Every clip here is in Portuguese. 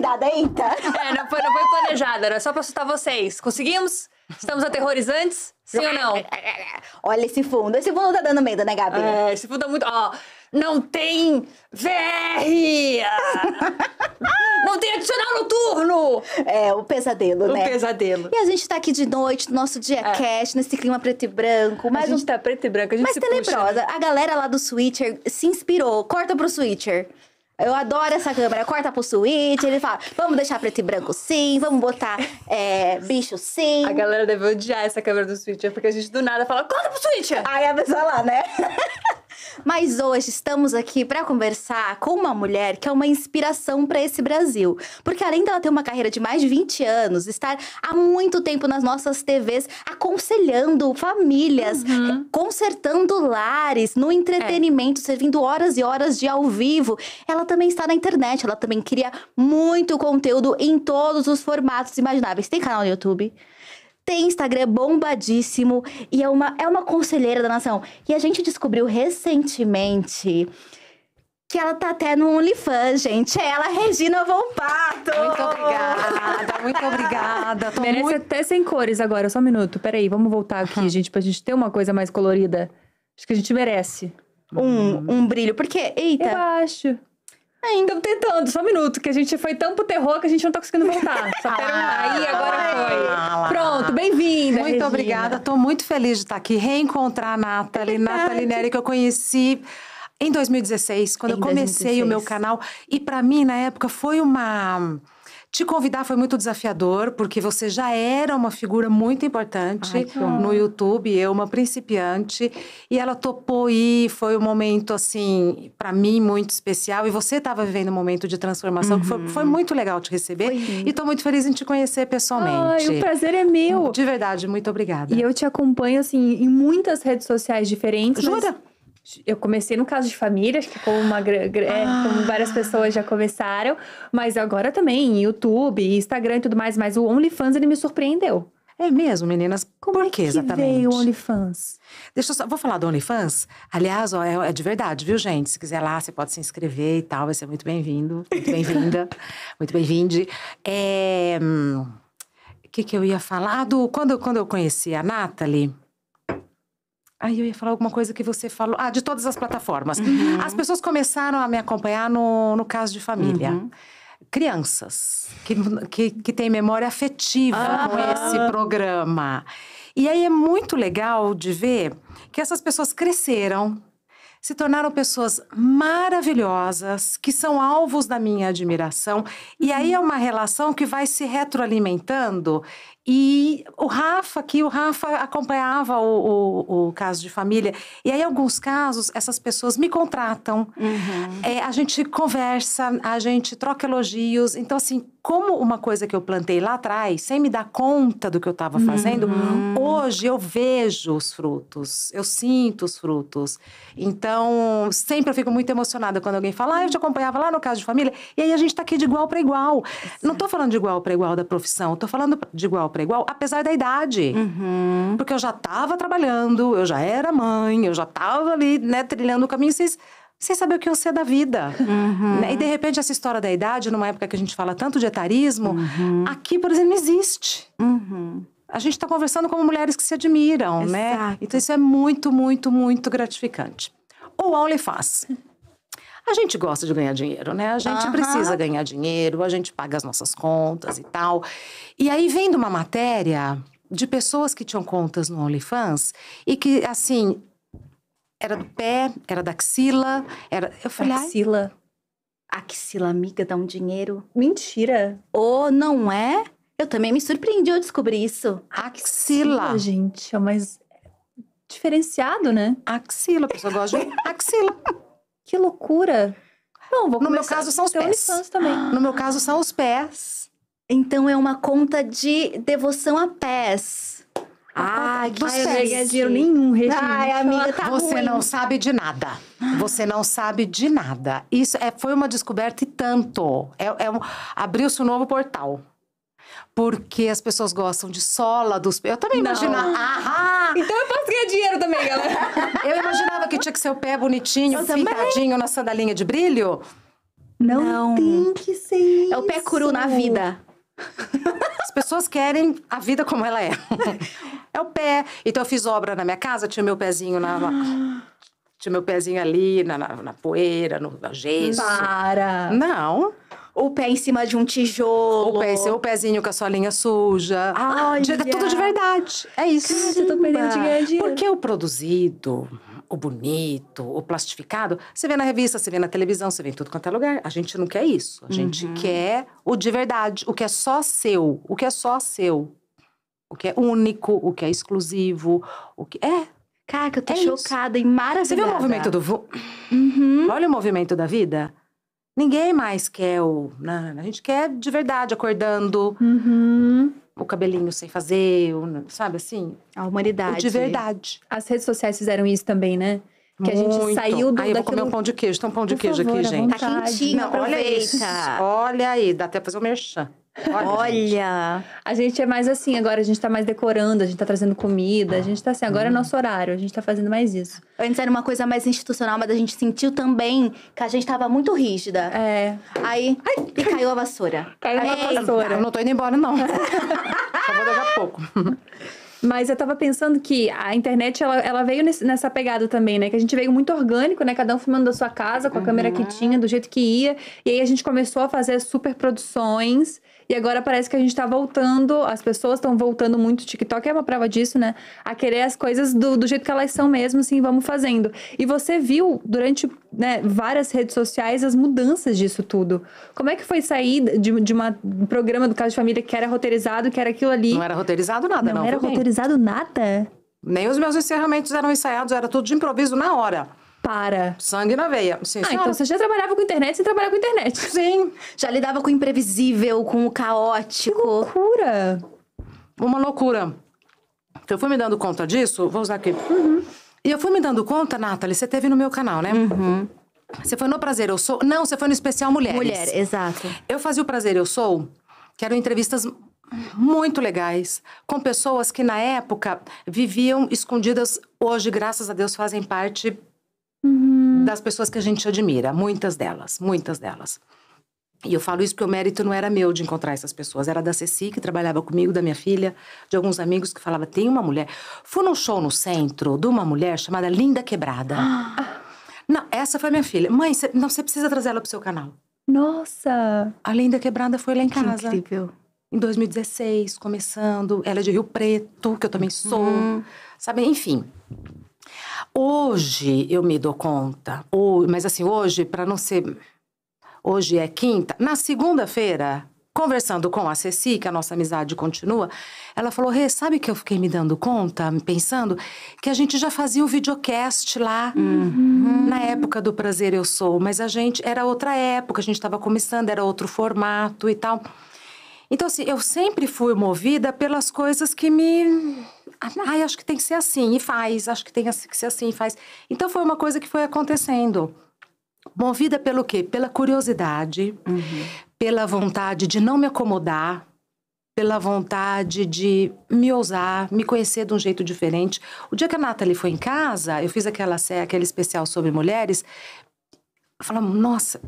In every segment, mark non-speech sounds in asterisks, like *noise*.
convidada, eita! É, não foi, não foi planejada, era só pra assustar vocês. Conseguimos? Estamos aterrorizantes? Sim ou não? Olha esse fundo. Esse fundo tá dando medo, né, Gabi? É, esse fundo é muito. Ó, não tem VR! não tem adicional noturno! É, o pesadelo, o né? O pesadelo. E a gente tá aqui de noite, nosso dia é. cast, nesse clima preto e branco. Mas a gente um... tá preto e branco, a gente Mas se tenebrosa. Puxa, A galera lá do Switcher se inspirou. Corta pro Switcher. Eu adoro essa câmera. Corta pro suíte, ele fala, vamos deixar preto e branco sim, vamos botar é, bicho sim. A galera deve odiar essa câmera do suíte, porque a gente do nada fala, corta pro suíte! Aí a pessoa lá, né? *laughs* Mas hoje estamos aqui para conversar com uma mulher que é uma inspiração para esse Brasil. Porque além dela ter uma carreira de mais de 20 anos, estar há muito tempo nas nossas TVs aconselhando famílias, uhum. consertando lares, no entretenimento, é. servindo horas e horas de ao vivo, ela também está na internet, ela também cria muito conteúdo em todos os formatos imagináveis. Tem canal no YouTube? tem Instagram bombadíssimo e é uma, é uma conselheira da nação. E a gente descobriu recentemente que ela tá até no OnlyFans, gente. É ela, Regina Volpato! Muito obrigada, muito obrigada. Tô Merece muito... até sem cores agora, só um minuto. Peraí, vamos voltar aqui, uhum. gente, pra gente ter uma coisa mais colorida. Acho que a gente merece. Um, um brilho, porque, eita... Eu acho. Ainda é, então tentando, só um minuto, que a gente foi tão pro terror que a gente não tá conseguindo voltar. Só ah, Aí, agora foi. Ah, Pronto, bem-vinda. Muito Regina. obrigada, tô muito feliz de estar aqui, reencontrar a Nathalie, é Nathalie Neri, que eu conheci em 2016, quando em eu comecei 2016. o meu canal. E para mim, na época, foi uma te convidar foi muito desafiador, porque você já era uma figura muito importante Ai, no YouTube, eu uma principiante, e ela topou e foi um momento assim, para mim muito especial, e você estava vivendo um momento de transformação uhum. que foi, foi, uhum. muito legal te receber, e estou muito feliz em te conhecer pessoalmente. Ai, o prazer é meu. De verdade, muito obrigada. E eu te acompanho assim em muitas redes sociais diferentes. Jura? Mas eu comecei no caso de família, acho que como, uma, é, ah. como várias pessoas já começaram, mas agora também, YouTube, Instagram e tudo mais, mas o OnlyFans ele me surpreendeu. É mesmo, meninas? Como Por é que, exatamente? veio o OnlyFans? Deixa eu só, vou falar do OnlyFans. Aliás, ó, é, é, de verdade, viu, gente? Se quiser lá, você pode se inscrever e tal, vai ser muito bem-vindo, muito bem-vinda, *laughs* muito bem-vinde. É... O hum, que, que eu ia falar? Ah, do, quando, quando eu conheci a Nathalie... Aí eu ia falar alguma coisa que você falou. Ah, de todas as plataformas. Uhum. As pessoas começaram a me acompanhar no, no caso de família. Uhum. Crianças que, que, que têm memória afetiva uhum. com esse programa. E aí é muito legal de ver que essas pessoas cresceram, se tornaram pessoas maravilhosas, que são alvos da minha admiração. E aí uhum. é uma relação que vai se retroalimentando e o Rafa, que o Rafa acompanhava o, o, o, caso de família. E aí, em alguns casos, essas pessoas me contratam, uhum. é, a gente conversa, a gente troca elogios. Então, assim, como uma coisa que eu plantei lá atrás, sem me dar conta do que eu estava fazendo, uhum. hoje eu vejo os frutos, eu sinto os frutos. Então, sempre eu fico muito emocionada quando alguém fala, ah, eu te acompanhava lá no caso de família. E aí, a gente está aqui de igual para igual. Não estou falando de igual para igual da profissão, estou falando de igual para para igual, apesar da idade. Uhum. Porque eu já estava trabalhando, eu já era mãe, eu já estava ali, né, trilhando o caminho. Vocês sem saber o que eu ser da vida. Uhum. Né? E de repente essa história da idade, numa época que a gente fala tanto de etarismo, uhum. aqui, por exemplo, não existe. Uhum. A gente está conversando como mulheres que se admiram, né? Exato. né? Então isso é muito, muito, muito gratificante. O OnlyFans. A gente gosta de ganhar dinheiro, né? A gente uhum. precisa ganhar dinheiro, a gente paga as nossas contas e tal. E aí vendo uma matéria de pessoas que tinham contas no OnlyFans e que, assim, era do pé, era da axila, era... Eu falei, axila. Axila, amiga, dá um dinheiro. Mentira. Ou oh, não é? Eu também me surpreendi ao descobrir isso. Axila. axila gente, é mais diferenciado, né? Axila, a pessoa gosta de... *laughs* Axila. Que loucura! Bom, vou no meu caso são os pés. Também. No meu caso são os pés. Então é uma conta de devoção a pés. Ah, que Ai, eu não ia dinheiro nenhum, Regina. Ai, amiga, tá Você ruim. não sabe de nada. Você não sabe de nada. Isso é, foi uma descoberta e tanto. É, é um, Abriu-se um novo portal. Porque as pessoas gostam de sola dos pés. Eu também imagino. Ahá! *laughs* Então eu posso ganhar dinheiro também, galera. Eu imaginava que tinha que ser o pé bonitinho, pintadinho na sandalinha de brilho. Não, Não, tem que ser isso. É o pé cru na vida. As pessoas querem a vida como ela é. *laughs* É o pé. Então eu fiz obra na minha casa, tinha meu pezinho na... Tinha meu pezinho ali, na, na, na poeira, no gesso. Para! Não o pé em cima de um tijolo. O, pé, o pezinho com a sua linha suja. Ah, De, é tudo de é. verdade. É isso. Cara, eu tô perdendo dinheiro. Porque o produzido, o bonito, o plastificado, você vê na revista, você vê na televisão, você vê em tudo quanto é lugar. A gente não quer isso. A gente uhum. quer o de verdade, o que é só seu, o que é só seu. O que é único, o que é exclusivo, o que é Caraca, eu tô é chocada isso. e maravilhosa. Você viu o movimento do... Uhum. Olha o movimento da vida. Ninguém mais quer o. Né? A gente quer de verdade acordando. Uhum. O cabelinho sem fazer, sabe assim? A humanidade. de verdade. As redes sociais fizeram isso também, né? Que Muito. a gente saiu do. Aí eu vou comer um pão de queijo. Tem um pão de Por queijo favor, aqui, gente. Tá quentinho, Não, olha isso. Olha aí, dá até pra fazer o um merchan. Olha! A gente é mais assim, agora a gente tá mais decorando, a gente tá trazendo comida, a gente tá assim, agora hum. é uhum. nosso horário, a gente tá fazendo mais isso. Antes era uma coisa mais institucional, mas a gente sentiu também que a gente tava muito rígida. É. Aí, Ai. e caiu a vassoura. Caiu a vassoura. Não, ah, não tô indo embora, não. *laughs* Só vou daqui pouco. *laughs* Mas eu tava pensando que a internet, ela, ela veio nesse, nessa pegada também, né? Que a gente veio muito orgânico, né? Cada um filmando da sua casa, com a uhum. câmera que uhum. tinha, do jeito que ia. E aí a gente começou a fazer super produções. E agora parece que a gente tá voltando, as pessoas estão voltando muito, o TikTok é uma prova disso, né? A querer as coisas do, do jeito que elas são mesmo, assim, vamos fazendo. E você viu durante né, várias redes sociais as mudanças disso tudo. Como é que foi sair de, de uma, um programa do Caso de Família que era roteirizado, que era aquilo ali? Não era roteirizado nada, não. não era roteirizado nada? Nem os meus encerramentos eram ensaiados, era tudo de improviso na hora. Para. Sangue na veia. Sim, ah, então você já trabalhava com internet, você trabalhava com internet. Sim. Já lidava com o imprevisível, com o caótico. Que loucura. Uma loucura. Eu fui me dando conta disso, vou usar aqui. Uhum. E eu fui me dando conta, Nathalie, você teve no meu canal, né? Uhum. Você foi no Prazer Eu Sou. Não, você foi no Especial Mulheres. Mulher, exato. Eu fazia o Prazer Eu Sou, que eram entrevistas muito legais, com pessoas que na época viviam escondidas, hoje, graças a Deus, fazem parte uhum. das pessoas que a gente admira, muitas delas, muitas delas. E eu falo isso porque o mérito não era meu de encontrar essas pessoas, era da Ceci, que trabalhava comigo, da minha filha, de alguns amigos que falava tem uma mulher. Fui num show no centro de uma mulher chamada Linda Quebrada. *gasps* Não, essa foi minha filha. Mãe, cê, não, você precisa trazer ela pro seu canal. Nossa! A Linda Quebrada foi lá em que incrível. Em 2016, começando, ela é de Rio Preto, que eu também uhum. sou, uhum. sabe? Enfim. Hoje eu me dou conta, ou, mas assim, hoje, para não ser. Hoje é quinta. Na segunda-feira, conversando com a Ceci, que a nossa amizade continua, ela falou: Rê, sabe que eu fiquei me dando conta, pensando, que a gente já fazia o um videocast lá, uhum. na época do Prazer Eu Sou, mas a gente. Era outra época, a gente estava começando, era outro formato e tal. Então, assim, eu sempre fui movida pelas coisas que me. Ai, acho que tem que ser assim, e faz, acho que tem que ser assim, e faz. Então, foi uma coisa que foi acontecendo. Movida pelo quê? Pela curiosidade, uhum. pela vontade de não me acomodar, pela vontade de me ousar, me conhecer de um jeito diferente. O dia que a Nathalie foi em casa, eu fiz aquela aquele especial sobre mulheres. Falamos, nossa,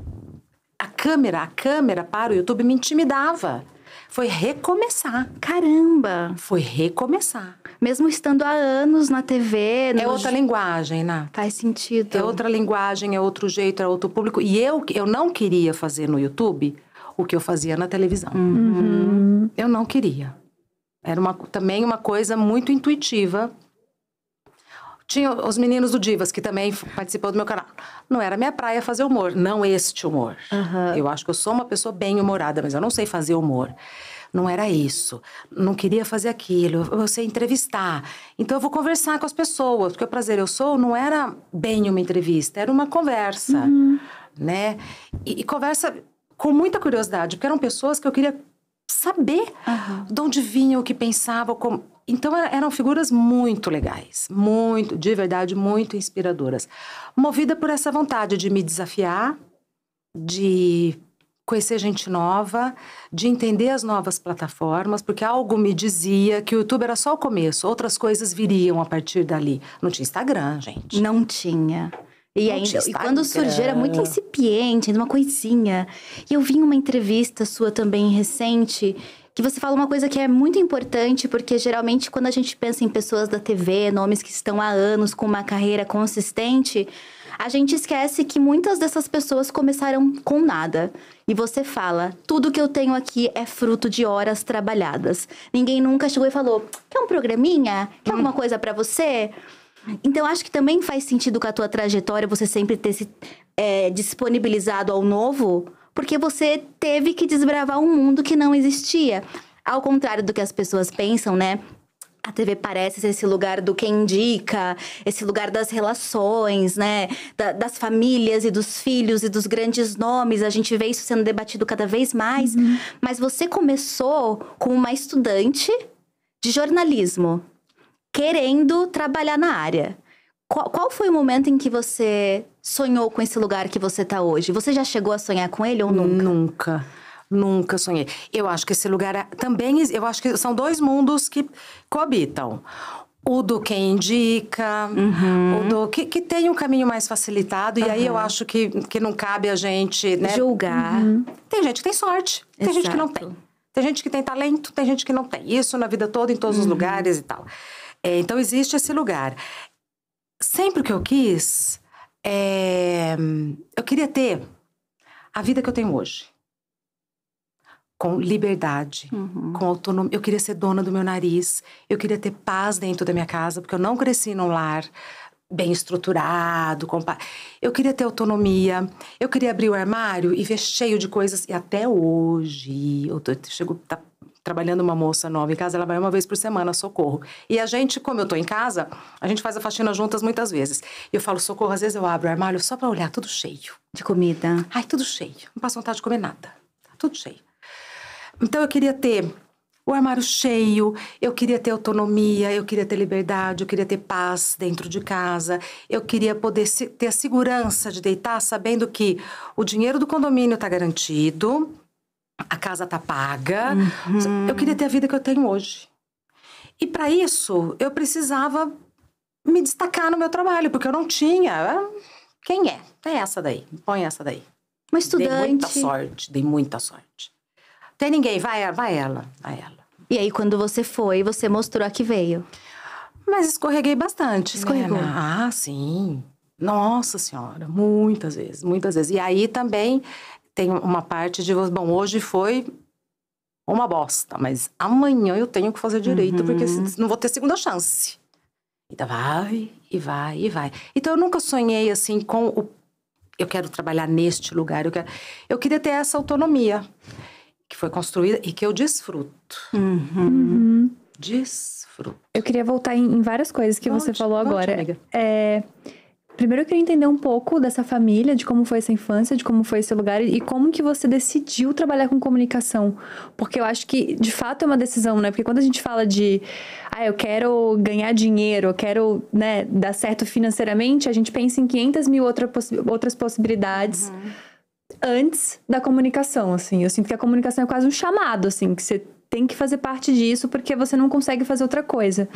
a câmera, a câmera para o YouTube me intimidava. Foi recomeçar. Caramba! Foi recomeçar. Mesmo estando há anos na TV. É outra linguagem, né? Faz sentido. É outra linguagem, é outro jeito, é outro público. E eu, eu não queria fazer no YouTube o que eu fazia na televisão. Uhum. Eu não queria. Era uma, também uma coisa muito intuitiva tinha os meninos do Divas, que também participou do meu canal. Não era minha praia fazer humor, não este humor. Uhum. Eu acho que eu sou uma pessoa bem humorada, mas eu não sei fazer humor. Não era isso. Não queria fazer aquilo. Eu sei entrevistar. Então eu vou conversar com as pessoas, porque o prazer eu sou não era bem uma entrevista, era uma conversa, uhum. né? E, e conversa com muita curiosidade, porque eram pessoas que eu queria saber uhum. de onde vinham, o que pensavam, como então eram figuras muito legais, muito, de verdade, muito inspiradoras. Movida por essa vontade de me desafiar, de conhecer gente nova, de entender as novas plataformas, porque algo me dizia que o YouTube era só o começo, outras coisas viriam a partir dali. Não tinha Instagram, gente. Não tinha. E, ainda, e quando surgiu era muito incipiente, ainda uma coisinha. E eu vi uma entrevista sua também recente que você fala uma coisa que é muito importante, porque geralmente quando a gente pensa em pessoas da TV, nomes que estão há anos com uma carreira consistente, a gente esquece que muitas dessas pessoas começaram com nada. E você fala: tudo que eu tenho aqui é fruto de horas trabalhadas. Ninguém nunca chegou e falou: quer um programinha? Quer hum. alguma coisa para você? Então, acho que também faz sentido com a tua trajetória você sempre ter se é, disponibilizado ao novo porque você teve que desbravar um mundo que não existia. Ao contrário do que as pessoas pensam, né? a TV parece ser esse lugar do quem indica, esse lugar das relações, né? Da, das famílias e dos filhos e dos grandes nomes. A gente vê isso sendo debatido cada vez mais. Uhum. Mas você começou como uma estudante de jornalismo, querendo trabalhar na área. Qual, qual, foi o momento em que você sonhou com esse lugar que você está hoje? Você já chegou a sonhar com ele ou nunca? Nunca. Nunca sonhei. Eu acho que esse lugar é, também. Eu acho que são dois mundos que coabitam. O do quem indica, uhum. o do que, que, tem um caminho mais facilitado, uhum. e aí eu acho que, que não cabe a gente né? julgar. Uhum. Tem gente que tem sorte, tem gente que não tem. Tem gente que tem talento, tem gente que não tem. Isso na vida toda, em todos os uhum. lugares e tal. É, então existe esse lugar sempre o que eu quis é. Eu queria ter a vida que eu tenho hoje. Com liberdade, uhum. com autonomia. Eu queria ser dona do meu nariz, eu queria ter paz dentro da minha casa, porque eu não cresci num lar bem estruturado. Eu queria ter autonomia, eu queria abrir o armário e ver cheio de coisas. E até hoje, eu, tô, chego, tá trabalhando uma moça nova em casa, ela vai uma vez por semana, socorro. E a gente, como eu tô em casa, a gente faz a faxina juntas muitas vezes. E eu falo, socorro, às vezes eu abro o armário só para olhar, tudo cheio. De comida? Ai, tudo cheio. Não passa vontade de comer nada. Tá tudo cheio. Então eu queria ter o armário cheio, eu queria ter autonomia, eu queria ter liberdade, eu queria ter paz dentro de casa, eu queria poder ter a segurança de deitar sabendo que o dinheiro do condomínio está garantido, a casa tá paga. Uhum. Eu queria ter a vida que eu tenho hoje. E para isso, eu precisava me destacar no meu trabalho, porque eu não tinha. Quem é? É essa daí. Põe essa daí. Uma estudante. Dei muita sorte, dei muita sorte. Tem ninguém, vai, vai ela, vai ela. E aí, quando você foi, você mostrou a que veio. Mas escorreguei bastante. Né? Escorregou. Né? Ah, sim. Nossa Senhora, muitas vezes, muitas vezes. E aí também tem uma parte de, bom, hoje foi uma bosta, mas amanhã eu tenho que fazer direito, uhum. porque não vou ter segunda chance. Então vai, e vai, e vai. Então eu nunca sonhei assim com o. Eu quero trabalhar neste lugar, eu, quero, eu queria ter essa autonomia que foi construída e que eu desfruto. Uhum. uhum. Desfruto. Eu queria voltar em, em várias coisas que Volte, você falou agora. Volte, amiga. É. Primeiro eu queria entender um pouco dessa família, de como foi essa infância, de como foi esse lugar e como que você decidiu trabalhar com comunicação. Porque eu acho que, de fato, é uma decisão, né? Porque quando a gente fala de, ah, eu quero ganhar dinheiro, eu quero, né, dar certo financeiramente, a gente pensa em 500 mil outra possi outras possibilidades. Uhum. Antes da comunicação, assim. Eu sinto que a comunicação é quase um chamado, assim, que você tem que fazer parte disso porque você não consegue fazer outra coisa.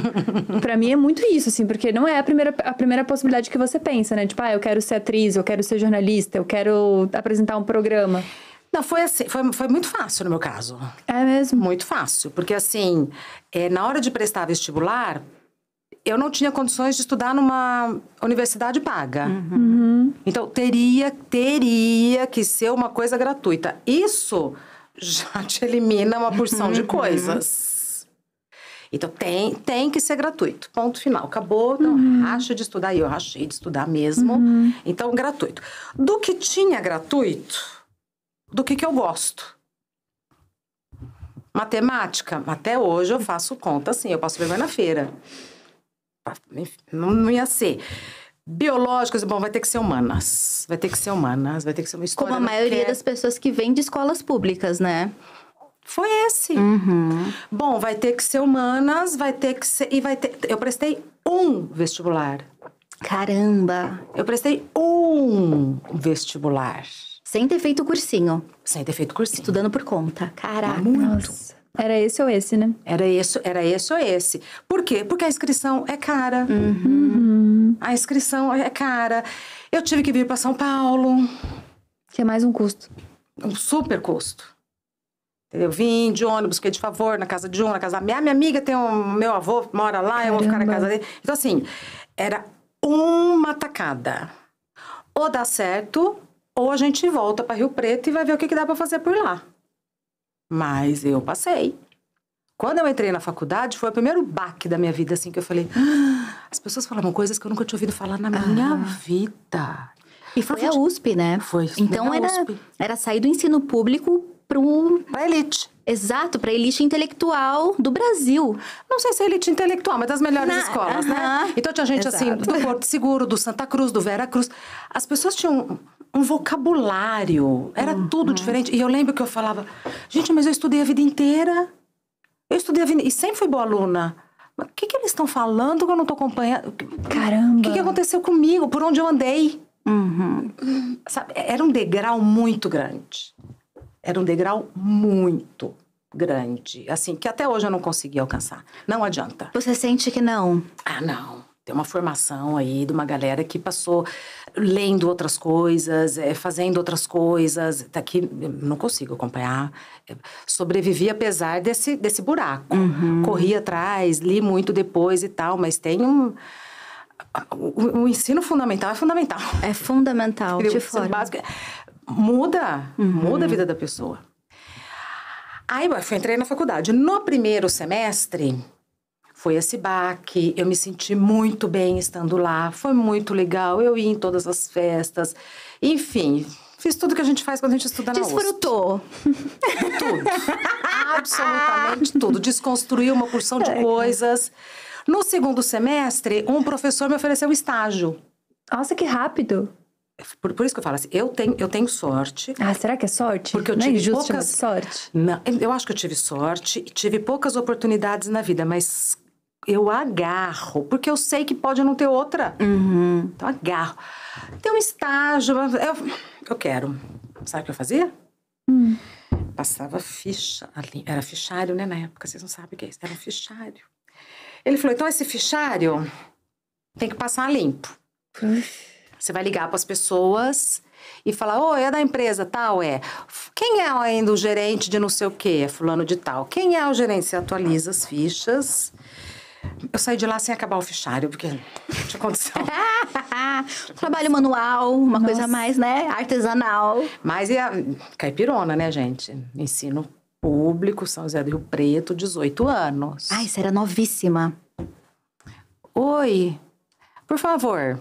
*laughs* para mim é muito isso, assim, porque não é a primeira, a primeira possibilidade que você pensa, né? Tipo, ah, eu quero ser atriz, eu quero ser jornalista, eu quero apresentar um programa. Não, foi assim, foi, foi muito fácil no meu caso. É mesmo? Muito fácil, porque assim, é, na hora de prestar vestibular, eu não tinha condições de estudar numa universidade paga. Uhum. Então, teria, teria que ser uma coisa gratuita. Isso já *laughs* te elimina uma porção de uhum. coisas. Então tem, tem que ser gratuito. Ponto final. Acabou. Então, uhum. racha de estudar. eu rachei de estudar mesmo. Uhum. Então, gratuito. Do que tinha gratuito, do que, que eu gosto. Matemática, até hoje eu faço conta assim, eu passo vergonha na feira. não ia ser biológicas, bom, vai ter que ser humanas. Vai ter que ser humanas, vai ter que ser uma história. Como a maioria quer. das pessoas que vêm de escolas públicas, né? Foi esse. Uhum. Bom, vai ter que ser humanas, vai ter que ser. E vai ter. Eu prestei um vestibular. Caramba! Eu prestei um vestibular. Sem ter feito cursinho. Sem ter feito cursinho. Estudando por conta. Caraca. Muito. Nossa. Era esse ou esse, né? Era esse, era esse ou esse. Por quê? Porque a inscrição é cara. Uhum. uhum. Uhum. A inscrição é cara. Eu tive que vir para São Paulo. Que é mais um custo. Um super custo. Eu vim de ônibus, fiquei de favor na casa de um, na casa da minha, minha amiga tem um, meu avô mora lá, é Caramba. eu vou ficar na casa dele. Então assim, era uma tacada. Ou dá certo, ou a gente volta para Rio Preto e vai ver o que, que dá para fazer por lá. Mas eu passei. Quando eu entrei na faculdade, foi o primeiro baque da minha vida, assim, que eu falei. Ah, as pessoas falavam coisas que eu nunca tinha ouvido falar na minha ah. vida. E foi a USP, né? Foi. Então era, USP. era sair do ensino público para o Para elite. Exato, para elite intelectual do Brasil. Não sei se é elite intelectual, mas das melhores Na, escolas, uh né? Então tinha gente assim, Exato. assim, do Porto Seguro, do Santa Cruz, do Vera Cruz. As pessoas tinham um vocabulário, era uhum. tudo diferente. E eu lembro que eu falava, gente, mas eu estudei a vida inteira. Eu estudei e sempre fui boa aluna. Mas o que, que eles estão falando que eu não estou acompanhando? Caramba! O que, que aconteceu comigo? Por onde eu andei? Uhum. Sabe, é, era um degrau muito grande. Era um degrau muito grande. Assim, que até hoje eu não consegui alcançar. Não adianta. Você sente que não? Ah, não. Tem uma formação aí de uma galera que passou lendo outras coisas, eh, fazendo outras coisas. Tá aqui não consigo acompanhar. Sobrevivi apesar desse, desse buraco. Uhum. Corri atrás, li muito depois e tal, mas tem um. O, o ensino fundamental é fundamental. É fundamental, Queria, de forma. Básico, é, muda, uhum. muda a uhum. vida da pessoa. Aí eu entrei na faculdade. No primeiro semestre, foi esse baque. Eu me senti muito bem estando lá, foi muito legal. Eu ia em todas as festas, enfim. Fiz tudo que a gente faz quando a gente estuda na Desfrutou. USP. Tudo. *laughs* Absolutamente tudo. desconstruiu uma porção de é. coisas. No segundo semestre, um professor me ofereceu um estágio. Nossa, que rápido. Por, por, isso que eu falo assim, eu tenho, eu tenho sorte. Ah, será que é sorte? Porque eu não é tive é poucas sorte. Não, eu acho que eu tive sorte e tive poucas oportunidades na vida, mas eu agarro, porque eu sei que pode não ter outra. Uhum. Então agarro. Tem um estágio, eu, eu quero. Sabe o que eu fazia? Hum. Passava ficha ali. Era fichário, né? Na época, vocês não sabem o que é isso. Era um fichário. Ele falou: então esse fichário tem que passar limpo. Você vai ligar para as pessoas e falar: Oi, é da empresa tal? É. Quem é ainda o gerente de não sei o quê? É fulano de tal. Quem é o gerente? Você atualiza as fichas eu saí de lá sem acabar o fichário, porque não tinha condição. *laughs* Trabalho manual, uma Nossa. coisa mais, né? Artesanal. Mas e a caipirona, né, gente? Ensino público, São José do Rio Preto, 18 anos. Ai, você era novíssima. Oi, por favor.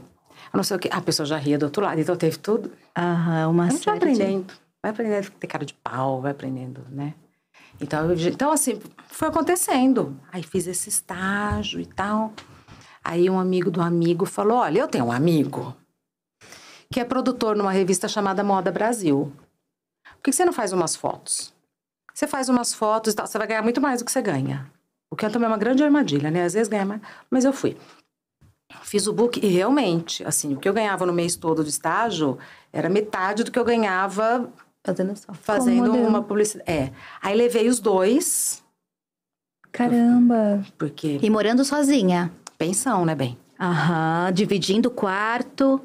Eu não sei o que. A pessoa já ria do outro lado, então teve tudo. Aham, uma série. A gente vai aprendendo. Vai aprendendo, tem cara de pau, vai aprendendo, né? Então, eu, então assim, foi acontecendo. Aí fiz esse estágio e tal. Aí um amigo do amigo falou: Olha, eu tenho um amigo que é produtor numa revista chamada Moda Brasil. Por que você não faz umas fotos? Você faz umas fotos e tal, você vai ganhar muito mais do que você ganha. O que é também uma grande armadilha, né? Às vezes ganha mais, mas eu fui. Fiz o book e realmente, assim, o que eu ganhava no mês todo de estágio era metade do que eu ganhava Fazendo só. Fazendo uma publicidade. É. Aí levei os dois. Caramba. Porque. E morando sozinha. Pensão, né, bem? Aham. Dividindo o quarto.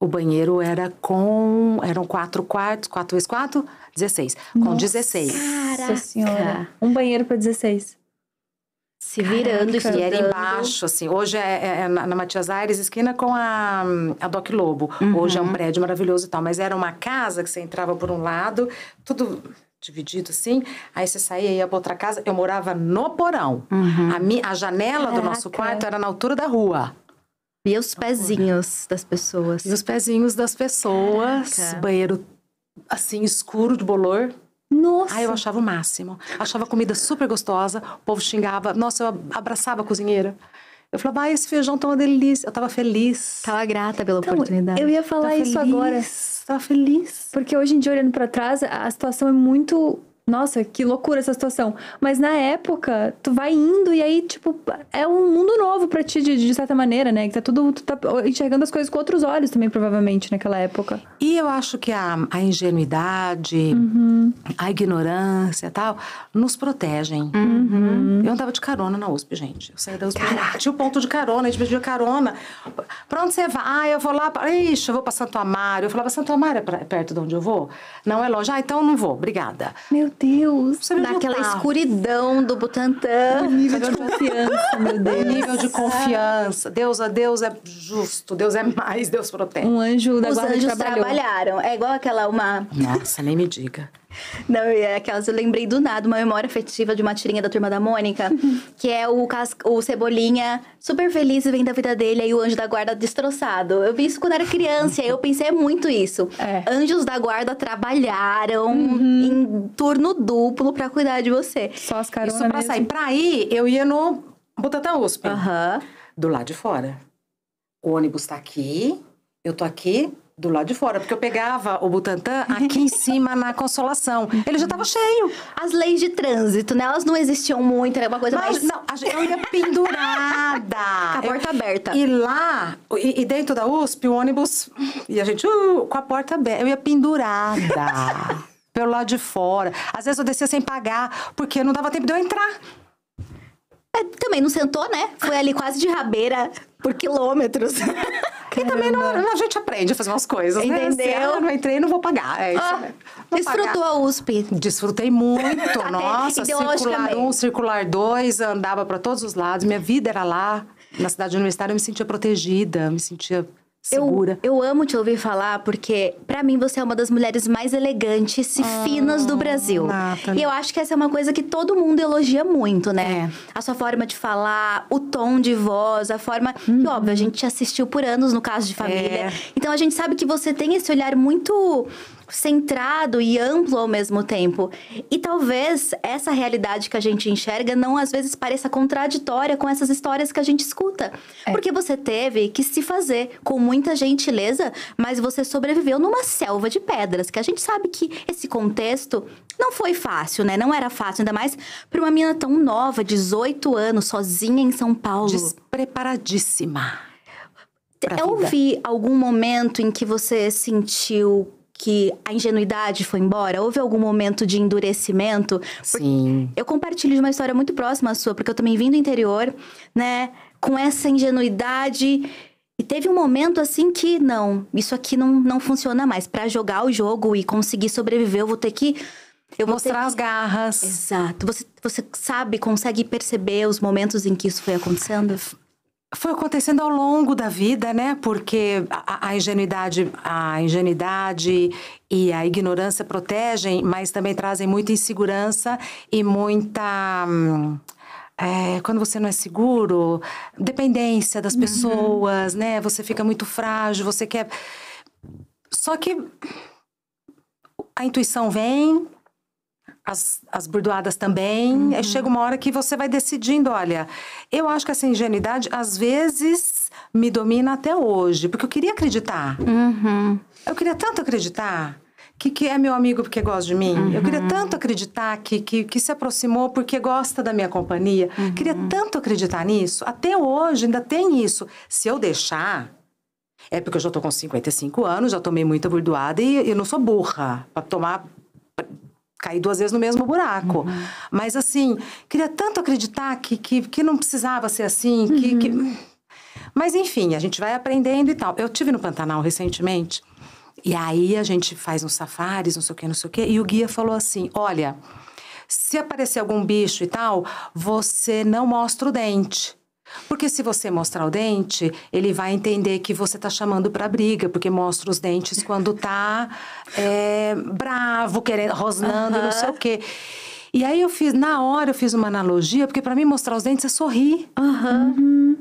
O banheiro era com. Eram quatro quartos, quatro vezes quatro, 16. Com Nossa 16. Caraca. Senhora. Um banheiro para 16 se virando, Caraca, E era embaixo, assim. Hoje é, é, é na, na, Matias Aires, esquina com a, a Doc Lobo. Uhum. Hoje é um prédio maravilhoso e tal. Mas era uma casa que você entrava por um lado, tudo dividido assim, aí você saía e ia pra outra casa. Eu morava no porão. Uhum. A, mi, a janela Caraca. do nosso quarto era na altura da rua. E os pezinhos das pessoas. E os pezinhos das pessoas. Caraca. Banheiro assim, escuro de bolor. Nossa! Aí ah, eu achava o máximo. Achava a comida super gostosa, o povo xingava. Nossa, eu abraçava a cozinheira. Eu falava, ah, esse feijão tá uma delícia. Eu tava feliz. Tava grata pela então, oportunidade. Eu ia falar tava isso feliz, agora. Tava feliz. Porque hoje em dia, olhando para trás, a situação é muito nossa, que loucura essa situação. Mas na época, tu vai indo e aí, tipo, é um mundo novo para ti, de, de, certa maneira, né? Que tá tudo. Tu tá enxergando as coisas com outros olhos também, provavelmente, naquela época. E eu acho que a, a ingenuidade, uhum. a ignorância e tal, nos protegem. Uhum. Eu andava de carona na USP, gente. Eu saía da USP. Caraca. Tinha o ponto de carona, a gente pedia carona. Pra onde você vai? Ah, eu vou lá. Pra... Ixi, eu vou pra Santo Amaro. Eu falava, Santo Amaro é pra, perto de onde eu vou? Não é longe. Ah, então não vou. Obrigada. Meu Deus, Sabe naquela tá? escuridão do Butantã. O nível de tá? confiança, meu *laughs* Deus. O nível de confiança. Deus, a Deus é justo, Deus é mais, Deus protege. Um anjo da guarda Os anjos trabalhou. trabalharam. É igual aquela uma. Nossa, nem me diga. *laughs* Não, é aquelas, eu lembrei do nada, uma memória afetiva de uma tirinha da Turma da Mônica, *laughs* que é o, cas... o Cebolinha super feliz e vem da vida dele, aí o anjo da guarda destroçado. Eu vi isso quando era criança, e eu pensei é muito isso. É. Anjos da guarda trabalharam uhum. em turno duplo para cuidar de você. Só as caronas Isso pra mesmo. sair. Pra ir, eu ia no botafogo USP. Uhum. Do lado de fora. O ônibus tá aqui, eu tô aqui, do lado de fora, porque eu pegava o Butantan aqui em cima na Consolação. Ele já estava cheio. As leis de trânsito, né? Elas não existiam muito, era uma coisa Mas, mais... Não, eu ia pendurada. *laughs* a porta eu... aberta. E lá, e, e, dentro da USP, o ônibus, e a gente uh, com a porta aberta. Eu ia pendurada. *laughs* pelo lado de fora. Às vezes eu descia sem pagar, porque não dava tempo de eu entrar. É, também não sentou, né? Foi ali quase de rabeira por quilômetros. *laughs* Caramba. E também não, a gente aprende a fazer umas coisas, né? Entendeu? né? Ah, Entendeu? Não entrei, não vou pagar. É isso, ah, né? Desfrutou pagar. a USP. Desfrutei muito, *laughs* tá, nossa. *laughs* Circular 1, um, circular 2, andava para todos os lados. Minha vida era lá. Na cidade universitária eu me sentia protegida, me sentia segura. Eu, eu amo te ouvir falar porque para mim você é uma das mulheres mais elegantes e finas do ah, Brasil. Nathalie. E eu acho que essa é uma coisa que todo mundo elogia muito, né? É. A sua forma de falar, o tom de voz, a forma, hum. e, uhum. óbvio, a gente te assistiu por anos no caso de família. É. Então a gente sabe que você tem esse olhar muito centrado e amplo ao mesmo tempo. E talvez essa realidade que a gente enxerga não às vezes pareça contraditória com essas histórias que a gente escuta. É. Porque você teve que se fazer com muita gentileza, mas você sobreviveu numa selva de pedras, que a gente sabe que esse contexto não foi fácil, né? Não era fácil, ainda mais para uma menina tão nova, 18 anos, sozinha em São Paulo. Despreparadíssima. vi algum momento em que você sentiu que a ingenuidade foi embora? Houve algum momento de endurecimento? Sim. Porque eu compartilho de uma história muito próxima à sua, porque eu também vim do interior, né? Com essa ingenuidade. E teve um momento assim que, não, isso aqui não, não funciona mais. Para jogar o jogo e conseguir sobreviver, eu vou ter que. Eu Mostrar ter... as garras. Exato. Você, você sabe, consegue perceber os momentos em que isso foi acontecendo? foi acontecendo ao longo da vida, né? Porque a, a, ingenuidade, a ingenuidade e a ignorância protegem, mas também trazem muita insegurança e muita hum, é, quando você não é seguro, dependência das uhum. pessoas, uhum. né? Você fica muito frágil, você quer. Só que a intuição vem, as, as burdoadas também. Uhum. chega uma hora que você vai decidindo, olha, eu acho que essa ingenuidade às vezes me domina até hoje, porque eu queria acreditar. Uhum. Eu queria tanto acreditar que, que é meu amigo porque gosta de mim. Uhum. Eu queria uhum. tanto acreditar que, que, que se aproximou porque gosta da minha companhia. Uhum. Queria tanto acreditar nisso. Até hoje ainda tem isso. Se eu deixar, é porque eu já tô com 55 anos, já tomei muita burdoada e eu não sou burra para tomar caí duas vezes no mesmo buraco. Uhum. Mas assim, queria tanto acreditar que, que, que não precisava ser assim, uhum. que, que, uhum. Mas enfim, a gente vai aprendendo e tal. Eu tive no Pantanal recentemente, e aí a gente faz uns safaris, não sei o quê, não sei o quê e o guia falou assim: olha, se aparecer algum bicho e tal, você não mostra o dente. Porque se você mostrar o dente, ele vai entender que você tá chamando para briga, porque mostra os dentes *laughs* quando tá é, bravo, querendo, rosnando, uhum. não sei o quê. E aí eu fiz, na hora eu fiz uma analogia, porque para mim mostrar os dentes é sorrir. Uhum. uhum.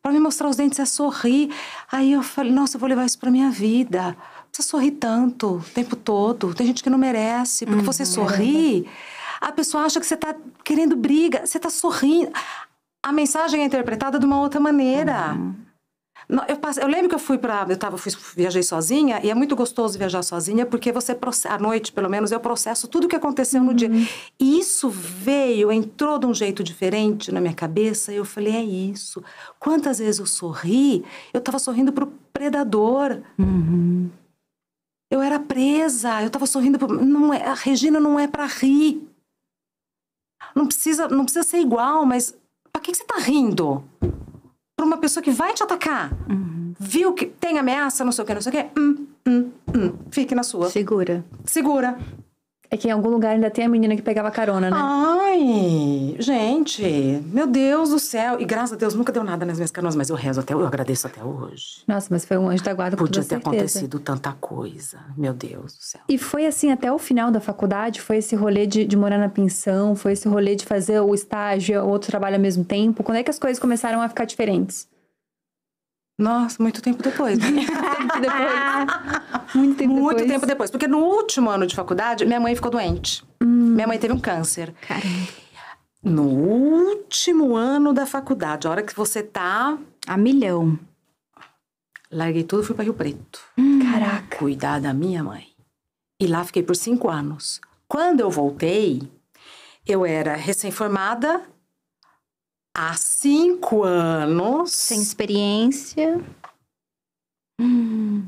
Para mim mostrar os dentes é sorrir. Aí eu falei, nossa, eu vou levar isso para minha vida. você sorri tanto, o tempo todo. Tem gente que não merece, porque uhum. você é sorri a pessoa acha que você está querendo briga, você está sorrindo a mensagem é interpretada de uma outra maneira. Uhum. Eu, eu, lembro que eu fui para. Eu tava, fui, viajei sozinha, e é muito gostoso viajar sozinha, porque você, à noite pelo menos, eu processo tudo o que aconteceu no uhum. dia. E isso veio, entrou de um jeito diferente na minha cabeça, e eu falei: é isso. Quantas vezes eu sorri, eu estava sorrindo para o predador. Uhum. Eu era presa, eu estava sorrindo. Pro... Não é... A Regina não é para rir. Não precisa, não precisa ser igual, mas Pra que, você tá rindo? Pra uma pessoa que vai te atacar. Uhum. Viu que tem ameaça, não sei o que, não sei o que. Hum, hum, hum. Fique na sua. Segura. Segura. É que em algum lugar ainda tem a menina que pegava carona, né? Ai, gente, meu Deus do céu. E graças a Deus nunca deu nada nas minhas caronas, mas eu rezo até, eu agradeço até hoje. Nossa, mas foi um anjo da guarda Podia ter certeza. acontecido tanta coisa, meu Deus do céu. E foi assim até o final da faculdade, foi esse rolê de, de morar na pensão, foi esse rolê de fazer o estágio, outro trabalho ao mesmo tempo. Quando é que as coisas começaram a ficar diferentes? Nossa, muito tempo depois. Né? *laughs* muito tempo depois. *laughs* muito tempo muito depois. tempo depois. Porque no último ano de faculdade, minha mãe ficou doente. Hum. Minha mãe teve um câncer. Caramba. No último ano da faculdade, a hora que você tá. A milhão. Larguei tudo e fui para Rio Preto. Hum. Caraca. Cuidar da minha mãe. E lá fiquei por cinco anos. Quando eu voltei, eu era recém-formada, há cinco anos. Sem experiência. Hum.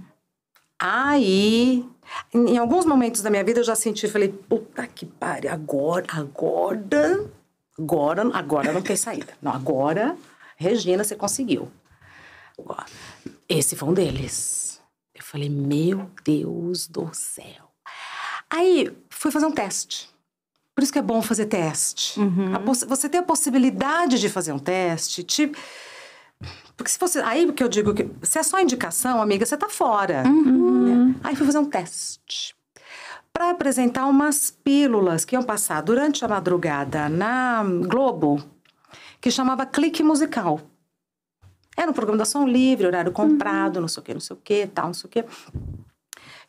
Aí, em alguns momentos da minha vida eu já senti, falei, puta que pariu, agora, agora, agora, agora não tem saída. Não, agora, Regina, você conseguiu. Esse foi um deles. Eu falei, meu Deus do céu. Aí, fui fazer um teste. Por isso que é bom fazer teste. Uhum. Você tem a possibilidade de fazer um teste, te... Porque se você. Aí que eu digo que. Se é só indicação, amiga, você tá fora. Uhum. Né? Aí fui fazer um teste. Para apresentar umas pílulas que iam passar durante a madrugada na Globo, que chamava Clique Musical. Era um programa da Som Livre, horário comprado, uhum. não sei o que, não sei o que, tal, não sei o que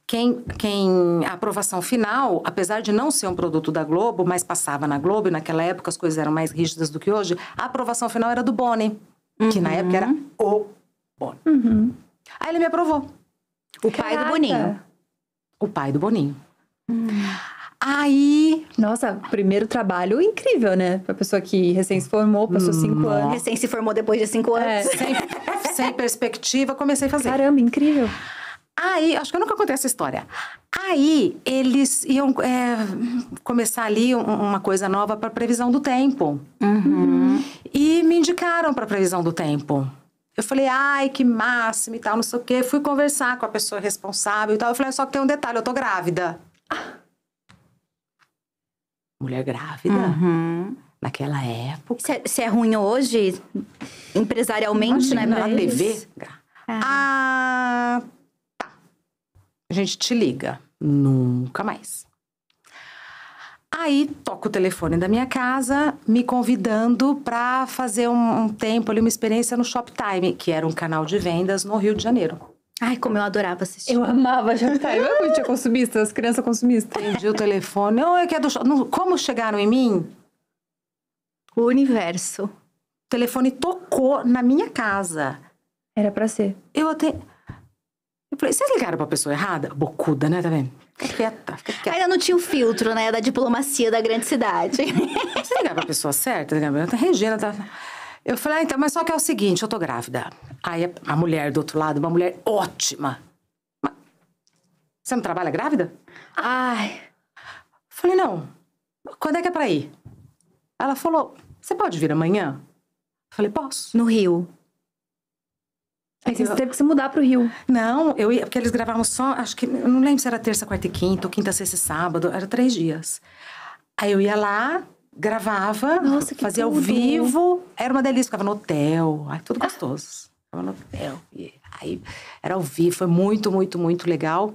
quem, quem a aprovação final, apesar de não ser um produto da Globo, mas passava na Globo, e naquela época as coisas eram mais rígidas do que hoje, a aprovação final era do Boni, uhum. que na uhum. época era o Boni. Uhum. Aí ele me aprovou. O Caraca. pai do Boninho. O pai do Boninho. Hum. Aí. Nossa, primeiro trabalho incrível, né? Pra pessoa que recém se formou, passou hum. cinco anos. Recém se formou depois de cinco é, anos. É, sem, sem perspectiva, comecei a fazer. Caramba, incrível. Aí, acho que eu nunca contei essa história. Aí eles iam é, começar ali uma coisa nova para previsão do tempo. Uhum. E me indicaram para previsão do tempo. Eu falei, ai, que máximo e tal, não sei o quê. Fui conversar com a pessoa responsável e tal. Eu falei, ah, só que tem um detalhe, eu tô grávida. Ah! Mulher grávida? Uhum. Naquela época. Se é, é, ruim hoje, empresarialmente, Imagina, né? Na TV? É. Ah. ah a gente te liga. Nunca mais. Aí toca o telefone da minha casa, me convidando para fazer um, um, tempo ali, uma experiência no Shoptime, que era um canal de vendas no Rio de Janeiro. Ai, como eu adorava assistir. Eu amava Shoptime. Eu quando tinha consumista, as crianças consumistas. Entendi o telefone. É é do Como chegaram em mim? O universo. O telefone tocou na minha casa. Era para ser. Eu até. Falei, vocês ligaram pra pessoa errada? Bocuda, né? Tá vendo? Fica quieta, fica quieta. Ainda não tinha o filtro, né? Da diplomacia da grande cidade. *laughs* Você ligar pra pessoa certa? Ligar Regina tá... Eu falei, ah, então, mas só que é o seguinte, eu tô grávida. Aí a mulher do outro lado, uma mulher ótima. Mas... Você não trabalha grávida? Ai... Falei, não. Quando é que é pra ir? Ela falou, você pode vir amanhã? Falei, posso. No Rio. Aí é você eu... teve que se mudar para o Rio. Não, eu ia, porque eles gravavam só, acho que, eu não lembro se era terça, quarta e quinta, ou quinta, sexta e sábado, era três dias. Aí eu ia lá, gravava, Nossa, fazia tudo. ao vivo, era uma delícia, ficava no hotel, aí tudo gostoso. Ficava no hotel, e aí era ao vivo, foi muito, muito, muito legal.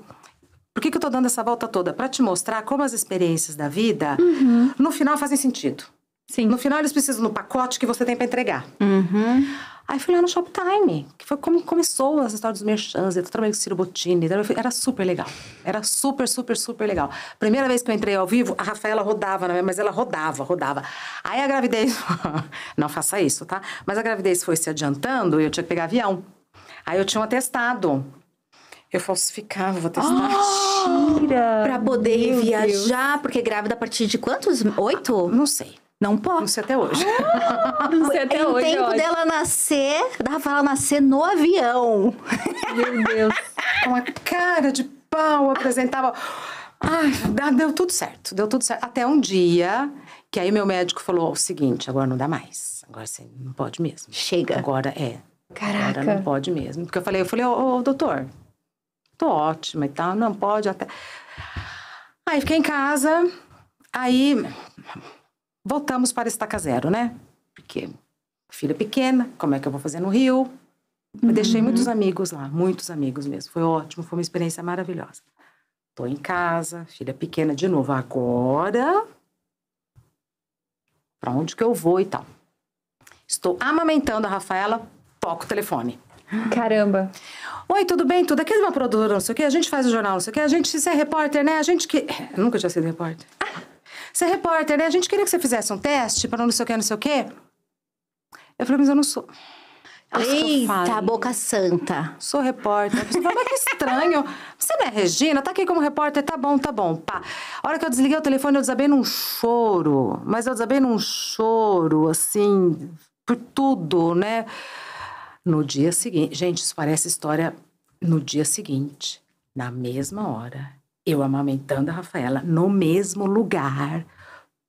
Por que, que eu tô dando essa volta toda? Para te mostrar como as experiências da vida, uhum. no final, fazem sentido. Sim. No final, eles precisam do pacote que você tem para entregar. Uhum. Aí fui lá no Shoptime, que foi como começou essa história dos merchans. Eu trabalhei com Ciro Bottini, então era super legal. Era super, super, super legal. Primeira vez que eu entrei ao vivo, a Rafaela rodava, né? mas ela rodava, rodava. Aí a gravidez... *laughs* Não faça isso, tá? Mas a gravidez foi se adiantando e eu tinha que pegar avião. Aí eu tinha um atestado. Eu falsificava, vou testar. Oh, ah, Mentira! Pra poder Meu viajar, Deus. porque grávida a partir de quantos? Oito? Não sei. Não pode. Não sei até hoje. Ah, não sei até em hoje. O tempo hoje. dela nascer, dava pra ela nascer no avião. Meu Deus. Com uma cara de pau, apresentava. Ai, deu tudo certo. Deu tudo certo. Até um dia que aí meu médico falou: o seguinte, agora não dá mais. Agora você não pode mesmo. Chega. Agora é. Caraca. Agora não pode mesmo. Porque eu falei, eu falei, ô, ô doutor, tô ótima e tal, não pode até. Aí fiquei em casa, aí Voltamos para estaca zero, né? Porque filha pequena, como é que eu vou fazer no Rio? Eu deixei uhum. muitos amigos lá, muitos amigos mesmo. Foi ótimo, foi uma experiência maravilhosa. Tô em casa, filha pequena de novo. Agora, para onde que eu vou e tal? Estou amamentando a Rafaela, toco o telefone. Caramba. Oi, tudo bem? Tudo aqui é uma produtora, não sei o quê. A gente faz o jornal, não sei o quê. A gente, se é repórter, né? A gente que... Eu é, nunca tinha sido repórter. Ah. *laughs* Você é repórter, né? A gente queria que você fizesse um teste para não sei o que, não sei o quê. Eu falei, mas eu não sou. Eita, boca santa. Sou repórter. A mas que estranho. Você não é Regina? Tá aqui como repórter, tá bom, tá bom. Pá. A hora que eu desliguei o telefone, eu desabei num choro. Mas eu desabei num choro, assim, por tudo, né? No dia seguinte. Gente, isso parece história no dia seguinte. Na mesma hora, eu amamentando a Rafaela no mesmo lugar,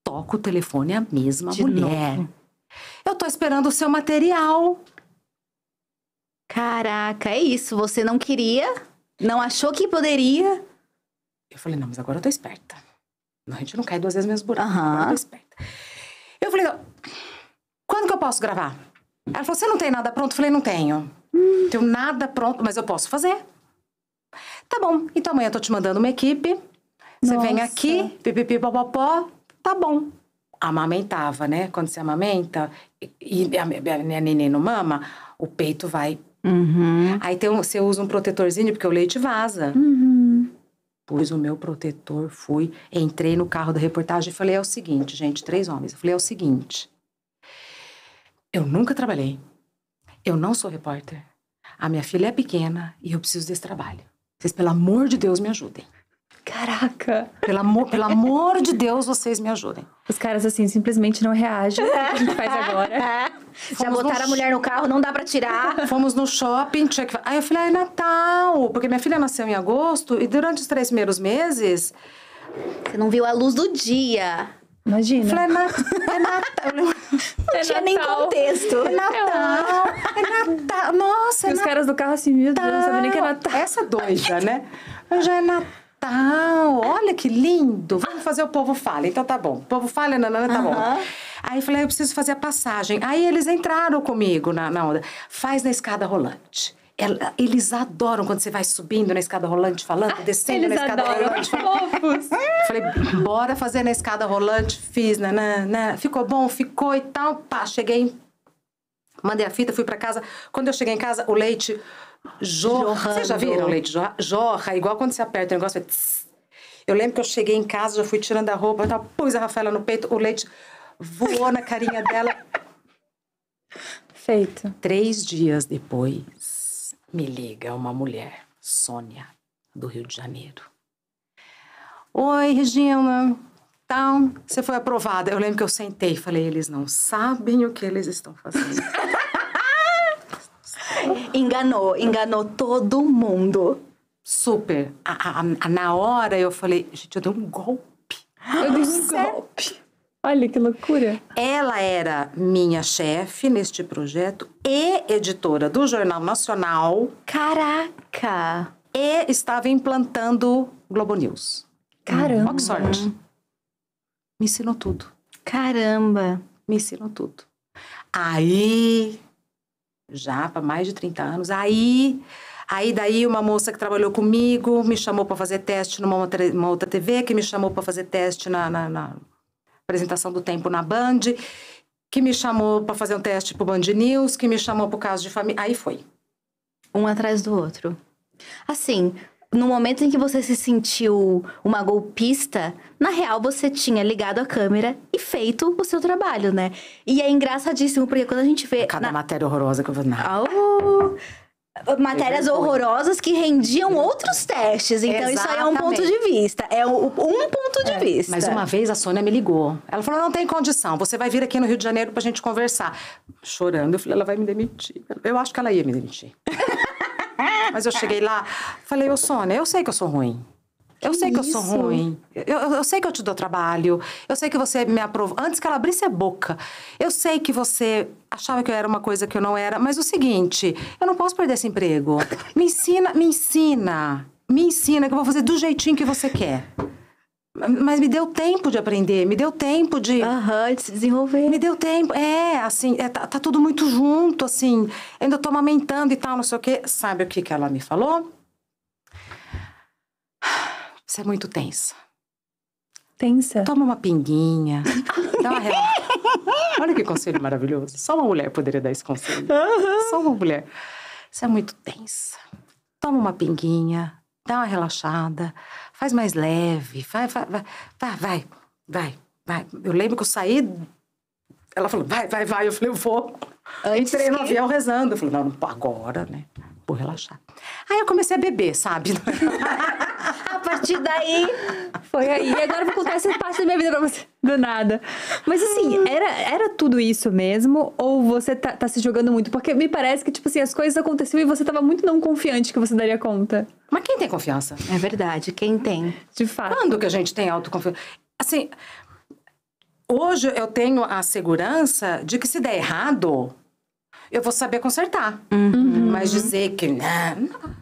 toco o telefone a mesma De mulher. Novo. Eu tô esperando o seu material. Caraca, é isso. Você não queria, não achou que poderia. Eu falei, não, mas agora eu tô esperta. a gente não cai duas vezes no mesmo buraco. Uhum. Agora eu tô esperta. Eu falei, quando que eu posso gravar? Ela falou, você não tem nada pronto? Eu falei, não tenho. Hum. Tenho nada pronto, mas eu posso fazer. Tá bom, então amanhã eu tô te mandando uma equipe. Você vem aqui, pipipi, popopó, tá bom. Amamentava, né? Quando você amamenta e a neném não mama, o peito vai. Uhum. Aí tem um, você usa um protetorzinho, porque o leite vaza. Uhum. Pus o meu protetor, fui, entrei no carro da reportagem e falei: é o seguinte, gente, três homens. Eu falei: é o seguinte. Eu nunca trabalhei. Eu não sou repórter. A minha filha é pequena e eu preciso desse trabalho. Vocês, pelo amor de Deus, me ajudem. Caraca! Pelo amor, pelo amor de Deus, vocês me ajudem. Os caras, assim, simplesmente não reagem. O que a gente faz agora? É. Já botaram a mulher no carro, não dá pra tirar. Fomos no shopping, tinha que... Aí eu falei, ah, é Natal! Porque minha filha nasceu em agosto e durante os três primeiros meses... Você não viu a luz do dia. Imagina. Falei, é, na... *laughs* é Natal. Não, é tinha Natal. nem contexto. É Natal. É, é Natal. Nossa, é Os Natal. caras do carro assim, meu Deus, não sabia nem que é Natal. Essa doida, né? Já é Natal. Olha que lindo. Vamos fazer o povo fala. Então tá bom. O povo fala, nanana, tá bom. Aí eu falei, ah, eu preciso fazer a passagem. Aí eles entraram comigo na, na onda. Faz na escada rolante. Ela, eles adoram quando você vai subindo na escada rolante falando, descendo na escada adoram. rolante. Fofos. Falei, bora fazer na escada rolante, fiz, né, né, né, Ficou bom, ficou e tal. Pá, cheguei. Mandei a fita, fui para casa. Quando eu cheguei em casa, o leite jorra. Vocês já viram o leite jorra? igual quando você aperta o negócio, tss. Eu lembro que eu cheguei em casa, já fui tirando a roupa, tal, pus a Rafaela no peito, o leite voou na carinha dela. Feito. Três dias depois, me liga uma mulher, Sônia, do Rio de Janeiro. Oi, Regina. Então, você foi aprovada. Eu lembro que eu sentei e falei, eles não sabem o que eles estão fazendo. *laughs* enganou, enganou todo mundo. Super. A, a, a, na hora eu falei, gente, eu dei um golpe. Eu dei um golpe. Olha que loucura! Ela era minha chefe neste projeto e editora do Jornal Nacional. Caraca! E estava implantando Globo News. Caramba! Olha que sorte! Me ensinou tudo. Caramba! Me ensinou tudo. Aí, já para mais de 30 anos, aí Aí daí uma moça que trabalhou comigo me chamou para fazer teste numa outra, outra, TV, que me chamou para fazer teste na, na, na, apresentação do tempo na Band, que me chamou para fazer um teste para Band News, que me chamou para o caso de família. Aí foi. Um atrás do outro. Assim, no momento em que você se sentiu uma golpista, na real você tinha ligado a câmera e feito o seu trabalho, né? E é engraçadíssimo, porque quando a gente vê. Cada na... matéria horrorosa que eu vou. Oh! matérias horrorosas que rendiam outros testes. Então, Exatamente. isso aí é um ponto de vista. É um ponto de é. vista. Mas uma vez a Sônia me ligou. Ela falou: não tem condição, você vai vir aqui no Rio de Janeiro pra gente conversar. Chorando, eu falei: ela vai me demitir. Eu acho que ela ia me demitir. *laughs* Mas eu cheguei lá, falei: ô Sônia, eu sei que eu sou ruim eu sei que eu sou ruim. Eu, eu, sei que eu te dou trabalho. Eu sei que você me aprovou. Antes que ela abrisse a boca, eu sei que você achava que eu era uma coisa que eu não era. Mas o seguinte, eu não posso perder esse emprego. Me ensina, me ensina. Me ensina que eu vou fazer do jeitinho que você quer. Mas me deu tempo de aprender, me deu tempo de. Aham, uhum, de se desenvolver. Me deu tempo. É, assim, é, tá, tá, tudo muito junto, assim. Ainda tô amamentando e tal, não sei o quê. Sabe o que, que ela me falou? Você é muito tensa. Tensa? Toma uma pinguinha. dá uma relaxada. *laughs* Olha que conselho maravilhoso. Só uma mulher poderia dar esse conselho. Uhum. Só uma mulher. Você é muito tensa. Toma uma pinguinha, dá uma relaxada, faz mais leve, vai, vai, vai, vai, vai, vai. Eu lembro que eu saí, ela falou, vai, vai, vai. Eu falei, eu vou. Antes Entrei no avião rezando. Eu falei, não, não agora, né? vou relaxar. Aí eu comecei a beber, sabe? *laughs* a partir daí, foi aí. E agora eu vou contar essa parte da minha vida pra você. Do nada. Mas assim, era, era tudo isso mesmo? Ou você tá, tá se jogando muito? Porque me parece que, tipo assim, as coisas aconteciam e você tava muito não confiante que você daria conta. Mas quem tem confiança? É verdade, quem tem? De fato. Quando que a gente tem autoconfiança? Assim, hoje eu tenho a segurança de que se der errado, eu vou saber consertar. Uhum. Mas dizer que. Não.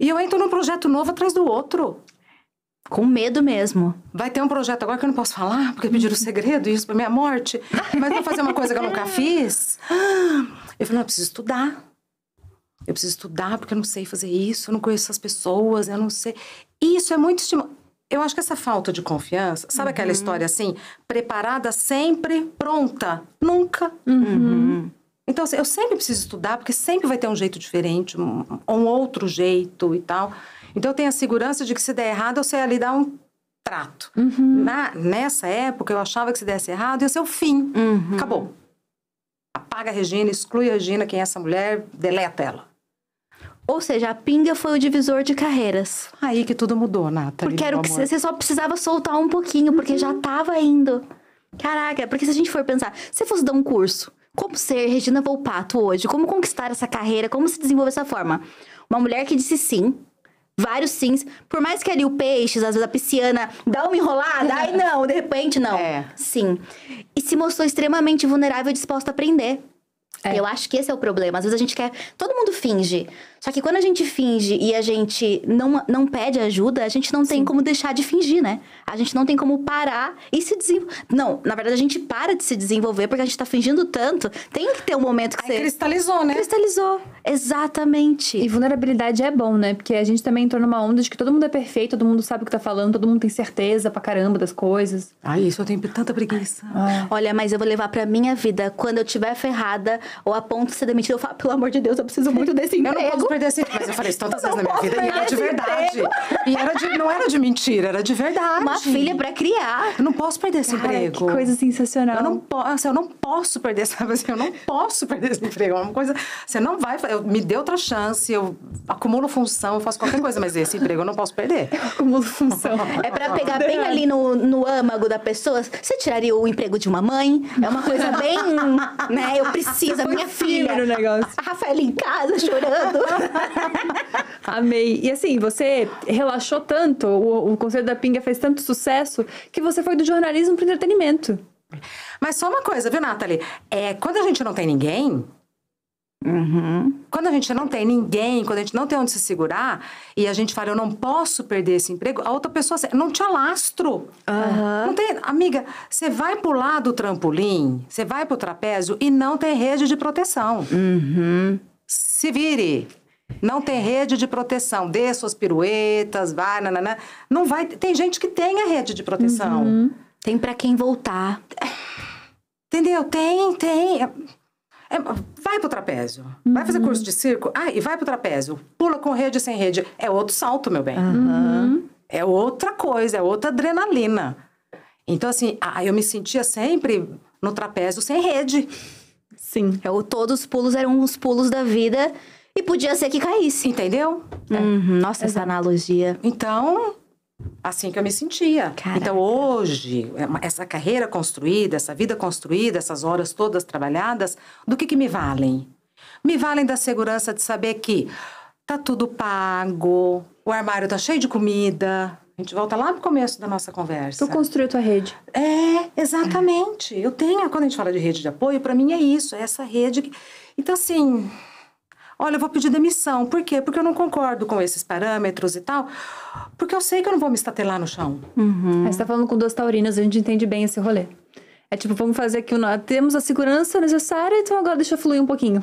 E eu entro num projeto novo atrás do outro. Com medo mesmo. Vai ter um projeto agora que eu não posso falar, porque pediram segredo, isso pra minha morte. Mas vou fazer uma coisa que eu nunca fiz. Eu falei, não, eu preciso estudar. Eu preciso estudar porque eu não sei fazer isso, eu não conheço essas pessoas, eu não sei. Isso é muito estimulante. Eu acho que essa falta de confiança, sabe uhum. aquela história assim, preparada sempre, pronta, nunca. Uhum. Uhum. Então, assim, eu sempre preciso estudar, porque sempre vai ter um jeito diferente, um, um outro jeito e tal. Então, eu tenho a segurança de que se der errado, eu sei ali dar um trato. Uhum. Na, nessa época, eu achava que se desse errado, ia ser o fim. Uhum. Acabou. Apaga a Regina, exclui a Regina, quem é essa mulher, deleta ela. Ou seja, a pinga foi o divisor de carreiras. Aí que tudo mudou, Nathalie. Porque era que você só precisava soltar um pouquinho, porque uhum. já estava indo. Caraca, porque se a gente for pensar, se fosse dar um curso, como ser Regina Volpato hoje? Como conquistar essa carreira? Como se desenvolver essa forma? Uma mulher que disse sim, vários sims. Por mais que ali o peixe, às vezes a pisciana, dá uma enrolada, aí não, de repente não. É. Sim. E se mostrou extremamente vulnerável e disposta a aprender. É. Eu acho que esse é o problema. Às vezes a gente quer. Todo mundo finge. Só que quando a gente finge e a gente não, não pede ajuda, a gente não Sim. tem como deixar de fingir, né? A gente não tem como parar e se desenvolver. Não, na verdade a gente para de se desenvolver porque a gente tá fingindo tanto. Tem que ter um momento que Aí você. Cristalizou, né? Cristalizou. Exatamente. E vulnerabilidade é bom, né? Porque a gente também entrou numa onda de que todo mundo é perfeito, todo mundo sabe o que tá falando, todo mundo tem certeza pra caramba das coisas. Ai, isso eu tenho tanta preguiça. Ai. Ah. Olha, mas eu vou levar pra minha vida. Quando eu tiver ferrada ou a ponto de ser demitida, eu falo, pelo amor de Deus, eu preciso muito desse emprego perder esse emprego. Mas eu falei isso todas as vezes na minha vida. E era de verdade. E era de, não era de mentira, era de verdade. Uma filha pra criar. Eu não posso perder esse Cara, emprego. Que coisa sensacional. Eu não, posso assim, eu não posso perder, essa *laughs* Assim, eu não posso perder esse emprego. É uma coisa. Você não vai. Eu, me dê outra chance, eu acumulo função, eu faço qualquer coisa, mas esse emprego eu não posso perder. Eu *laughs* acumulo função. É pra pegar bem ali no, no âmago da pessoa. Você tiraria o emprego de uma mãe? É uma coisa bem. né? Eu preciso, a minha filha. A Rafaela em casa chorando. *laughs* *laughs* Amei. E assim, você relaxou tanto, o, o Conselho da Pinga fez tanto sucesso, que você foi do jornalismo para entretenimento. Mas só uma coisa, viu, Nathalie? É, quando a gente não tem ninguém, Uhum. Quando a gente não tem ninguém, quando a gente não tem onde se segurar, e a gente fala, eu não posso perder esse emprego, a outra pessoa, não te alastro. Uhum. Não tem, amiga, você vai pular do trampolim, você vai pro trapézio e não tem rede de proteção. Uhum. Se vire. Não tem rede de proteção. Dê suas piruetas, vai, nananã. Não vai. Tem gente que tem a rede de proteção. Uhum. Tem para quem voltar. Entendeu? Tem, tem. É, é vai pro trapézio. Uhum. Vai fazer uhum. curso de circo? Ah, e vai pro trapézio. Pula com rede sem rede. É outro salto, meu bem. Uhum. É outra coisa, é outra adrenalina. Então, assim, ah, eu me sentia sempre no trapézio sem rede. Sim. Eu, é todos os pulos eram os pulos da vida e podia ser que caísse. Entendeu? É. Uhum. Nossa, Exato. essa analogia. Então, assim que eu me sentia. Caraca. Então hoje, é essa carreira construída, essa vida construída, essas horas todas trabalhadas, do que, que me valem? Me valem da segurança de saber que tá tudo pago, o armário tá cheio de comida. A gente volta lá pro começo da nossa conversa. Tu construiu tua rede. É, exatamente. É. Eu tenho, quando a gente fala de rede de apoio, para mim é isso, é essa rede. Que... Então, assim, olha, eu vou pedir demissão. Por quê? Porque eu não concordo com esses parâmetros e tal, porque eu sei que eu não vou me estatelar no chão. Uhum. você tá falando com duas taurinas, a gente entende bem esse rolê. É tipo, vamos fazer aqui, temos a segurança necessária, então agora deixa eu fluir um pouquinho.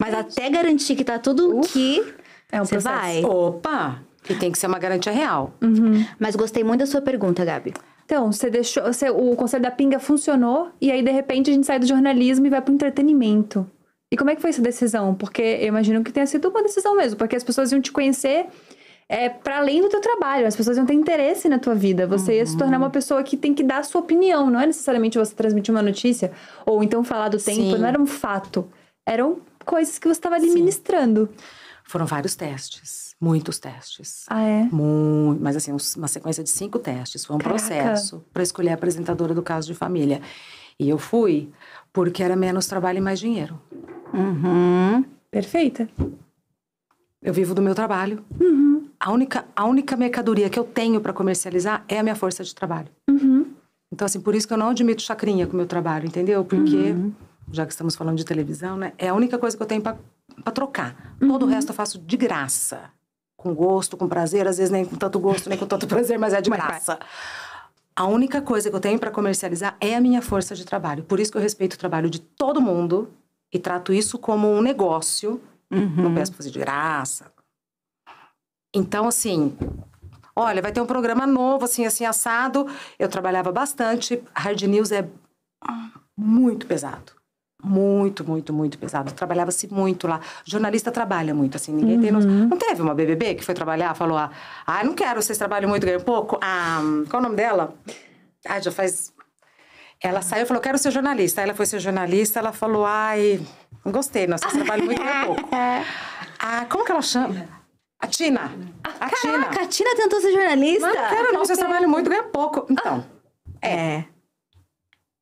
Mas até garantir que tá tudo Uf, uh, que é um você processo. vai. Opa! E tem que ser uma garantia real. Uhum. Mas gostei muito da sua pergunta, Gabi. Então, você deixou. Você, o conselho da pinga funcionou, e aí, de repente, a gente sai do jornalismo e vai pro entretenimento. E como é que foi essa decisão? Porque eu imagino que tenha sido uma decisão mesmo, porque as pessoas iam te conhecer é, para além do teu trabalho, as pessoas iam ter interesse na tua vida. Você uhum. ia se tornar uhum. uma pessoa que tem que dar a sua opinião, não é necessariamente você transmitir uma notícia ou então falar do tempo, Sim. não era um fato. Eram coisas que você estava administrando. Foram vários testes, muitos testes. Ah, é? Muito, mas assim, uma sequência de cinco testes. Foi um Caraca. processo para escolher a apresentadora do caso de família. E eu fui porque era menos trabalho e mais dinheiro. Uhum. Perfeita. Eu vivo do meu trabalho. Uhum. A, única, a única mercadoria que eu tenho para comercializar é a minha força de trabalho. Uhum. Então, assim, por isso que eu não admito chacrinha com o meu trabalho, entendeu? Porque, uhum. já que estamos falando de televisão, né? É a única coisa que eu tenho para trocar. Uhum. Todo o resto eu faço de graça. Com gosto, com prazer, às vezes nem com tanto gosto, nem com tanto *laughs* prazer, mas é de graça. A única coisa que eu tenho para comercializar é a minha força de trabalho. Por isso que eu respeito o trabalho de todo mundo e trato isso como um negócio. Uhum. Não peço para fazer de graça. Então, assim, olha, vai ter um programa novo, assim, assim, assado. Eu trabalhava bastante. Hard News é muito pesado. Muito, muito, muito pesado. Trabalhava-se muito lá. Jornalista trabalha muito, assim, ninguém uhum. tem noção. Uhum. Não teve uma BBB que foi trabalhar, falou: ah, ah não quero, vocês trabalham muito, ganham pouco. Ah, qual o nome dela? Ah, já faz. Ela saiu e falou: quero ser jornalista. Aí ela foi ser jornalista, ela falou: ai, gostei, não vocês trabalham muito, ganham pouco. *laughs* É. ah, como que ela chama? A Tina. Ah, a caraca, Tina. a Tina tentou ser jornalista? Não, quero não, vocês trabalham muito, ganham pouco. Então. Ah. É. é.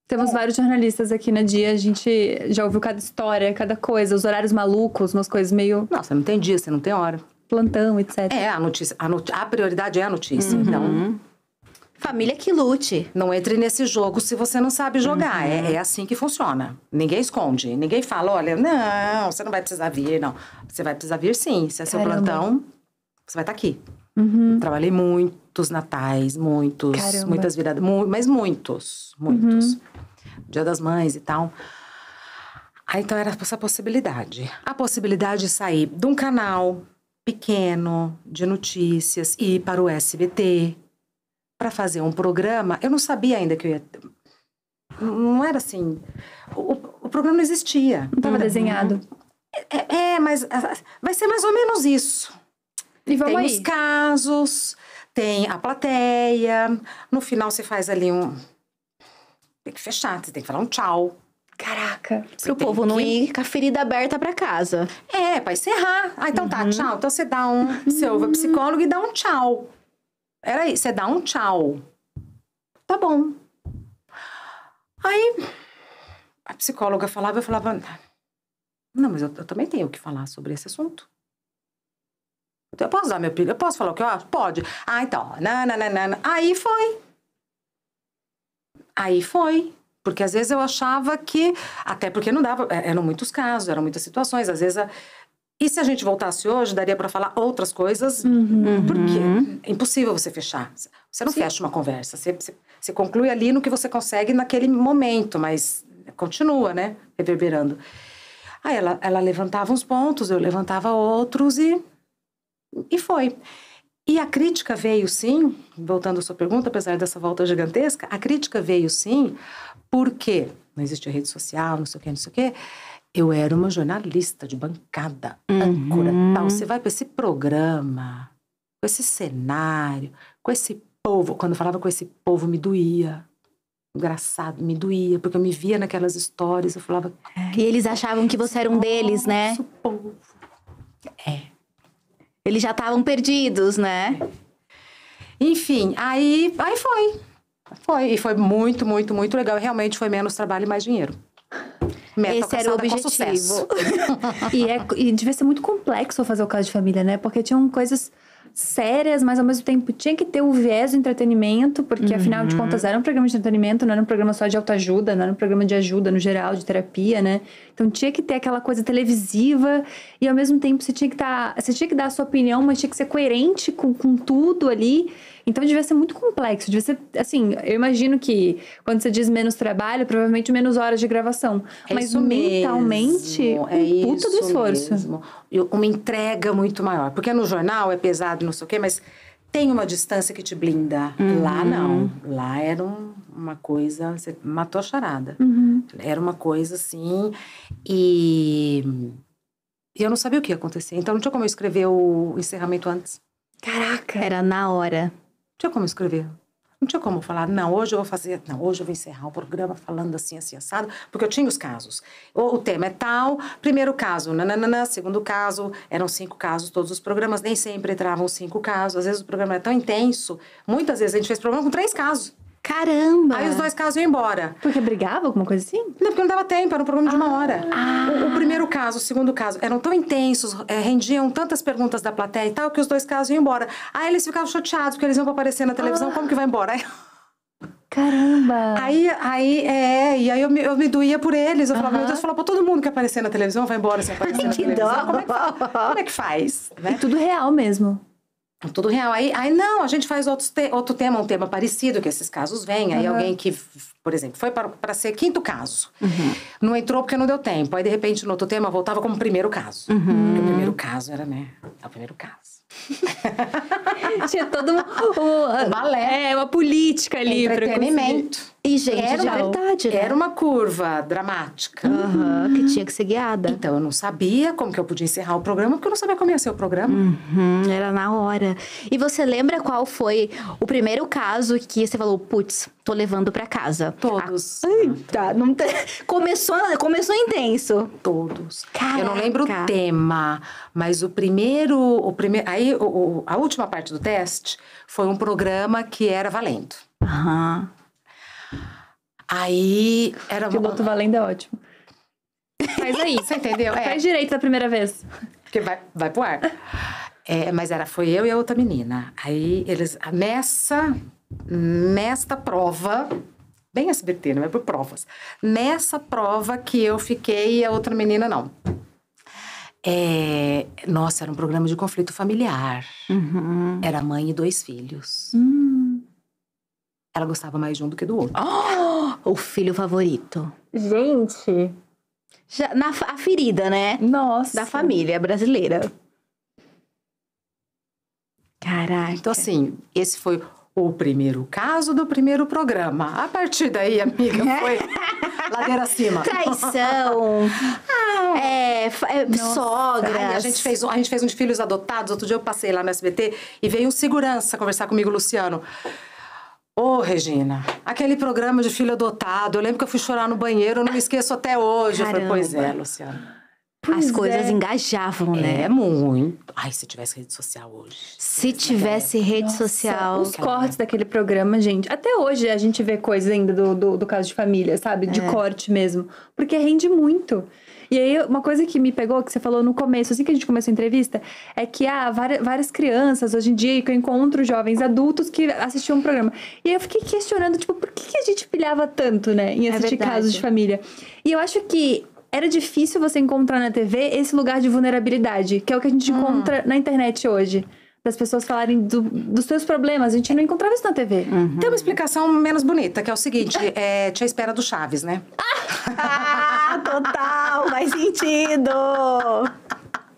Temos é. vários jornalistas aqui na dia, a gente já ouviu cada história, cada coisa, os horários malucos, umas coisas meio. Não, você não tem dia, você não tem hora. Plantão, etc. É, a notícia. A, not... a prioridade é a notícia. Uhum. Então. Família que lute. Não entre nesse jogo se você não sabe jogar. É, uhum. É, é, assim que funciona. Ninguém esconde. Ninguém fala, olha, não, você não vai precisar vir, não. Você vai precisar vir sim. Se é Caramba. seu plantão, você vai estar tá aqui. Uhum. Trabalhei muitos natais, muitos, Caramba. muitas viradas, mu mas muitos, muitos. Uhum. Dia das Mães e tal. Aí então era essa possibilidade. A possibilidade de sair de um canal pequeno de notícias e ir para o SBT para fazer um programa. Eu não sabia ainda que eu ia. Não era assim. O, o programa não existia. Não estava desenhado. É, é, é mas ah, vai ser mais ou menos isso. E vamos tem aí. os casos, tem a plateia. No final você faz ali um tem que fechar, você tem que falar um tchau. Caraca, pro povo que... não ir com a ferida aberta pra casa. É, pra encerrar. Ah, então tá, uhum. tá, tchau. Então você dá um. Uhum. Você ouve a psicóloga e dá um tchau. Era isso, você dá um tchau. Tá bom. Aí a psicóloga falava, eu falava. Não, mas eu, eu também tenho o que falar sobre esse assunto. Eu posso dar meu apelido? Eu posso falar o que eu acho? Pode. Ah, então. Nananana. Aí foi. Aí foi. Porque às vezes eu achava que. Até porque não dava. É, eram muitos casos, eram muitas situações. Às vezes. A, e se a gente voltasse hoje, daria para falar outras coisas, uhum. porque uhum. é impossível você fechar. Você não Sim. fecha uma conversa, você, você, você, conclui ali no que você consegue naquele momento, mas continua, né, reverberando. Aí ela, ela levantava uns pontos, eu levantava outros e, e foi. E a crítica veio sim, voltando à sua pergunta, apesar dessa volta gigantesca, a crítica veio sim porque não existia rede social, não sei o quê, não sei o quê. Eu era uma jornalista de bancada, uhum. âncora, tal. Você vai para esse programa, com esse cenário, com esse povo. Quando eu falava com esse povo, me doía. Engraçado, me doía, porque eu me via naquelas histórias, eu falava. E eles achavam que você era um deles, né? Povo. É. Eles já estavam perdidos, né? Enfim, aí, aí foi. Foi. E foi muito, muito, muito legal. Realmente foi menos trabalho e mais dinheiro. Meta Esse era o objetivo. *laughs* e, é, e devia ser muito complexo fazer o caso de família, né? Porque tinham coisas sérias, mas ao mesmo tempo tinha que ter o viés do entretenimento, porque uhum. afinal de contas era um programa de entretenimento, não era um programa só de autoajuda, não era um programa de ajuda no geral, de terapia, né? Então tinha que ter aquela coisa televisiva e ao mesmo tempo você tinha que estar, tá, você tinha que dar a sua opinião, mas tinha que ser coerente com, com tudo ali. Então devia ser muito complexo, devia ser assim, eu imagino que quando você diz menos trabalho, provavelmente menos horas de gravação, é mas mentalmente mesmo, é puta do esforço. Mesmo. Uma entrega muito maior, porque no jornal é pesado, não sei o quê, mas tem uma distância que te blinda. Uhum. Lá não, lá era um, uma coisa, você matou a charada. Uhum. Era uma coisa assim e eu não sabia o que ia acontecer. Então não tinha como eu escrever o encerramento antes. Caraca! Era na hora tinha como escrever. Não tinha como falar, não, hoje eu vou fazer, não, hoje eu vou encerrar o programa falando assim, assim, assado, porque eu tinha os casos. O, o tema é tal, primeiro caso, nananana, segundo caso, eram cinco casos todos os programas, nem sempre entravam cinco casos, às vezes o programa é tão intenso, muitas vezes a gente fez programa com três casos. Caramba! Aí os dois casos iam embora. Porque brigava, alguma coisa assim? Não, porque não dava tempo, era um programa de uma ah. hora. Ah. O, o, primeiro caso, o segundo caso, eram tão intensos, é, rendiam tantas perguntas da plateia e tal, que os dois casos iam embora. Aí eles ficavam chateados, porque eles iam aparecer na televisão, ah. como que vai embora? Aí... Caramba! Aí, aí, é, e aí eu me, eu me doía por eles. Eu falava, uhum. meu Deus, falava, todo mundo que aparecer na televisão vai embora se aparecer na *laughs* que televisão. Dó. Como, é que, como é que faz? Né? E tudo real mesmo. É tudo real. Aí, aí não, a gente faz te outro tema, um tema parecido, que esses casos vêm. Aí uhum. alguém que, por exemplo, foi para ser quinto caso, uhum. não entrou porque não deu tempo. Aí, de repente, no outro tema, voltava como primeiro caso. Uhum. Porque o primeiro caso era, né? É o primeiro caso. *laughs* Tinha todo um, um, o balé. É, uma política ali. Entretenimento. E, gente, era uma, verdade, né? uma curva dramática. Uhum, que tinha que ser guiada. Então, eu não sabia como que eu podia encerrar o programa, porque eu não sabia como ia ser o programa. Uhum, era na hora. E você lembra qual foi o primeiro caso que você falou, putz, tô levando para casa? Todos. Ah, eita, não te... *laughs* começou, começou intenso. Todos. Caraca. Eu não lembro o tema, mas o primeiro... O primeiro aí, o, a última parte do teste foi um programa que era valendo. Aham. Uhum. Aí era. Piloto valendo é ótimo. Faz aí, você entendeu? É. Faz direito da primeira vez. Porque vai, vai pro ar. É, mas era, foi eu e a outra menina. Aí eles, nessa, nesta prova, bem SBT, não é por provas. Nessa prova que eu fiquei e a outra menina não. É, nossa, era um programa de conflito familiar. Uhum. Era mãe e dois filhos. Hum ela gostava mais de um do que do outro. Oh! *gasps* O filho favorito. Gente. Já, na, a ferida, né? Nossa. Da família brasileira. Caraca. Então, assim, esse foi o primeiro caso do primeiro programa. A partir daí, amiga, *laughs* foi ladeira acima. Traição. *laughs* ah, é, é sogra. A gente, fez, a gente fez uns filhos adotados. Outro dia eu passei lá no SBT e veio um segurança conversar comigo, Luciano. Ô, oh, Regina, aquele programa de filho adotado, eu lembro que eu fui chorar no banheiro, eu não me esqueço até hoje. Caramba. Eu falei, pois é, Luciana. Pois as coisas é. engajavam, né? É muito. Ai, se tivesse rede social hoje. Se tivesse rede Nossa, social. Os cortes daquele programa, gente. Até hoje a gente vê coisas ainda do, do, do, caso de família, sabe? De é. corte mesmo. Porque rende muito. E aí, uma coisa que me pegou, que você falou no começo, assim que a gente começou a entrevista, é que há ah, várias, várias, crianças hoje em dia que eu encontro jovens adultos que assistiam um programa. E aí eu fiquei questionando, tipo, por que, que a gente pilhava tanto, né, em é assistir é casos de família? E eu acho que era difícil você encontrar na TV esse lugar de vulnerabilidade, que é o que a gente hum. encontra na internet hoje das pessoas falarem do, dos seus problemas. A gente não encontrava isso na TV. Uhum. Tem uma explicação menos bonita, que é o seguinte: *laughs* é, tinha espera do Chaves, né? ah, *laughs* ah total! faz sentido!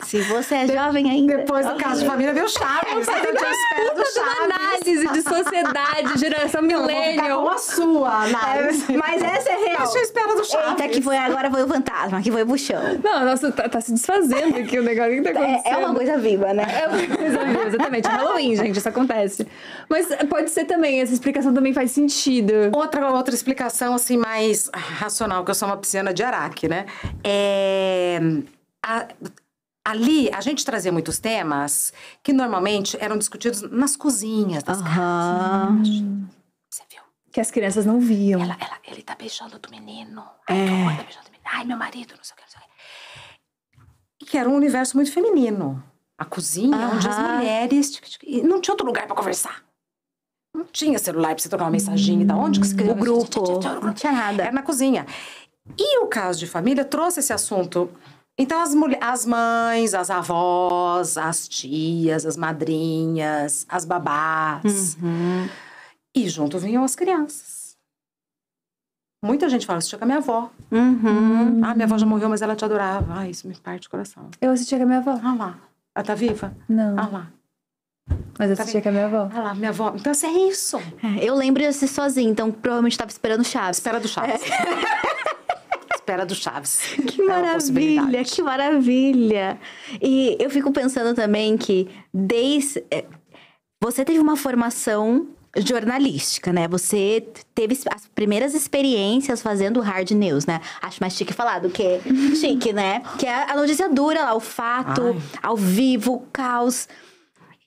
Se você é de, jovem ainda. Depois do caso de família veio Chaves. Você tá esperando Chaves. análise de sociedade, *laughs* geração milênio. a sua análise. É, mas essa é real. Deixa eu espera do Chaves. Até que foi agora foi o fantasma, que foi o buchão. Não, nossa, tá, tá se desfazendo aqui o negócio que tá acontecendo. É, é, uma coisa viva, né? É uma coisa viva, exatamente. É Halloween, gente, isso acontece. Mas pode ser também, essa explicação também faz sentido. Outra, outra explicação, assim, mais racional, que eu sou uma pisciana de Araque, né? É. A, ali a gente trazia muitos temas que normalmente eram discutidos nas cozinhas das uhum. casas. Você viu? Que as crianças não viam. Ela, ela, ele tá beijando do menino. Ai, é. tá beijando menino. Ai, meu marido, não sei o que, não sei o que. E que era um universo muito feminino. A cozinha, uhum. onde as mulheres. Tic, tipo, tic, tipo, tic, não tinha outro lugar para conversar. Não tinha celular pra você trocar uma mensagem, da Onde que você hum, criou O grupo. Não tinha nada. Era na cozinha. E o caso de família trouxe esse assunto então, as, as mães, as avós, as tias, as madrinhas, as babás. Uhum. E junto vinham as crianças. Muita gente fala, assistia com a minha avó. Uhum. Ah, minha avó já morreu, mas ela te adorava. Ah, isso me parte o coração. Eu assistia com a minha avó. Ah lá. Ela tá viva? Não. Ah lá. Mas eu tá assistia com a minha avó. Ah lá, minha avó. Então, assim, é isso. É, eu lembro de assistir sozinha, então provavelmente estava esperando o Chaves. Espera do Chaves. É. *laughs* espera do Chaves. *laughs* Que é maravilha, que maravilha. E eu fico pensando também que desde é, você teve uma formação jornalística, né? Você teve as primeiras experiências fazendo hard news, né? Acho mais chique falar do que *laughs* chique, né? Que é a notícia dura lá, o fato, Ai. ao vivo, o caos.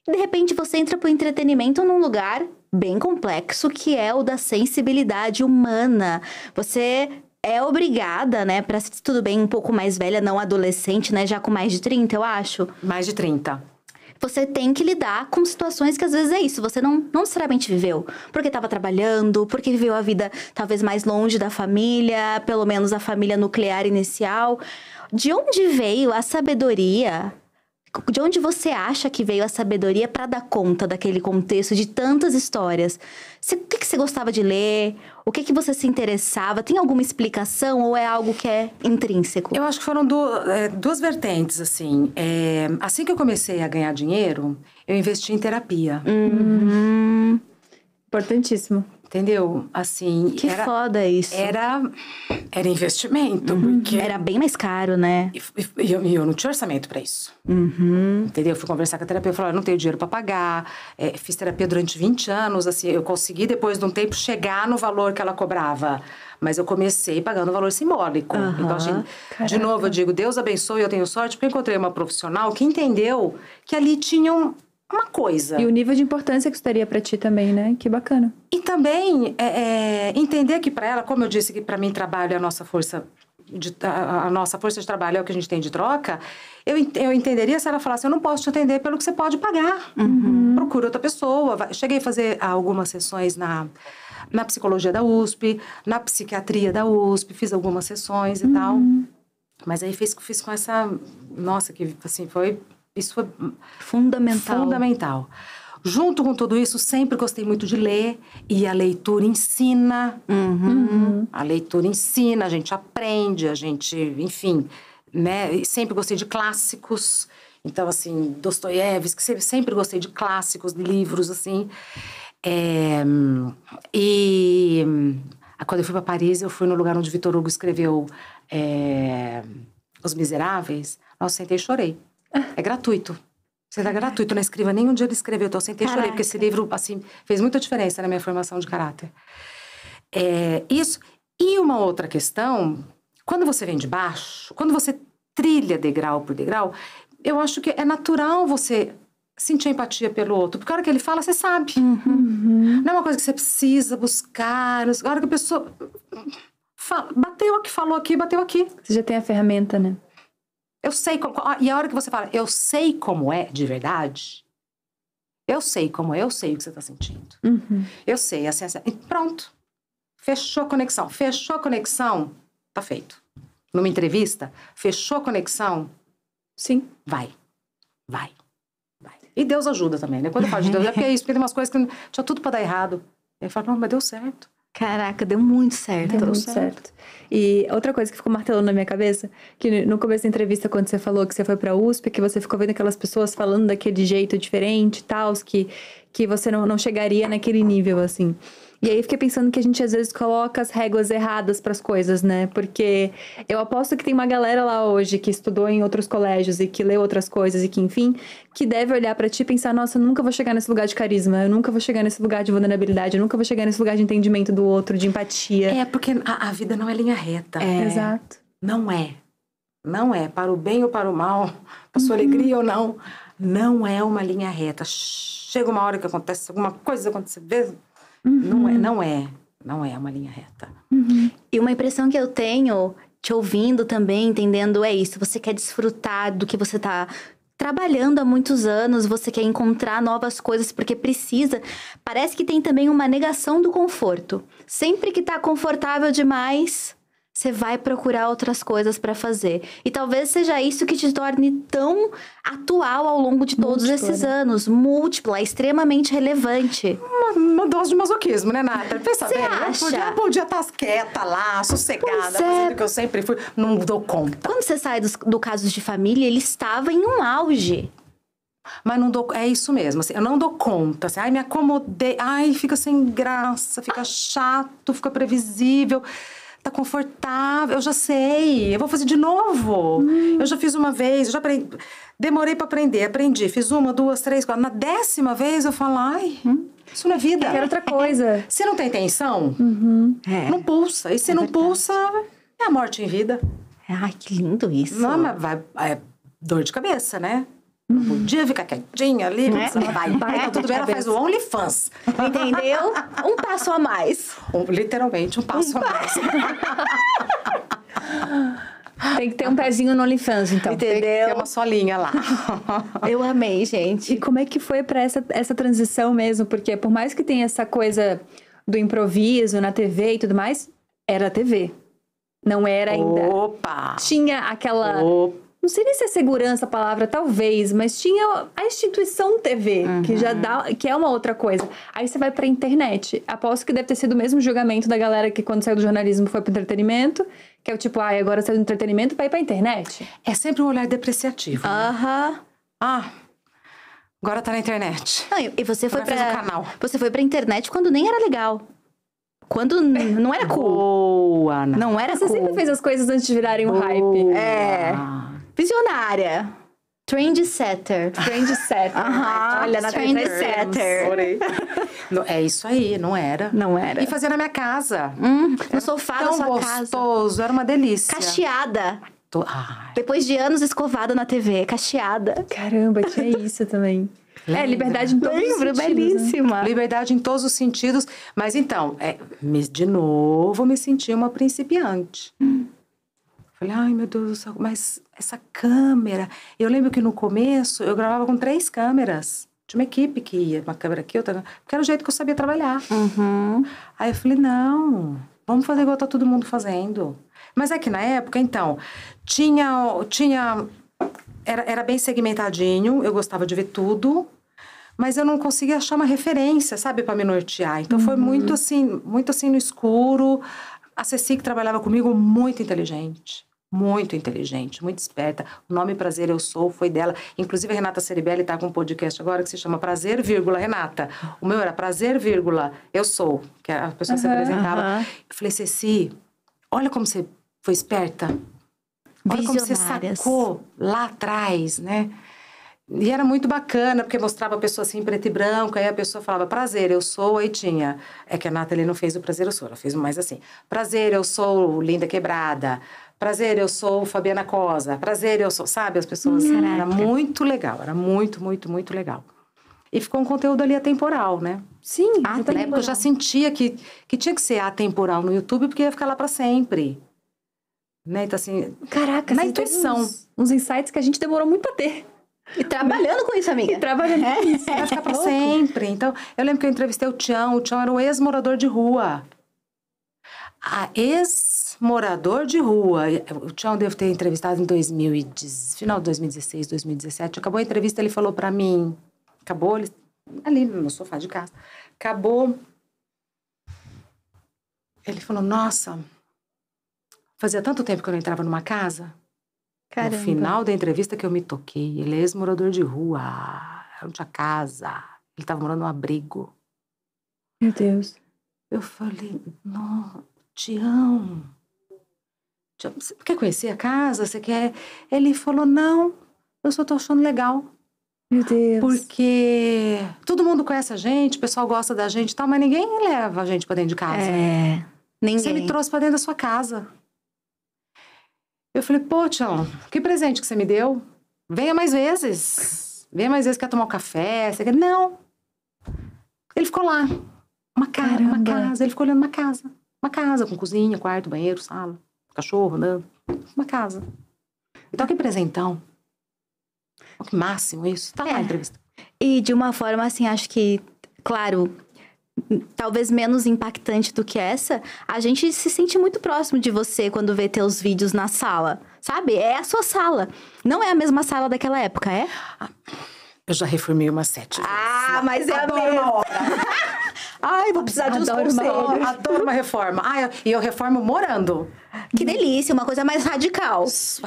De repente você entra pro entretenimento num lugar bem complexo que é o da sensibilidade humana. Você é obrigada, né, pra ser tudo bem um pouco mais velha, não adolescente, né, já com mais de 30, eu acho. Mais de 30. Você tem que lidar com situações que às vezes é isso, você não, não necessariamente viveu. Porque estava trabalhando, porque viveu a vida talvez mais longe da família, pelo menos a família nuclear inicial. De onde veio a sabedoria de onde você acha que veio a sabedoria para dar conta daquele contexto de tantas histórias? o que, que você gostava de ler? O que, que você se interessava? Tem alguma explicação ou é algo que é intrínseco? Eu acho que foram do, é, duas vertentes, assim. É, assim que eu comecei a ganhar dinheiro, eu investi em terapia. Uhum. Importantíssimo. Entendeu? Assim. Que era, foda isso. Era, era investimento. Uhum. Porque era bem mais caro, né? E, e, e eu, não tinha orçamento para isso. Uhum. Entendeu? Eu fui conversar com a terapeuta, falei, não tenho dinheiro para pagar. É, fiz terapia durante 20 anos, assim, eu consegui depois de um tempo chegar no valor que ela cobrava. Mas eu comecei pagando valor simbólico. Uhum. Então, gente, assim, de novo, eu digo, Deus abençoe, eu tenho sorte, porque eu encontrei uma profissional que entendeu que ali tinham uma coisa. E o nível de importância que isso daria para ti também, né? Que bacana. E também é, é, entender que para ela, como eu disse que para mim trabalho é a nossa força de, a, a, nossa força de trabalho é o que a gente tem de troca, eu, eu entenderia se ela falasse, eu não posso te atender pelo que você pode pagar. Uhum. Procura outra pessoa. Cheguei a fazer algumas sessões na, na psicologia da USP, na psiquiatria da USP, fiz algumas sessões uhum. e tal. Uhum. Mas aí fiz, fiz com essa... Nossa, que assim, foi isso foi é fundamental. Fundamental. Junto com tudo isso, sempre gostei muito de ler e a leitura ensina. Uhum, uhum. A leitura ensina, a gente aprende, a gente, enfim, né? Sempre gostei de clássicos. Então, assim, Dostoiévski, sempre gostei de clássicos, de livros, assim. É, e quando eu fui para Paris, eu fui no lugar onde Vitor Hugo escreveu é, Os Miseráveis. Nossa, sentei e chorei. É gratuito. Você dá gratuito, não é escreva nem dia ele escreveu. Então, eu sentei e chorei, porque esse livro, assim, fez muita diferença na minha formação de caráter. É, isso. E uma outra questão, quando você vem de baixo, quando você trilha degrau por degrau, eu acho que é natural você sentir empatia pelo outro. Porque a hora que ele fala, você sabe. Uhum. Não é uma coisa que você precisa buscar. A hora que a pessoa. Fala, bateu aqui, falou aqui, bateu aqui. Você já tem a ferramenta, né? Eu sei como. E a hora que você fala, eu sei como é de verdade, eu sei como é, eu sei o que você está sentindo. Uhum. Eu sei, assim, assim. E pronto. Fechou a conexão. Fechou a conexão, tá feito. Numa entrevista, fechou a conexão? Sim. Vai. Vai. Vai. E Deus ajuda também, né? Quando eu falo de Deus, é porque é isso, porque tem umas coisas que tinha tudo para dar errado. Ele fala, não, mas deu certo. Caraca, deu muito certo. Deu muito certo. E outra coisa que ficou martelando na minha cabeça, que no começo da entrevista, quando você falou que você foi pra USP, que você ficou vendo aquelas pessoas falando daquele jeito diferente e tal, que, que você não, não chegaria naquele nível, assim. E aí fiquei pensando que a gente às vezes coloca as réguas erradas para as coisas, né? Porque eu aposto que tem uma galera lá hoje que estudou em outros colégios e que leu outras coisas e que, enfim, que deve olhar para ti e pensar: nossa, eu nunca vou chegar nesse lugar de carisma, eu nunca vou chegar nesse lugar de vulnerabilidade, eu nunca vou chegar nesse lugar de entendimento do outro, de empatia. É, porque a, a vida não é linha reta. É. é. Exato. Não é. Não é. Para o bem ou para o mal, para sua uhum. alegria ou não, não é uma linha reta. chega uma hora que acontece alguma coisa, acontece, vê, Uhum. Não, é, uhum. não é, não é uma linha reta. Uhum. E uma impressão que eu tenho, te ouvindo também, entendendo, é isso. Você quer desfrutar do que você está trabalhando há muitos anos, você quer encontrar novas coisas porque precisa. Parece que tem também uma negação do conforto. Sempre que está confortável demais, você vai procurar outras coisas para fazer. E talvez seja isso que te torne tão atual ao longo de todos Múltipla, esses né? anos. Múltipla, extremamente relevante. Uma, uma dose de masoquismo, né, Nata? Pensa bem, acha? eu podia, estar tá quieta lá, sossegada, é. fazendo o que eu sempre fui, não dou conta. Quando você sai dos, do Casos de Família, ele estava em um auge. Mas não dou, é isso mesmo, assim, eu não dou conta, assim, ai, me acomodei, ai, fica sem graça, fica chato, fica previsível tá confortável, eu já sei, eu vou fazer de novo. Hum. Eu já fiz uma vez, eu já aprendi, demorei para aprender, aprendi, fiz uma, duas, três, quatro. Na décima vez eu falo, ai, hum. isso não é vida. Quero outra é, coisa. É, se não tem tensão, uhum. É, não pulsa. E se é não verdade. pulsa, é a morte em vida. Ai, que lindo isso. Não, mas vai, é dor de cabeça, né? Não podia ficar quietinha ali, né? Vai, vai, é. então tudo bem, ela faz o OnlyFans. Entendeu? Um passo a mais. Um, literalmente, um passo um a mais. *laughs* Tem que ter um pezinho no OnlyFans, então. Entendeu? Tem que ter uma solinha lá. *laughs* Eu amei, gente. E como é que foi para essa, essa transição mesmo? Porque por mais que tenha essa coisa do improviso na TV e tudo mais, era TV. Não era ainda. Opa! Tinha aquela. Opa! não sei nem se é segurança a palavra, talvez, mas tinha a instituição TV, uhum. que já uhum. dá, que é uma outra coisa. Aí você vai pra internet. Aposto que deve ter sido o mesmo julgamento da galera que quando saiu do jornalismo foi pro entretenimento, que é o tipo, ai, ah, agora saiu do entretenimento vai pra internet. É sempre um olhar depreciativo. Né? Aham. Né? Ah. Agora tá na internet. Não, e você foi para canal. Você foi pra internet quando nem era legal. Quando não era cool. Boa, Ana. Não era Você cool. sempre fez as coisas antes de virarem um Boa. hype. É. Ah. Visionária. Trendsetter. Trendsetter. *laughs* Aham, olha, na trendsetter. é isso aí, não era. Não era. E fazia na minha casa. Hum, no sofá da sua gostoso, casa. gostoso, era uma delícia. Cacheada. Tô... Depois de anos escovada na TV, cacheada. Caramba, tinha isso também. É, liberdade né? em todos os sentidos. belíssima. Né? Liberdade em todos os sentidos. Mas então, é, de novo, me senti uma principiante. Hum. Falei, ai meu Deus do céu, mas essa câmera. Eu lembro que no começo eu gravava com três câmeras. Tinha uma equipe que ia, uma câmera aqui, outra. Porque era o jeito que eu sabia trabalhar. Uhum. Aí eu falei: não, vamos fazer igual tá todo mundo fazendo. Mas é que na época, então, tinha. tinha era, era bem segmentadinho, eu gostava de ver tudo, mas eu não conseguia achar uma referência, sabe, para me nortear. Então uhum. foi muito assim, muito assim no escuro. A Ceci que trabalhava comigo, muito inteligente muito inteligente, muito esperta. O nome Prazer Eu Sou foi dela. Inclusive, a Renata Ceribelli está com um podcast agora que se chama Prazer, vírgula, Renata. O meu era Prazer, vírgula, Eu Sou, que a pessoa uhum, se apresentava. Uhum. Eu falei, Ceci, olha como você foi esperta. Olha como você sacou lá atrás, né? E era muito bacana, porque mostrava a pessoa assim, preto e branco, aí a pessoa falava, prazer, eu sou, aí tinha. É que a Nathalie não fez o prazer, eu sou, ela fez mais assim. Prazer, eu sou linda quebrada. Prazer, eu sou Fabiana Cosa. Prazer, eu sou. Sabe, as pessoas. Né, Caraca. Era muito legal, era muito, muito, muito legal. E ficou um conteúdo ali atemporal, né? Sim, atemporal. Ah, então, né, época eu já sentia que, que tinha que ser atemporal no YouTube, porque ia ficar lá para sempre. Né? Então, assim. Caraca, na intuição. Uns, uns insights que a gente demorou muito a ter. E trabalhando com isso, amiga. E trabalhando é, com isso. Vai ficar é pra sempre. Então, eu lembro que eu entrevistei o Tião. O Tião era um ex-morador de rua. A ah, ex morador de rua. O Tião deve ter entrevistado em 2010, final de 2016, 2017. Acabou a entrevista, ele falou para mim. Acabou, ele, ali no sofá de casa. Acabou. Ele falou: Nossa, fazia tanto tempo que eu não entrava numa casa. Caramba. No final da entrevista que eu me toquei, ele é ex-morador de rua, não tinha casa, ele estava morando num abrigo. Meu Deus. Eu falei, não, Tião, Tipo, você quer conhecer a casa? Você quer. Ele falou: Não, eu só tô achando legal. Meu Deus. Porque todo mundo conhece a gente, o pessoal gosta da gente e tal, mas ninguém leva a gente pra dentro de casa. É. Ninguém. Você me trouxe pra dentro da sua casa. Eu falei, pô, Tião, que presente que você me deu. Venha mais vezes. Venha mais vezes, quer tomar um café? Você quer... Não. Ele ficou lá. Uma cara, Caramba. uma casa. Ele ficou olhando uma casa. Uma casa com cozinha, quarto, banheiro, sala cachorro né? Uma casa. Então, que presentão. Que máximo isso. Tá é. lá a entrevista. E de uma forma, assim, acho que, claro, talvez menos impactante do que essa, a gente se sente muito próximo de você quando vê teus vídeos na sala. Sabe? É a sua sala. Não é a mesma sala daquela época, é? Ah, eu já reformei uma sete. Ah, mas é a mesma. Ai, vou precisar de uns adoro conselhos. Uma, adoro uma reforma. Ai, e eu reformo morando. Que delícia, uma coisa mais radical. Raiz.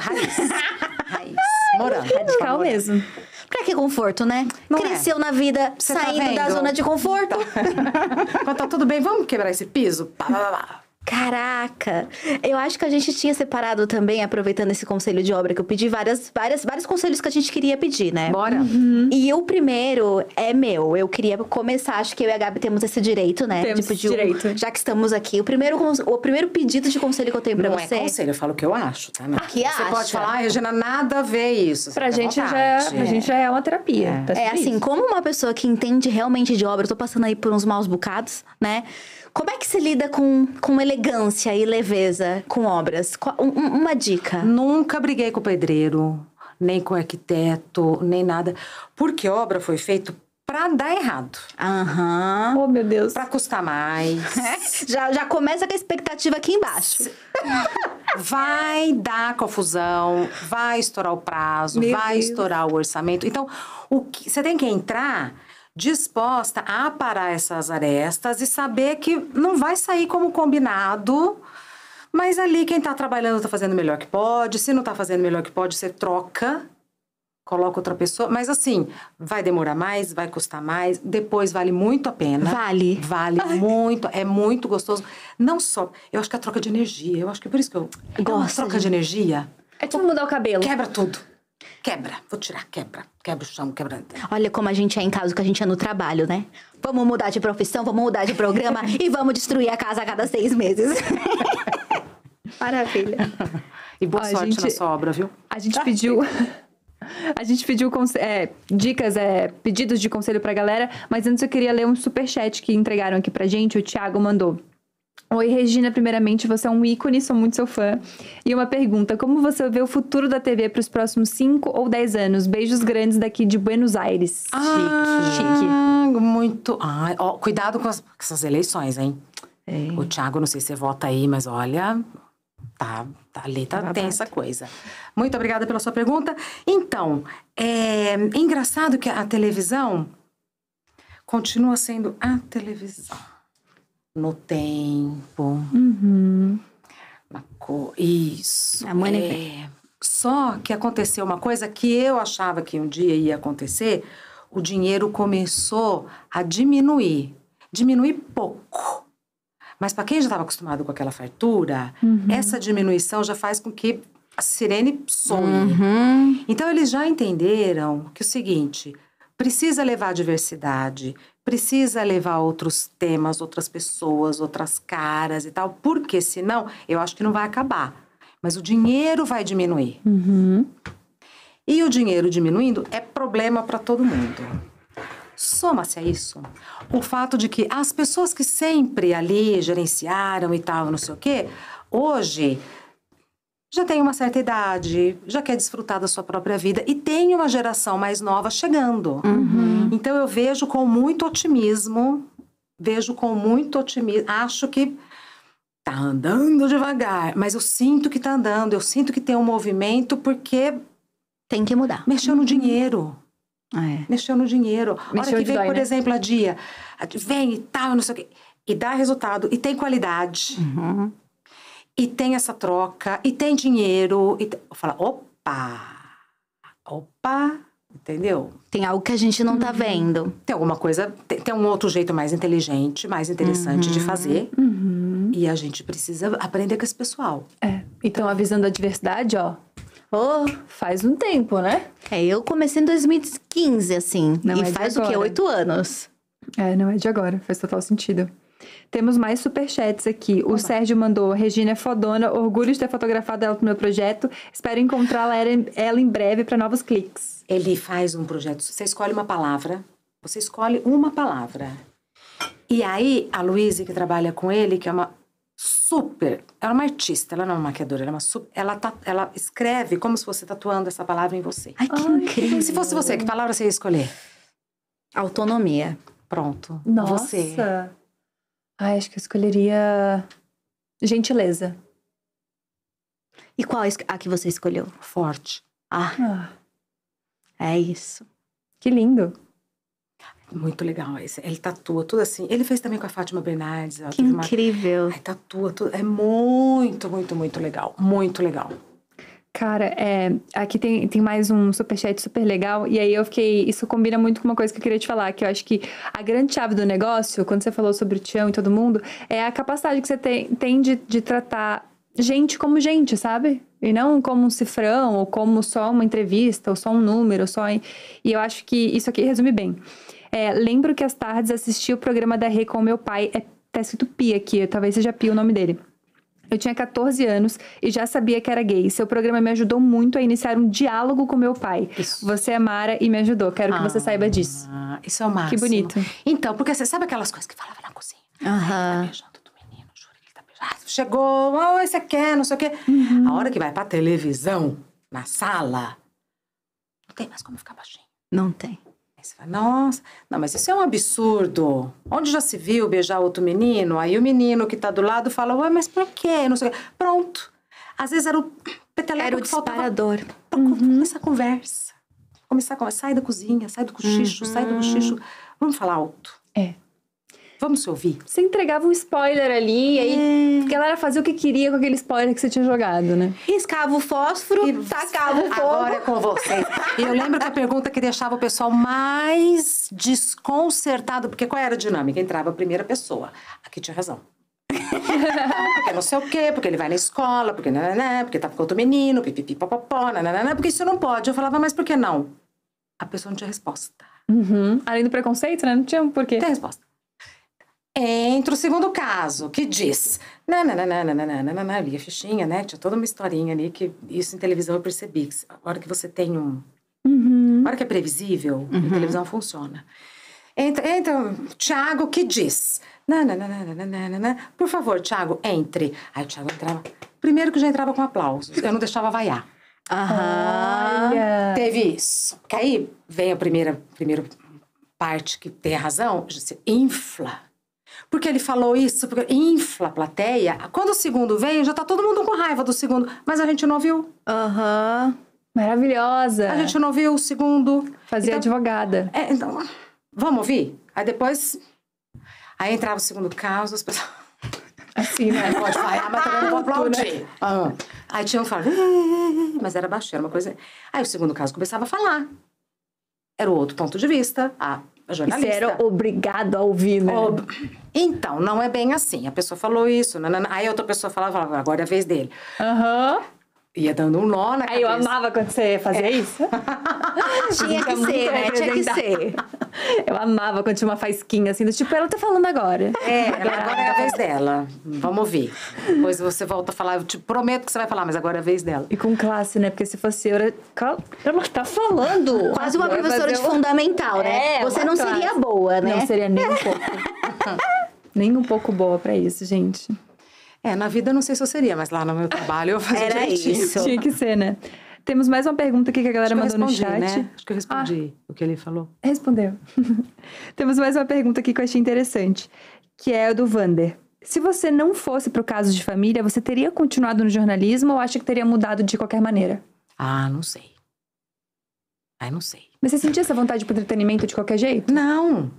Raiz. Morando. Radical mesmo. Pra que conforto, né? Não é. Cresceu é. na vida Cê tá saindo tá da zona de conforto. Tá. *laughs* Quando tá tudo bem, vamos quebrar esse piso? Pá, pá, pá. Caraca! Eu acho que a gente tinha separado também, aproveitando esse conselho de obra que eu pedi, várias, várias, vários conselhos que a gente queria pedir, né? Bora! Uhum. E o primeiro é meu. Eu queria começar, acho que eu e a Gabi temos esse direito, né? Temos tipo, esse direito. já que estamos aqui. O primeiro, o primeiro pedido de conselho que eu tenho pra Não é você... Não é conselho, eu falo o que eu acho, tá? que você acha? pode falar, ah, Regina, nada a ver isso. Pra, gente já, é, pra é. gente já é uma terapia. É, tá é assim, como uma pessoa que entende realmente de obra, eu tô passando aí por uns maus bocados, né? Como é que se lida com, com elegância e leveza com obras? uma dica. Nunca briguei com o pedreiro, nem com o arquiteto, nem nada. Porque obra foi feita pra dar errado. Aham. Uhum. Oh, meu Deus. Pra custar mais. *laughs* já, já começa com a expectativa aqui embaixo. vai dar confusão, vai estourar o prazo, meu vai Deus. estourar o orçamento. Então, o que, você tem que entrar disposta a parar essas arestas e saber que não vai sair como combinado, mas ali quem está trabalhando está fazendo o melhor que pode, se não está fazendo o melhor que pode, você troca, coloca outra pessoa, mas assim, vai demorar mais, vai custar mais, depois vale muito a pena. Vale. Vale muito, é muito gostoso. Não só, eu acho que é a troca de energia, eu acho que é por isso que eu é gosto. Troca de energia. É tipo mudar o cabelo. Quebra tudo. Quebra, vou tirar, quebra. Quebra o chão, quebra. Olha como a gente é em casa, que a gente é no trabalho, né? Vamos mudar de profissão, vamos mudar de programa *laughs* e vamos destruir a casa a cada seis meses. *laughs* Maravilha. E boa sorte gente, na sua obra, viu? A gente pediu. *laughs* A gente pediu é, dicas, é, pedidos de conselho pra galera, mas antes eu queria ler um superchat que entregaram aqui pra gente, o Thiago mandou. Oi, Regina, primeiramente, você é um ícone, sou muito seu fã. E uma pergunta: como você vê o futuro da TV para os próximos 5 ou 10 anos? Beijos grandes daqui de Buenos Aires. Ah, chique, chique. Muito. Ah, ó, cuidado com, as, com, essas eleições, hein? É. O Thiago, não sei se você vota aí, mas olha, tá, tá ali, tá, tá tensa a coisa. Muito obrigada pela sua pergunta. Então, é, é engraçado que a televisão continua sendo a televisão no tempo. Uhum. Isso. A mãe é... Só que aconteceu uma coisa que eu achava que um dia ia acontecer. O dinheiro começou a diminuir. Diminuir pouco. Mas para quem já estava acostumado com aquela fartura, uhum. essa diminuição já faz com que a sirene sonhe. Uhum. Então eles já entenderam que o seguinte, precisa levar diversidade, precisa levar outros temas, outras pessoas, outras caras e tal, porque senão eu acho que não vai acabar. Mas o dinheiro vai diminuir. Uhum. E o dinheiro diminuindo é problema para todo mundo. Soma-se a isso o fato de que as pessoas que sempre ali gerenciaram e tal, não sei o quê, hoje já tem uma certa idade, já quer desfrutar da sua própria vida e tem uma geração mais nova chegando. Uhum. Então eu vejo com muito otimismo, vejo com muito otimismo, acho que tá andando devagar, mas eu sinto que tá andando, eu sinto que tem um movimento porque tem que mudar. Mexeu no dinheiro. Ah, é. Mexeu no dinheiro. Mexeu Hora que vem, dói, por né? exemplo, a dia, vem e tal, não sei o quê. E dá resultado, e tem qualidade. Uhum e tem essa troca, e tem dinheiro, e fala, opa, opa, entendeu? Tem algo que a gente não tá uhum. tá vendo. Tem alguma coisa, tem, tem, um outro jeito mais inteligente, mais interessante uhum. de fazer. Uhum. E a gente precisa aprender com esse pessoal. É. Então, avisando a diversidade, ó. Oh, faz um tempo, né? É, eu comecei em 2015, assim. Não e é faz o quê? Oito anos. É, não é de agora. Faz total sentido. Temos mais superchats aqui. O Sérgio mandou: Regina é fodona, orgulho de ter fotografado ela pro meu projeto. Espero encontrá-la ela em breve para novos cliques. Ele faz um projeto. Você escolhe uma palavra, você escolhe uma palavra. E aí, a Luísa, que trabalha com ele, que é uma super. Ela é uma artista, ela não é uma maquiadora, ela é uma super. Ela, tá, ela escreve como se fosse tatuando essa palavra em você. Ai, que Ai, incrível. Se fosse você, que palavra você ia escolher? Autonomia. Pronto. Nossa. Você. Ai, acho que eu escolheria gentileza. E qual é a que você escolheu? Forte. Ah. ah. É isso. Que lindo. Muito legal esse. Ele tatua tudo assim. Ele fez também com a Fátima Bernardes. que incrível. Uma... Ai, tatua tudo. É muito, muito, muito legal. Muito legal. Cara, é, aqui tem, tem mais um superchat super legal. E aí eu fiquei. Isso combina muito com uma coisa que eu queria te falar, que eu acho que a grande chave do negócio, quando você falou sobre o Tião e todo mundo, é a capacidade que você tem, tem de, de tratar gente como gente, sabe? E não como um cifrão, ou como só uma entrevista, ou só um número, ou só. E eu acho que isso aqui resume bem. É, lembro que às tardes assisti o programa da Rei com meu pai. É, tá escrito Pia aqui, talvez seja Pia o nome dele. Eu tinha 14 anos e já sabia que era gay. Seu programa me ajudou muito a iniciar um diálogo com meu pai. Isso. Você é Mara e me ajudou. Quero ah, que você ah, saiba disso. Isso é o máximo. Que bonito. Então, porque você sabe aquelas coisas que falava na cozinha? Uhum. ele tá beijando do menino, juro que ele tá beijando. Ah, chegou, oh, você quer, é, não sei o quê. Uhum. A hora que vai pra televisão, na sala, não tem mais como ficar baixinho. Não tem você fala, nossa, não, mas isso é um absurdo. Onde já se viu beijar outro menino? Aí o menino que está do lado fala, ué, mas pra quê? Não sei Pronto. Às vezes era o peteleco era o que disparador. faltava pra uhum. começar a conversa. Começar a conversa. Sai da cozinha, sai do cochicho, uhum. sai do uhum. cochicho. Vamos falar alto. É. Vamos ouvir. Você entregava um spoiler ali, é. aí a galera fazia o que queria com aquele spoiler que você tinha jogado, né? Riscava o fósforo, e tacava o fogo. Agora é com você. e eu lembro que a pergunta que deixava o pessoal mais desconcertado, porque qual era a dinâmica? Entrava a primeira pessoa. Aqui tinha razão. *laughs* porque não sei o quê, porque ele vai na escola, porque nananã, né, né, né, porque tá com outro menino, pipipi, nananã, porque isso não pode. Eu falava, mas por que não? A pessoa não tinha resposta. Uhum. Além do preconceito, né? Não tinha um porquê. Tem resposta entra o segundo caso, que diz. Nananana, eu a fichinha, né? Tinha toda uma historinha ali que isso em televisão eu percebi. Que a hora que você tem um. Uhum. A hora que é previsível, uhum. a televisão funciona. Entra, entra Tiago, que diz. Nananana, por favor, Tiago, entre. Aí o Tiago entrava. Primeiro que já entrava com aplausos, eu não deixava vaiar. Aham. Olha. Teve isso. Porque aí vem a primeira, primeira parte que tem a razão, você infla porque ele falou isso, porque infla a plateia. Quando o segundo vem, já tá todo mundo com raiva do segundo, mas a gente não viu. Aham. Uhum. Maravilhosa. A gente não viu o segundo. Fazia então, advogada. É, então, vamos ouvir? Aí depois. Aí entrava o segundo caso, as pessoas. *laughs* Assim, né? Não pode falar, mas também não pode aplaudir. Ah. Aí tinha um falando. mas era baixinho, era uma coisa. Aí o segundo caso começava a falar. Era o outro ponto de vista. Ah, jornalista. Você era obrigado a ouvir, né? Ob... Então, não é bem assim. A pessoa falou isso, nanana. aí outra pessoa falava, agora é a vez dele. Aham. Uhum. Ia dando um nó na Aí cabeça. Aí eu amava quando você fazia é. isso. *laughs* tinha que ser, né? Tinha que ser. Eu amava quando tinha uma faisquinha assim, do tipo, ela tá falando agora. É, agora é a vez tá dela. Vamos ouvir. Depois você volta a falar, eu te prometo que você vai falar, mas agora é a vez dela. E com classe, né? Porque se fosse eu, era... ela tá falando. Quase uma professora de fundamental, né? É, você não classe. seria boa, né? Não seria nem um pouco. *laughs* nem um pouco boa para isso, gente. É, na vida eu não sei se eu seria, mas lá no meu trabalho eu fazia Era direitinho. isso. Tinha que ser, né? Temos mais uma pergunta aqui que a galera mandou no chat. Né? Acho que eu respondi ah, o que ele falou. Respondeu. *laughs* Temos mais uma pergunta aqui que eu achei interessante, que é a do Vander. Se você não fosse para o caso de família, você teria continuado no jornalismo ou acha que teria mudado de qualquer maneira? Ah, não sei. Ah, não sei. Mas você sentia essa vontade de entretenimento de qualquer jeito? Não.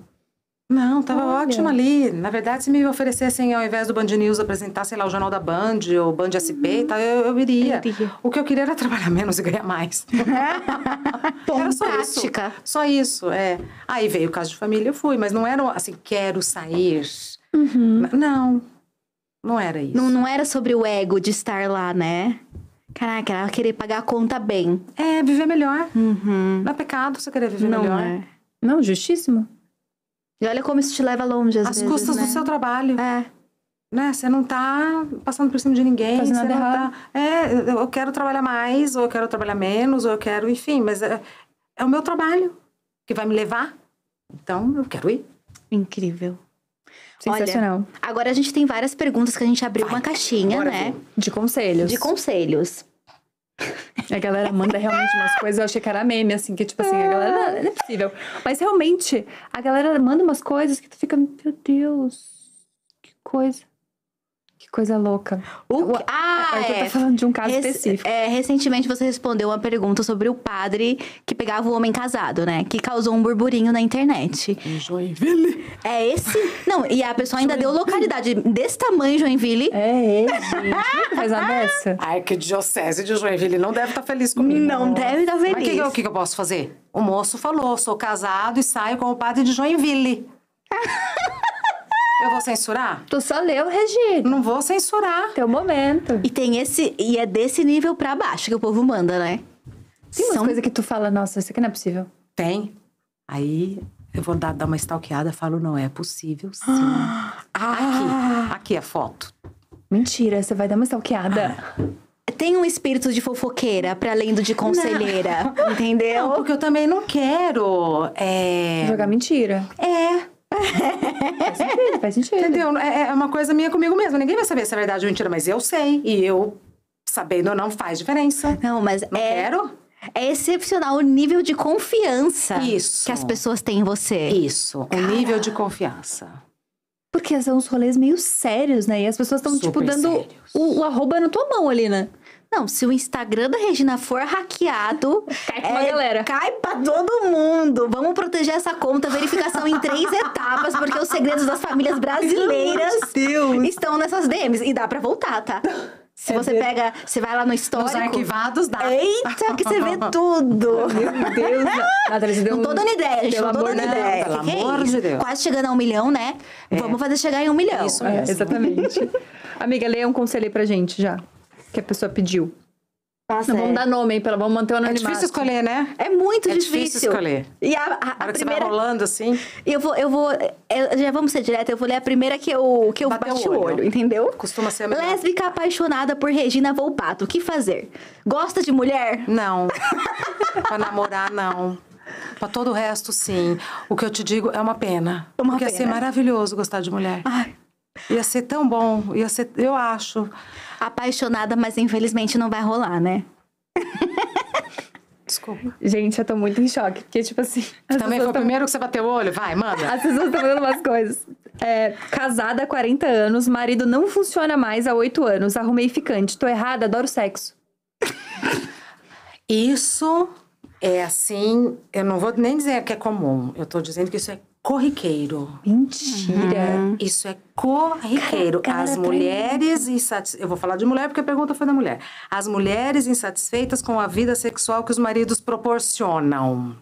Não, estava ótimo ali. Na verdade, se me oferecessem, ao invés do Band News apresentar, sei lá, o Jornal da Band ou Band SP uhum. tal, eu, eu iria. o que eu queria era trabalhar *laughs* menos e ganhar mais. *laughs* É? era só isso. Só isso, é. Aí veio o caso de família, eu fui. Mas não era assim, quero sair. Uhum. Não, não era isso. Não, não era sobre o ego de estar lá, né? Caraca, era querer pagar a conta bem. É, viver melhor. Uhum. Não é pecado você querer viver não melhor. Não é. Não, justíssimo. E olha como isso te leva longe, às As vezes. As custas né? do seu trabalho. É. Né? Você não tá passando por cima de ninguém. Fazendo você não tá errado. tá. É, eu quero trabalhar mais, ou eu quero trabalhar menos, ou eu quero, enfim, mas é, é o meu trabalho que vai me levar. Então, eu quero ir. Incrível. Sensacional. Olha, agora a gente tem várias perguntas que a gente abriu Ai, uma caixinha, né? De conselhos. De conselhos. A galera manda realmente umas coisas. Eu achei que era meme, assim, que tipo assim, a galera. Não é possível. Mas realmente, a galera manda umas coisas que tu fica, meu Deus, que coisa. Que coisa louca. O, que... Ah, Arthur tá é. tá falando de um caso Rec... específico. É, recentemente você respondeu uma pergunta sobre o padre que pegava o homem casado, né? Que causou um burburinho na internet. Em Joinville. É esse? Não, e a pessoa ainda deu localidade desse tamanho, Joinville. É esse. gente. faz a dessa? A *laughs* diocese de Joinville não deve estar tá feliz comigo. Não deve estar tá feliz. Mas o que, que eu posso fazer? O moço falou, sou casado e saio com o padre de Joinville. *laughs* Eu vou censurar? Tu só leu, Regina. Não vou censurar. Teu momento. E tem esse. E é desse nível pra baixo que o povo manda, né? Tem umas São... coisas que tu fala, nossa, isso aqui não é possível. Tem. Aí eu vou dar, dar uma stalkeada, falo, não, é possível sim. *gasps* Ah. Aqui, aqui a foto. Mentira, você vai dar uma stalkeada. Ah. Tem um espírito de fofoqueira, para além do de conselheira, *laughs* não. entendeu? Não, porque eu também não quero... É... Jogar mentira. É, *laughs* faz sentido, faz sentido. Entendeu? É, é uma coisa minha comigo mesma. Ninguém vai saber se é verdade ou mentira, mas eu sei. E eu, sabendo ou não, faz diferença. Não, mas não é... quero. É excepcional o nível de confiança Isso. que as pessoas têm em você. Isso, Cara. o nível de confiança. Porque são uns rolês meio sérios, né? E as pessoas estão, tipo, dando o, o arroba na tua mão ali, né? Não, se o Instagram da Regina for hackeado, cai pra é, galera. Cai pra todo mundo. Vamos proteger essa conta, verificação em três *laughs* etapas, porque os segredos das famílias brasileiras estão nessas DMs. E dá pra voltar, tá? Se é você pega, você vai lá no histórico. Os arquivados dá. Eita, que você vê *laughs* tudo. Meu Deus. Natália, você deu não tô dando ideia, gente. Pelo uma não, ideia. Pelo que amor de Deus. Quase chegando a um milhão, né? É. Vamos fazer chegar em um milhão. Isso mesmo. É, exatamente. *laughs* Amiga, leia um conselho aí pra gente já que a pessoa pediu. Nossa, tá não vamos dar nome, hein? Vamos manter o anonimato. É difícil escolher, né? É muito é difícil. difícil escolher. E a, a, a, a hora primeira... que você vai tá rolando assim... Eu vou... Eu vou eu, é, já vamos ser direto. Eu vou ler a primeira que eu, que eu bati o olho. olho. entendeu? Costuma ser a melhor. Lésbica apaixonada por Regina Volpato. O que fazer? Gosta de mulher? Não. *laughs* pra namorar, não. Pra todo o resto, sim. O que eu te digo é uma pena. É uma porque pena. ia ser maravilhoso gostar de mulher. Ai. Ia ser tão bom. Ia ser... Eu acho apaixonada, mas infelizmente não vai rolar, né? *laughs* Desculpa. Gente, eu tô muito em choque, porque, tipo assim. Também foi o tão... primeiro que você bateu o olho? Vai, manda. As pessoas estão falando umas coisas. É, casada há 40 anos, marido não funciona mais há 8 anos, arrumei ficante. Tô errada, adoro sexo. Isso é assim, eu não vou nem dizer que é comum, eu tô dizendo que isso é corriqueiro. Mentira! Uhum. Isso é corriqueiro. As mulheres insatisfeitas. Eu vou falar de mulher porque a pergunta foi da mulher. As mulheres insatisfeitas com a vida sexual que os maridos proporcionam.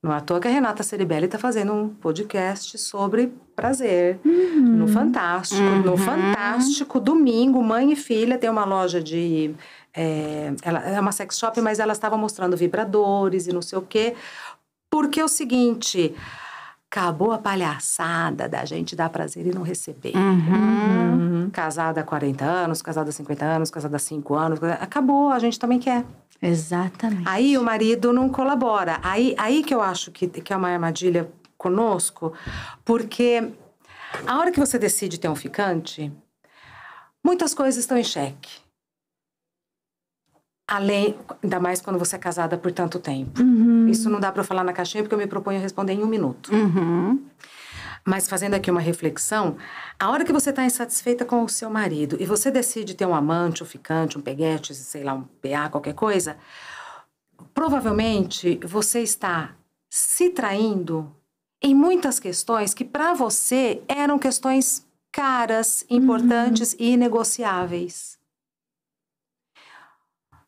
Não é à toa que a Renata Ceribelli está fazendo um podcast sobre prazer. Uhum. No Fantástico. Uhum. No Fantástico, domingo, mãe e filha tem uma loja de. É, ela, é uma sex shop, mas ela estava mostrando vibradores e não sei o quê. Porque é o seguinte, acabou a palhaçada da gente dar prazer e não receber. Uhum. Uhum. Casada há 40 anos, casada há 50 anos, casada há 5 anos, acabou, a gente também quer. Exatamente. Aí o marido não colabora. Aí, aí que eu acho que, que é uma armadilha conosco, porque a hora que você decide ter um ficante, muitas coisas estão em xeque. Além, ainda mais quando você é casada por tanto tempo. Uhum. Isso não dá para falar na caixinha porque eu me proponho responder em um minuto. Uhum. Mas fazendo aqui uma reflexão, a hora que você está insatisfeita com o seu marido e você decide ter um amante, um ficante, um peguete, sei lá, um PA, qualquer coisa, provavelmente você está se traindo em muitas questões que para você eram questões caras, uhum. importantes uhum. e negociáveis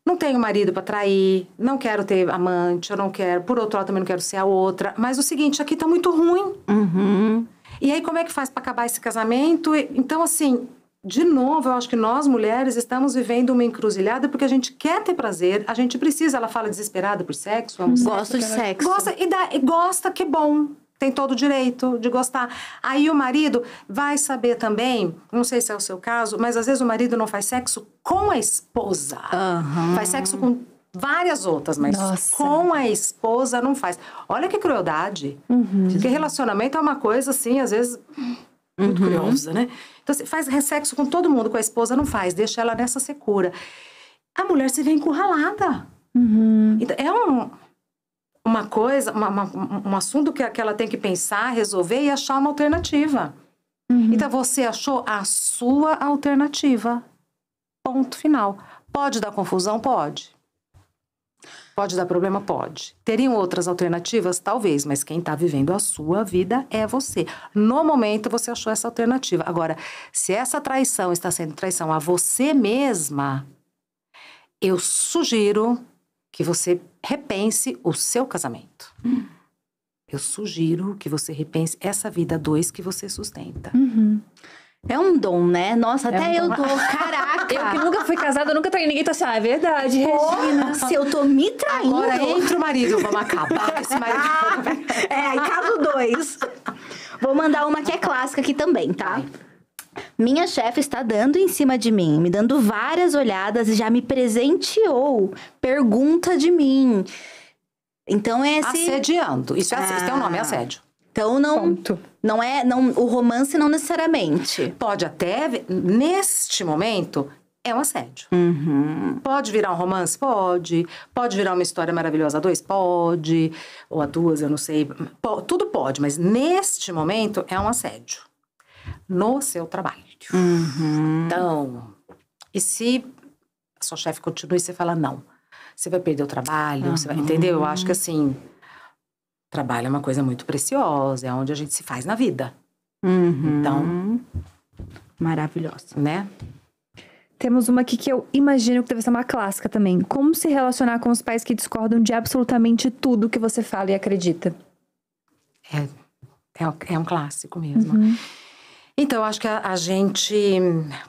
não tenho marido para trair, não quero ter amante, eu não quero. Por outro lado, também não quero ser a outra. Mas o seguinte, aqui tá muito ruim. Uhum. E aí, como é que faz para acabar esse casamento? Então, assim, de novo, eu acho que nós mulheres estamos vivendo uma encruzilhada porque a gente quer ter prazer, a gente precisa. Ela fala desesperada por sexo, vamos Gosto sexo, de sexo. Gosta, e, dá, e gosta, que é bom tem todo o direito de gostar. Aí o marido vai saber também, não sei se é o seu caso, mas às vezes o marido não faz sexo com a esposa. Uhum. Faz sexo com várias outras, mas Nossa. com a esposa não faz. Olha que crueldade. Uhum. Porque relacionamento é uma coisa assim, às vezes muito uhum. curiosa, né? Então, você assim, faz sexo com todo mundo, com a esposa não faz, deixa ela nessa secura. A mulher se vê encurralada. Uhum. Então, é um uma coisa, uma, uma, um assunto que, que ela tem que pensar, resolver e achar uma alternativa. Uhum. Então você achou a sua alternativa. Ponto final. Pode dar confusão? Pode. Pode dar problema? Pode. Teriam outras alternativas? Talvez, mas quem está vivendo a sua vida é você. No momento você achou essa alternativa. Agora, se essa traição está sendo traição a você mesma, eu sugiro que você repense o seu casamento. Eu sugiro que você repense essa vida dois que você sustenta. Uhum. É um dom, né? Nossa, é até um eu dom. tô. *laughs* Caraca! eu que nunca fui casada, nunca traí ninguém. Tá assim, ah, é verdade, Porra, Regina. Se eu tô me traindo. Agora entra o marido, vamos acabar com esse marido. *laughs* é, caso dois. Vou mandar uma que é clássica aqui também, tá? Vai. Minha chefe está dando em cima de mim, me dando várias olhadas e já me presenteou. Pergunta de mim. Então é esse... Assediando. Isso é, assédio. isso é o ah. nome, assédio. Então não Ponto. não é não o romance não necessariamente. Pode até neste momento é um assédio. Uhum. Pode virar um romance? Pode. Pode virar uma história maravilhosa a dois? Pode. Ou a duas, eu não sei. P tudo pode, mas neste momento é um assédio no seu trabalho. Uhum. Então, e se a sua chefe continua e você fala não, você vai perder o trabalho, uhum. você vai, entendeu? Eu acho que uhum. assim, trabalho é uma coisa muito preciosa, é onde a gente se faz na vida. Uhum. Então, maravilhosa, né? Temos uma aqui que eu imagino que deve ser uma clássica também. Como se relacionar com os pais que discordam de absolutamente tudo que você fala e acredita? É, é, é um clássico mesmo. Uhum. Então, acho que a, a, gente,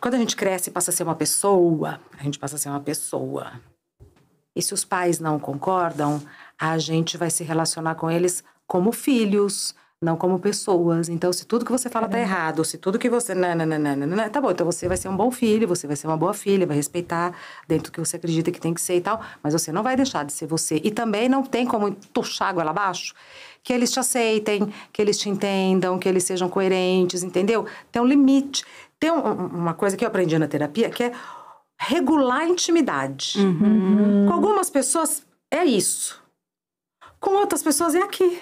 quando a gente cresce, e passa a ser uma pessoa, a gente passa a ser uma pessoa. E se os pais não concordam, a gente vai se relacionar com eles como filhos, não como pessoas. Então, se tudo que você fala Caramba. tá é. errado, se tudo que você. não, né, né, né, tá bom, então você vai ser um bom filho, você vai ser uma boa filha, vai respeitar dentro do que você acredita que tem que ser e tal, mas você não vai deixar de ser você. E também não tem como tuxar água lá abaixo que eles te aceitem, que eles te entendam, que eles sejam coerentes, entendeu? Tem um limite. Tem um, uma coisa que eu aprendi na terapia que é regular a intimidade. Uhum. Com algumas pessoas é isso. Com outras pessoas é aqui.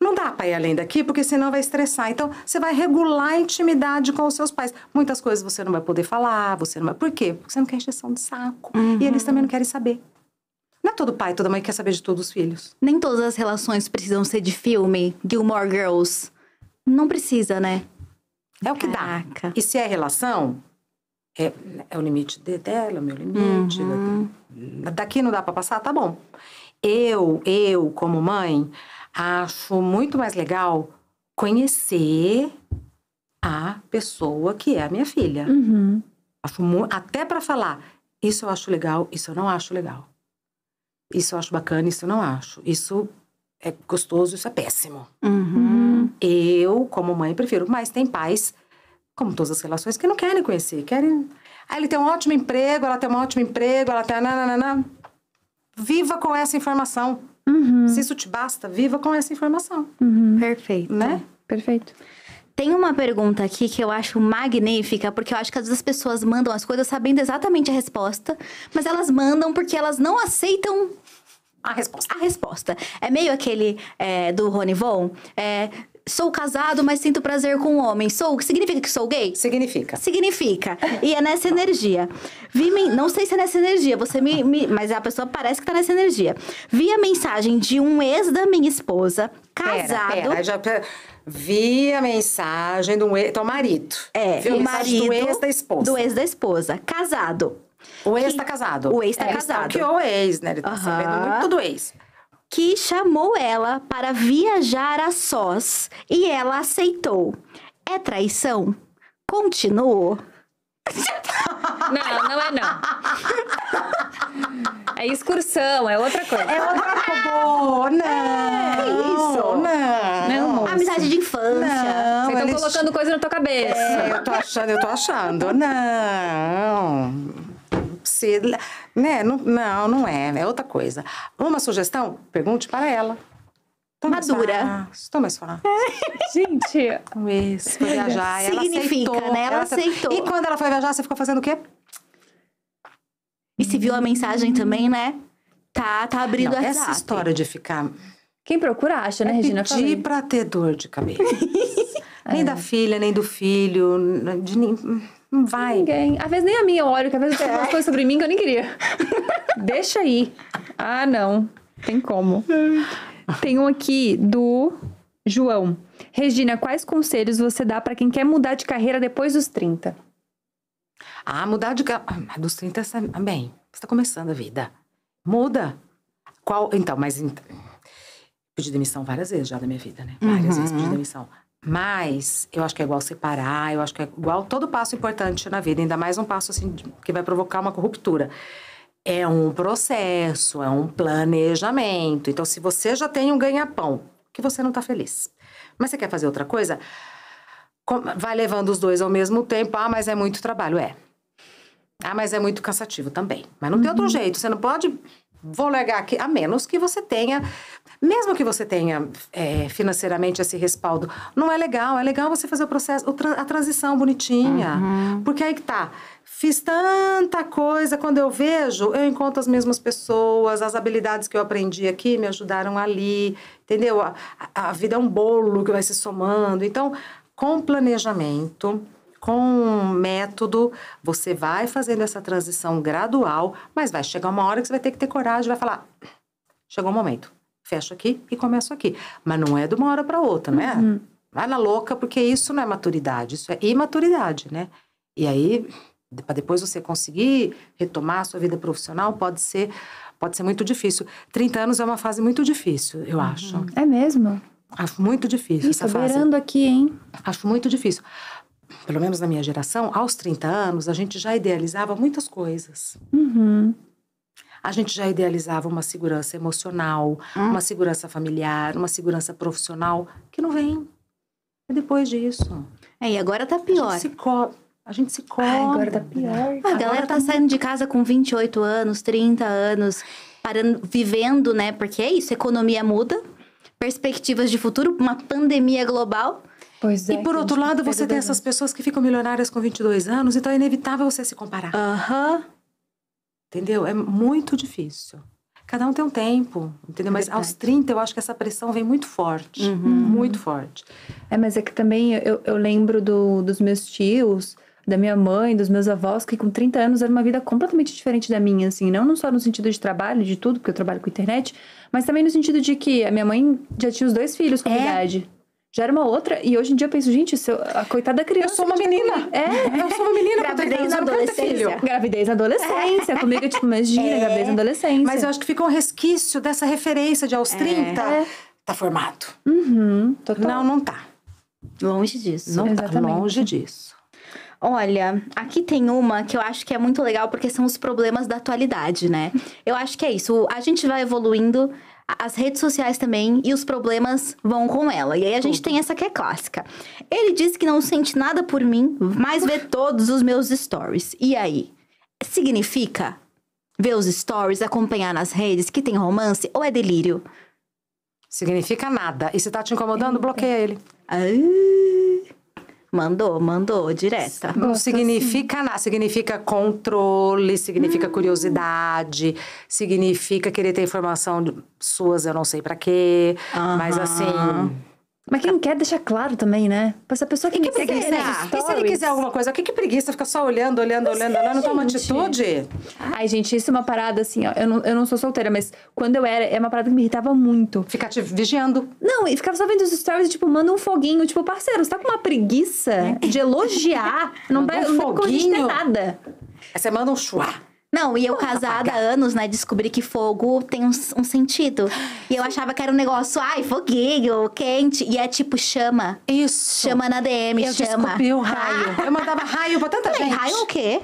Não dá para ir além daqui, porque senão vai estressar. Então, você vai regular a intimidade com os seus pais. Muitas coisas você não vai poder falar, você não vai. Por quê? Porque você não quer injeção de saco. Uhum. E eles uhum. também não querem saber. Não é todo pai, toda mãe que quer saber de todos os filhos. Nem todas as relações precisam ser de filme, Gilmore Girls. Não precisa, né? É o que Caraca. dá. E se é relação, é, é o limite de dela, é meu limite. Uhum. Daqui não dá para passar, tá bom. Eu, eu, como mãe, acho muito mais legal conhecer a pessoa que é a minha filha. Uhum. Acho, até para falar, isso eu acho legal, isso eu não acho legal. Isso eu acho bacana, isso eu não acho. Isso é gostoso, isso é péssimo. Uhum. Eu, como mãe, prefiro. Mas tem pais, como todas as relações, que não querem conhecer, querem. Ah, ele tem um ótimo emprego, ela tem um ótimo emprego, ela tem. Tá, nananana. Viva com essa informação. Uhum. Se isso te basta, viva com essa informação. Uhum. Perfeito. Né? Perfeito. Tem uma pergunta aqui que eu acho magnífica, porque eu acho que às vezes as pessoas mandam as coisas sabendo exatamente a resposta, mas elas mandam porque elas não aceitam a resposta. A resposta. É meio aquele é, do Rony Von. É, sou casado, mas sinto prazer com um homem. Sou, significa que sou gay? Significa. Significa. E é nessa energia. Vi, não sei se é nessa energia, você me, me, mas a pessoa parece que tá nessa energia. Vi a mensagem de um ex da minha esposa, casado. Pera, pera, já, vi a mensagem do ex, teu marido. É, vi o marido do ex da esposa. Do ex da esposa, casado. O ex que, tá casado. O ex tá é, casado. Ele que o ex, né? Ele tá sabendo muito do ex que chamou ela para viajar a sós e ela aceitou. É traição? Continuou. *laughs* Não, não é não. É excursão, é outra coisa. É outra coisa. não. É, é isso. Não. não moça. Amizade de infância. Não, Vocês estão colocando coisa na tua cabeça. É, eu tô achando, eu tô achando. Não você. Né? Não, não, não é, é outra coisa. Uma sugestão? Pergunte para ela. Toma Madura. estou mais falando é. Gente. Isso, foi viajar. Significa, ela aceitou, né? Ela, ela aceitou. aceitou. E quando ela foi viajar, você ficou fazendo o quê? E se viu a mensagem também, né? Tá, tá abrindo não, Essa história de ficar. Quem procura acha, né, é Regina? Pedir pra ter dor de cabeça. *laughs* nem é. da filha, nem do filho, de ninguém Hum, não vai. Ninguém. Às vezes nem a minha eu olho, que às vezes tem é. umas coisas sobre mim que eu nem queria. *laughs* Deixa aí. Ah, não. Tem como. Tem um aqui do João. Regina, quais conselhos você dá para quem quer mudar de carreira depois dos 30? Ah, mudar de carreira. Ah, dos 30, você... Ah, bem, você está começando a vida. Muda. Qual. Então, mas. Pedi demissão várias vezes já da minha vida, né? Várias uhum. vezes pedi demissão. Mas eu acho que é igual separar, eu acho que é igual todo passo importante na vida, ainda mais um passo assim que vai provocar uma ruptura. É um processo, é um planejamento. Então, se você já tem um ganha-pão, que você não está feliz, mas você quer fazer outra coisa, vai levando os dois ao mesmo tempo. Ah, mas é muito trabalho. É. Ah, mas é muito cansativo também. Mas não uhum. tem outro uhum. jeito. Você não pode. Vou largar aqui, a menos que você tenha mesmo que você tenha é, financeiramente esse respaldo, não é legal. É legal você fazer o processo, a transição bonitinha. Uhum. Porque aí que tá. Fiz tanta coisa, quando eu vejo, eu encontro as mesmas pessoas, as habilidades que eu aprendi aqui me ajudaram ali, entendeu? A, a vida é um bolo que vai se somando. Então, com planejamento, com método, você vai fazendo essa transição gradual, mas vai chegar uma hora que você vai ter que ter coragem, vai falar: chegou o momento fecho aqui e começo aqui. Mas não é de uma hora para outra, não é? Uhum. Vai na louca, porque isso não é maturidade, isso é imaturidade, né? E aí, para depois você conseguir retomar a sua vida profissional, pode ser, pode ser muito difícil. 30 anos é uma fase muito difícil, eu uhum. acho. É mesmo? Acho muito difícil isso, essa beirando fase. aqui, hein? Acho muito difícil. Pelo menos na minha geração, aos 30 anos, a gente já idealizava muitas coisas. Uhum a gente já idealizava uma segurança emocional, hum. uma segurança familiar, uma segurança profissional, que não vem. É depois disso. É, e agora tá pior. A gente se, co a gente se cobra. Ai, agora tá pior. A galera tá, tá saindo de casa com 28 anos, 30 anos, parando, vivendo, né? Porque é isso, economia muda, perspectivas de futuro, uma pandemia global. Pois é, e por outro tá lado, você tem essas pessoas que ficam milionárias com 22 anos, então é inevitável você se comparar. Aham. Uhum. Entendeu? É muito difícil. Cada um tem um tempo, entendeu? Mas aos 30 eu acho que essa pressão vem muito forte. Uhum. Muito forte. É, mas é que também eu, eu lembro do, dos meus tios da minha mãe, dos meus avós, que com 30 anos era uma vida completamente diferente da minha, assim, não só no sentido de trabalho, de tudo, porque eu trabalho com internet, mas também no sentido de que a minha mãe já tinha os dois filhos com é. idade. Já era uma outra, e hoje em dia eu penso, gente, eu, a coitada criança. Eu sou uma tá menina! É, eu sou uma menina, gravidez na adolescência. Gravidez na adolescência. *laughs* Comigo, é tipo, imagina, é. gravidez na adolescência. Mas eu acho que fica um resquício dessa referência de aos 30. É. é. Tá formado. Uhum, total. Não, não tá. Longe disso. Não tá, Exatamente. tá longe disso. Olha, aqui tem uma que eu acho que é muito legal porque são os problemas da atualidade, né? Eu acho que é isso. A gente vai evoluindo, as redes sociais também e os problemas vão com ela. E aí a gente tem essa que é clássica. Ele disse que não sente nada por mim, mas vê todos os meus stories. E aí? Significa ver os stories, acompanhar nas redes que tem romance ou é delírio? Significa nada. E se tá te incomodando, bloqueia ele. Ah. Mandou, mandou, direta. Não significa assim. nada, significa controle, significa hum. curiosidade, significa querer ter informação suas, eu não sei para quê, mas assim, mas quem quer deixar claro também, né? Pois a pessoa que, que, que quiser, né? E se ele quiser alguma coisa? O que, que preguiça? Fica só olhando, olhando, olhando, Não olhando, toma é, atitude. Ai, gente, isso é uma parada assim, ó. Eu não, eu não sou solteira, mas quando eu era, é uma parada que me irritava muito. Ficar te vigiando. Não, e ficava só vendo os stories, tipo, manda um foguinho. Tipo, parceiro, você tá com uma preguiça é. de elogiar. não, não dá, um não dá nada. Aí é, você manda um chuá. Não, e eu casada há anos, né, descobri que fogo tem um, um sentido. E eu achava que era um negócio, ai, foguinho, quente. E é tipo chama. Isso. Chama na DM, eu chama. Eu o raio. *laughs* Eu mandava raio pra tanta Peraí, gente. raio é o quê?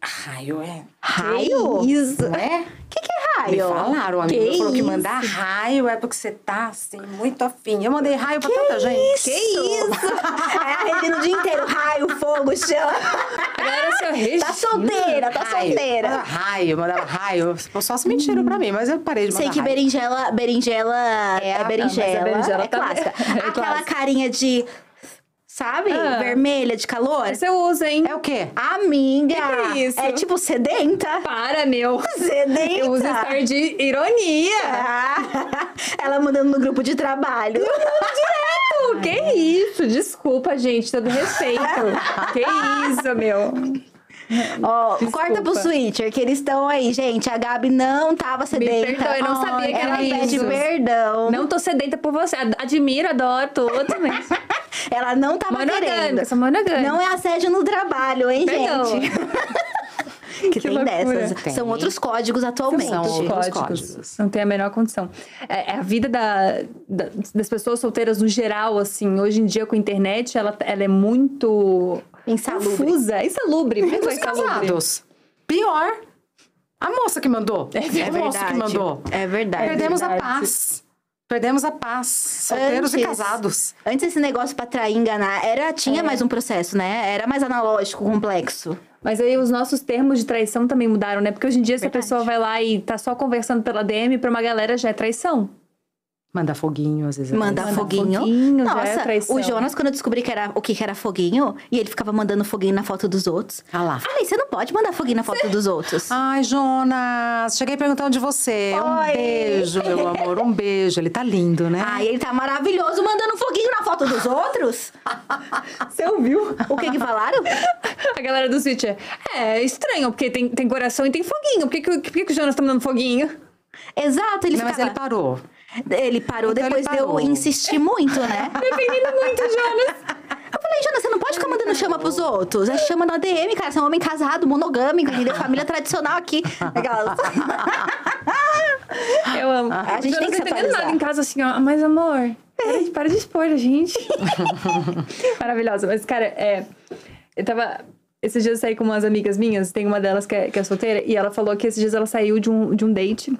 Raio é. Raio? Que isso. Não é? *laughs* Que que é raio? Me falaram, o amigo falou que mandar raio é porque você tá assim, muito afim. Eu mandei raio pra que tanta isso? gente. Que isso? *laughs* é arrependo o dia inteiro. Raio, fogo, chão. Agora seu rei. Tá solteira, tá solteira. raio, mandava raio. Só se mentiram hum. pra mim, mas eu parei de mandar. Sei que raio. berinjela, berinjela é, é berinjela. é berinjela é clássica. *laughs* É Aquela carinha de sabe? Ah. Vermelha de calor. Você usa, hein? É o quê? Amiga! Que que é, isso? é tipo sedenta. Para, meu. *laughs* Sedenta. Eu uso estar de ironia. Ah. *laughs* Ela mandando no grupo de trabalho. Eu mando direto. *laughs* Que isso? Desculpa, gente. Todo respeito. que isso, meu. *laughs* Ó, oh, corta pro Switcher, é que eles estão aí, gente. A Gabi não tava sedenta. Me perdoe, eu não oh, sabia que era é isso. pede perdão. Não tô sedenta por você. Admiro, adoro, todos *laughs* mesmo. ela não tava monogâmica, querendo. Não é assédio no trabalho, hein, perdão. gente? *laughs* que, que tem loucura. dessas. Né? Tem. São outros códigos atualmente. São outros códigos. códigos. Não tem a menor condição. É, é, a vida da, da, das pessoas solteiras no geral, assim, hoje em dia com a internet, ela, ela é muito... Insalubre. Confusa, é insalubre. E casados? Pior. A moça que mandou. É, a é moça que mandou. É verdade. Perdemos verdade. a paz. Perdemos a paz. Solteiros antes, e casados. Antes esse negócio pra trair, enganar, era, tinha é. mais um processo, né? Era mais analógico, complexo. Mas aí os nossos termos de traição também mudaram, né? Porque hoje em dia, se a pessoa vai lá e tá só conversando pela DM, pra uma galera já é traição. Mandar foguinho, às vezes. Mandar manda foguinho. foguinho. É Nossa, é o Jonas, quando eu descobri que era, o que, era foguinho, e ele ficava mandando foguinho na foto dos outros. Ah lá. Ai, você não pode mandar foguinho na foto dos outros. *laughs* Ai, Jonas, cheguei perguntando de você. É. Oi. Um beijo, meu amor, um beijo. Ele tá lindo, né? Ai, ele tá maravilhoso mandando foguinho na foto dos outros. *laughs* você ouviu? O que que falaram? A galera do Switch é, é estranho, porque tem, tem coração e tem foguinho. Por que, que, que, que o Jonas tá mandando foguinho? Exato, ele não, ficava... mas ele parou. Ele parou, então depois ele parou. insistir muito, né? *laughs* Dependendo muito, Jonas. Eu falei, Jonas, você não pode ficar mandando chama pros outros. É chama na DM, cara. Você é um homem casado, monogâmico, de família tradicional aqui. Legal. *laughs* Eu amo. a gente Jonas, tem que entendendo nada em casa assim, ó. Mas, amor, para de, para de expor a gente. *laughs* Maravilhosa. Mas, cara, é... Eu tava... Esses dias eu saí com umas amigas minhas, tem uma delas que é, que é solteira, e ela falou que esses dias ela saiu de um, de um date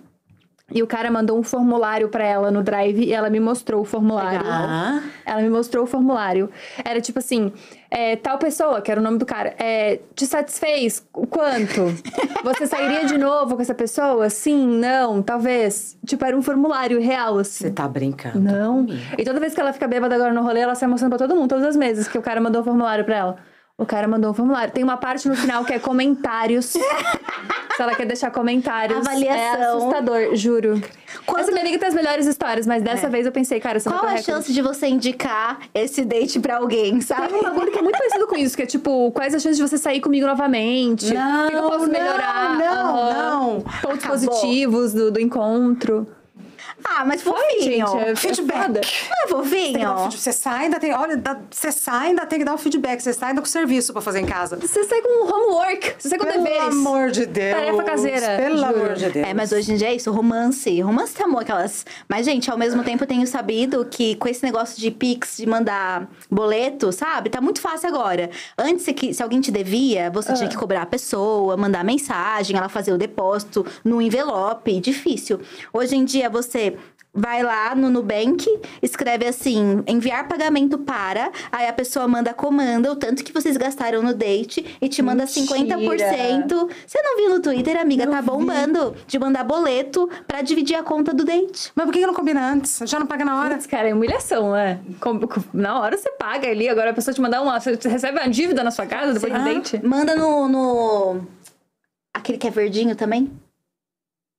e o cara mandou um formulário para ela no Drive e ela me mostrou o formulário. Ah. Ela me mostrou o formulário. Era tipo assim: é, tal pessoa, que era o nome do cara, é, te satisfez? O quanto? Você sairia de novo com essa pessoa? Sim, não, talvez. Tipo, era um formulário real, assim. Você tá brincando? Não. Comigo. E toda vez que ela fica bêbada agora no rolê, ela sai mostrando pra todo mundo, todas as mesas, que o cara mandou o um formulário pra ela. O cara mandou um formulário. Tem uma parte no final que é comentários. *laughs* Se ela quer deixar comentários. É Avaliação. É assustador, juro. Quando... Essa minha amiga tem as melhores histórias, mas dessa é. vez eu pensei, cara, você Qual tá a chance de você indicar esse date pra alguém, sabe? Tem um bagulho que é muito parecido com isso, que é tipo, quais as chances de você sair comigo novamente? Não, o que eu posso não, melhorar? Não, uhum. não. Pontos positivos do, do encontro. Ah, mas fofinho. Ai, gente, é, é feedback. É, é fofinho. Você sai, ainda tem, olha, você sai, ainda tem que dar o feedback. Você sai ainda com o serviço pra fazer em casa. Você sai com homework. Você sai com Pelo deveres. Pelo amor de Deus. Tarefa caseira. Pelo juro. amor de Deus. É, mas hoje em dia é isso, romance. Romance tá amor, aquelas. Mas, gente, ao mesmo tempo eu tenho sabido que com esse negócio de Pix, de mandar boleto, sabe? Tá muito fácil agora. Antes, que, se alguém te devia, você ah. tinha que ah. cobrar a pessoa, mandar mensagem, ela fazer o depósito no envelope. Difícil. Hoje em dia, você vai lá no Nubank, escreve assim, enviar pagamento para, aí a pessoa manda comanda o tanto que vocês gastaram no date e te manda Mentira. 50%. Você não viu no Twitter, amiga? Não tá bombando vi. de mandar boleto para dividir a conta do date. Mas por que não combina antes? Já não paga na hora? cara, é humilhação, né? Na hora você paga ali, agora a pessoa te mandar uma... Você recebe uma dívida na sua casa depois Sim. do date? Manda no... no... Aquele que é verdinho também?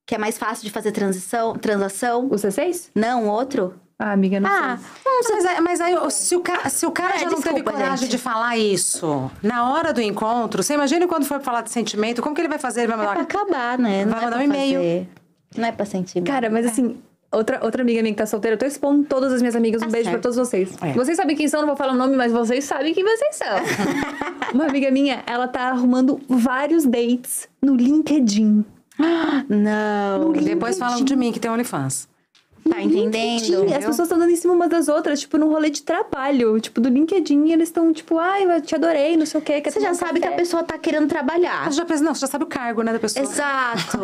Que é mais fácil de fazer transição, transação. O C6? Não, outro. Ah, amiga, não ah, sei. Mas, tá- aí, mas aí, se o, se o cara é, já não desculpa, teve coragem gente. de falar isso na hora do encontro, você imagina quando for falar de sentimento, como que ele vai fazer? Ele vai é mandar. É acabar, né? Não vai é mandar é um e-mail. Não é pra sentir. Cara, mas assim, Outra, outra amiga minha que tá solteira, eu tô expondo todas as minhas amigas. Um tá beijo certo. pra todos vocês. É. Vocês sabem quem são, não vou falar o nome, mas vocês sabem quem vocês são. *laughs* Uma amiga minha, ela tá arrumando vários dates no LinkedIn. Não. Depois falam de mim que tem OnlyFans. Tá entendendo? LinkedIn, as pessoas estão dando em cima umas das outras, tipo, num rolê de trabalho. Tipo, do LinkedIn, e eles estão, tipo, ai, eu te adorei, não sei o quê. Você tá já sabe café. que a pessoa tá querendo trabalhar. já pensa, não, você já sabe o cargo, né, da pessoa. Exato.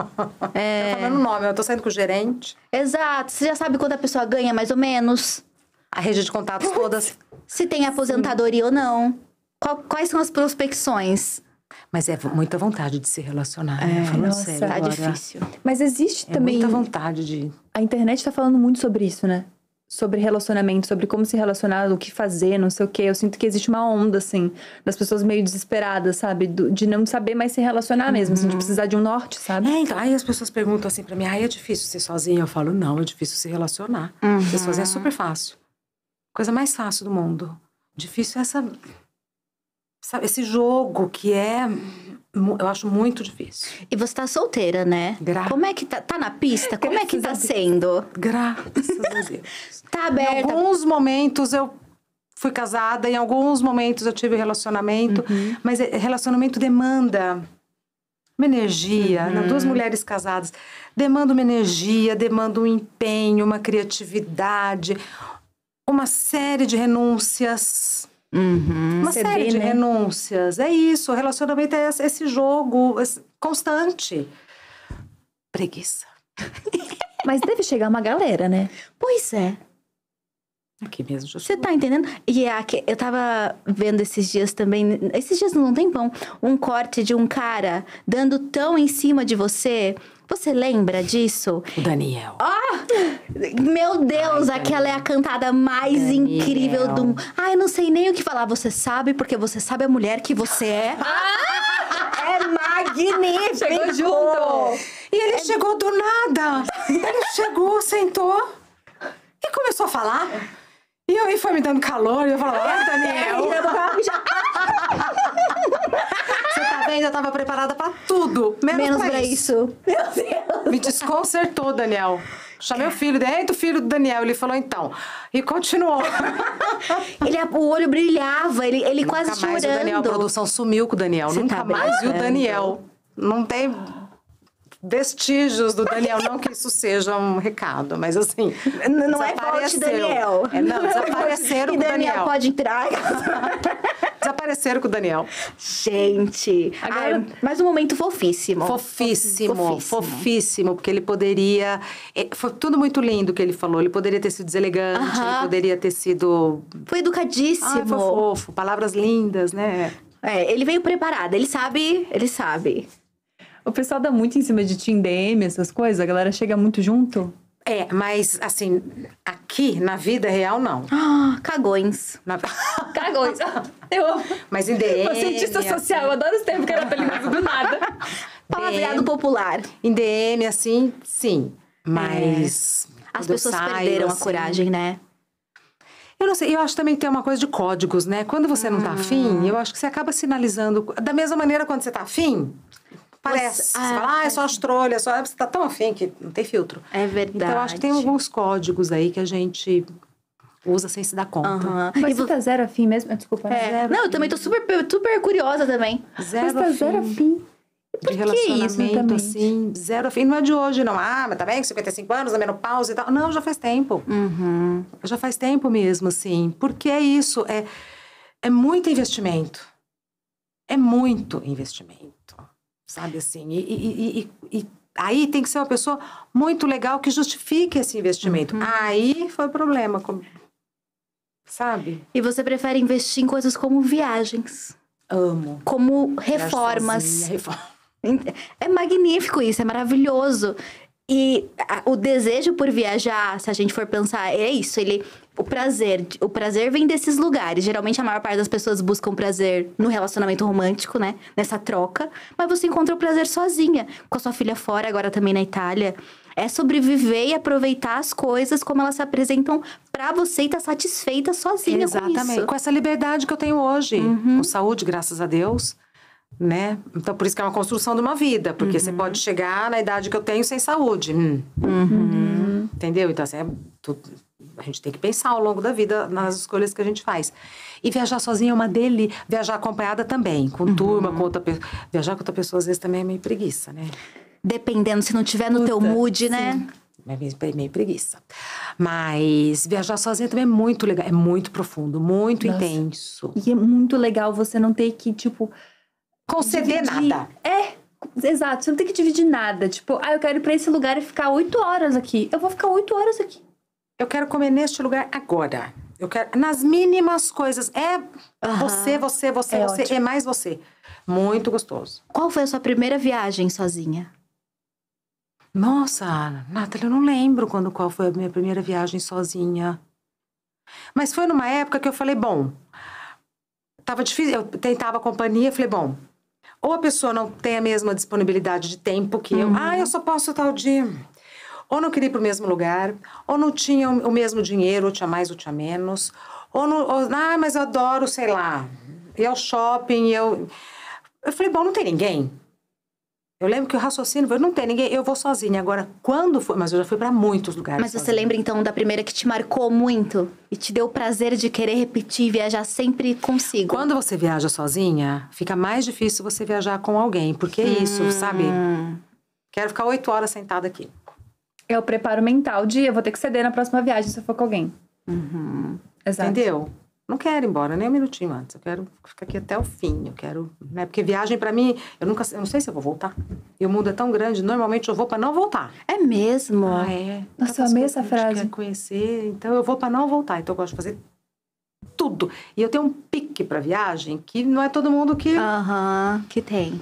*laughs* é... Tá falando o nome, eu tô saindo com o gerente. Exato. Você já sabe quanto a pessoa ganha, mais ou menos. A rede de contatos todas. Se tem aposentadoria Sim. ou não. Qual, quais são as prospecções? Mas é muita vontade de se relacionar, né? é, né? Falando nossa, sério. Tá agora. difícil. Mas existe é também. Muita vontade de. A internet tá falando muito sobre isso, né? Sobre relacionamento, sobre como se relacionar, o que fazer, não sei o quê. Eu sinto que existe uma onda, assim, das pessoas meio desesperadas, sabe? de não saber mais se relacionar mesmo, uhum. assim, de uhum. precisar de um norte, sabe? É, então. Aí as pessoas perguntam assim pra mim: aí é difícil ser sozinha? Eu falo: não, é difícil se relacionar. É uhum. Ser sozinha é super fácil. Coisa mais fácil do mundo. Difícil é essa sabe, esse jogo que é eu acho muito difícil. E você tá solteira, né? Graças. Como é que tá? Tá na pista? Como Graças é que tá sendo? Graças a *laughs* Deus. tá aberta. Em alguns momentos eu fui casada, em alguns momentos eu tive relacionamento, uhum. mas é, relacionamento demanda uma energia, né? uhum. né? duas mulheres casadas, demanda uma energia, demanda um empenho, uma criatividade, uma série de renúncias Uhum, uma série vê, de né? renúncias. É isso, o relacionamento é esse jogo constante. Preguiça. *laughs* Mas deve chegar uma galera, né? Pois é. Aqui mesmo. Você tá entendendo? E é aqui, eu tava vendo esses dias também, esses dias não tem pão, um corte de um cara dando tão em cima de você você lembra disso? O Daniel. Oh, meu Deus, Ai, aquela Daniel. é a cantada mais Daniel. incrível do mundo. Ai, não sei nem o que falar. Você sabe, porque você sabe a mulher que você é. *laughs* Ah! é magnífico! Chegou junto! E ele é... chegou do nada. Ele chegou, sentou e começou a falar. E aí foi me dando calor, e eu falava, ah, *laughs* Daniel! *laughs* Você tá vendo? Eu tava preparada pra tudo. Menos, menos pra, pra isso. isso. *laughs* Meu Deus. Me desconcertou, Daniel. Chamei o filho, dentro o filho do Daniel. Ele falou, então. E continuou. *laughs* ele, o olho brilhava, ele, ele quase mais chorando. O Daniel, a produção sumiu com o Daniel. Você Nunca tá mais viu o Daniel. Não tem vestígios do Daniel. Não que isso seja um recado, mas assim. Não, não é volte Daniel. É, não, *laughs* desapareceram e com o Daniel. Daniel pode entrar. *laughs* desapareceram com o Daniel. Gente. Agora, ai, mas um momento fofíssimo. fofíssimo. Fofíssimo, fofíssimo, porque ele poderia. É, foi tudo muito lindo que ele falou. Ele poderia ter sido deselegante, uh -huh. ele poderia ter sido. Foi educadíssimo. Ai, foi fofo, palavras lindas, né? É, ele veio preparado, ele sabe, ele sabe. O pessoal dá muito em cima de Tim DM, essas coisas? A galera chega muito junto? É, mas assim, aqui na vida real não. *gasps* Ah, cagões. Na... *laughs* Cagões. *laughs* Eu Mas em DM. Eu cientista assim, social, eu adoro esse termo que era apelidado do nada. *laughs* Palavreado popular. Em DM, assim, sim. Mas. É. As pessoas saio, perderam assim... a coragem, né? Eu não sei, eu acho também que tem uma coisa de códigos, né? Quando você não tá hum. afim, eu acho que você acaba sinalizando. Da mesma maneira, quando você tá afim, parece. Ah, fala, ah, é só as é só... você está tão afim que não tem filtro. É verdade. Então, acho que tem alguns códigos aí que a gente usa sem se dar conta. Uhum. Mas e você tá zero afim mesmo? Ah, desculpa. É. não, eu também tô super, super curiosa também. Zero Mas tá afim. zero afim. Por de relacionamento, assim, zero afim. Não é de hoje, não. Ah, mas tá bem, 55 anos, a menopausa e tal. Não, já faz tempo. Uhum. Já faz tempo mesmo, assim. Porque é isso, é, é muito investimento. É muito investimento sabe assim? E, e, e, e, aí tem que ser uma pessoa muito legal que justifique esse investimento. Uhum. Aí foi o problema, sabe? E você prefere investir em coisas como viagens? Amo. Como reformas. reforma. É magnífico isso, é maravilhoso. E a, o desejo por viajar, se a gente for pensar, é isso, ele o prazer. O prazer vem desses lugares. Geralmente a maior parte das pessoas buscam prazer no relacionamento romântico, né? Nessa troca. Mas você encontra o prazer sozinha, com a sua filha fora, agora também na Itália. É sobreviver e aproveitar as coisas como elas se apresentam para você e estar tá satisfeita sozinha Exatamente. com isso. Com essa liberdade que eu tenho hoje, uhum. com saúde, graças a Deus. Né? Então, por isso que é uma construção de uma vida, porque uhum. você pode chegar na idade que eu tenho sem saúde. Hum. Uhum. Entendeu? Então, assim, é tudo a gente tem que pensar ao longo da vida nas escolhas que a gente faz. E viajar sozinha é uma delícia. Viajar acompanhada também, com uhum. turma, com outra pessoa. Viajar com outra pessoa às vezes também é meio preguiça, né? Dependendo, se não tiver no Puta, teu mood, né? sim. né? É meio preguiça. Mas viajar sozinha também é muito legal, é muito profundo, muito Nossa. intenso. E é muito legal você não ter que, tipo. Conceder dividir. nada. É, exato. Você não tem que dividir nada. Tipo, ah, eu quero ir pra esse lugar e ficar oito horas aqui. Eu vou ficar oito horas aqui eu quero comer neste lugar agora. Eu quero nas mínimas coisas. É uhum. você, você, você, é você, é ótimo. é mais você. Muito gostoso. Qual foi a sua primeira viagem sozinha? Nossa, Nathalie, eu não lembro quando qual foi a minha primeira viagem sozinha. Mas foi numa época que eu falei, bom, tava difícil, eu tentava a companhia, falei, bom, ou a pessoa não tem a mesma disponibilidade de tempo que uhum. eu. Ah, eu só posso tal dia. Ou não queria ir para o mesmo lugar, ou não tinha o mesmo dinheiro, ou tinha mais ou tinha menos. Ou, não, ou, ah, mas eu adoro, sei lá, ir ao shopping, eu... Eu falei, bom, não tem ninguém. Eu lembro que o raciocínio foi, não tem ninguém, eu vou sozinha. Agora, quando foi? Mas eu já fui para muitos lugares. Mas sozinha. você lembra então da primeira que te marcou muito e te deu o prazer de querer repetir e viajar sempre consigo? Quando você viaja sozinha, fica mais difícil você viajar com alguém, porque é isso, sabe? Hum. Quero ficar oito horas sentada aqui é o preparo mental de eu vou ter que ceder na próxima viagem se eu for com alguém. Uhum. Exato. Entendeu? Não quero ir embora nem um minutinho antes. Eu quero ficar aqui até o fim. Eu quero, né? Porque viagem para mim, eu nunca, eu não sei se eu vou voltar. E o mundo é tão grande, normalmente eu vou para não voltar. É mesmo? Ah, é. Nossa, eu amei essa frase. Quer conhecer, então eu vou para não voltar. Então eu gosto de fazer tudo. E eu tenho um pique para viagem que não é todo mundo que Aham, uhum, que tem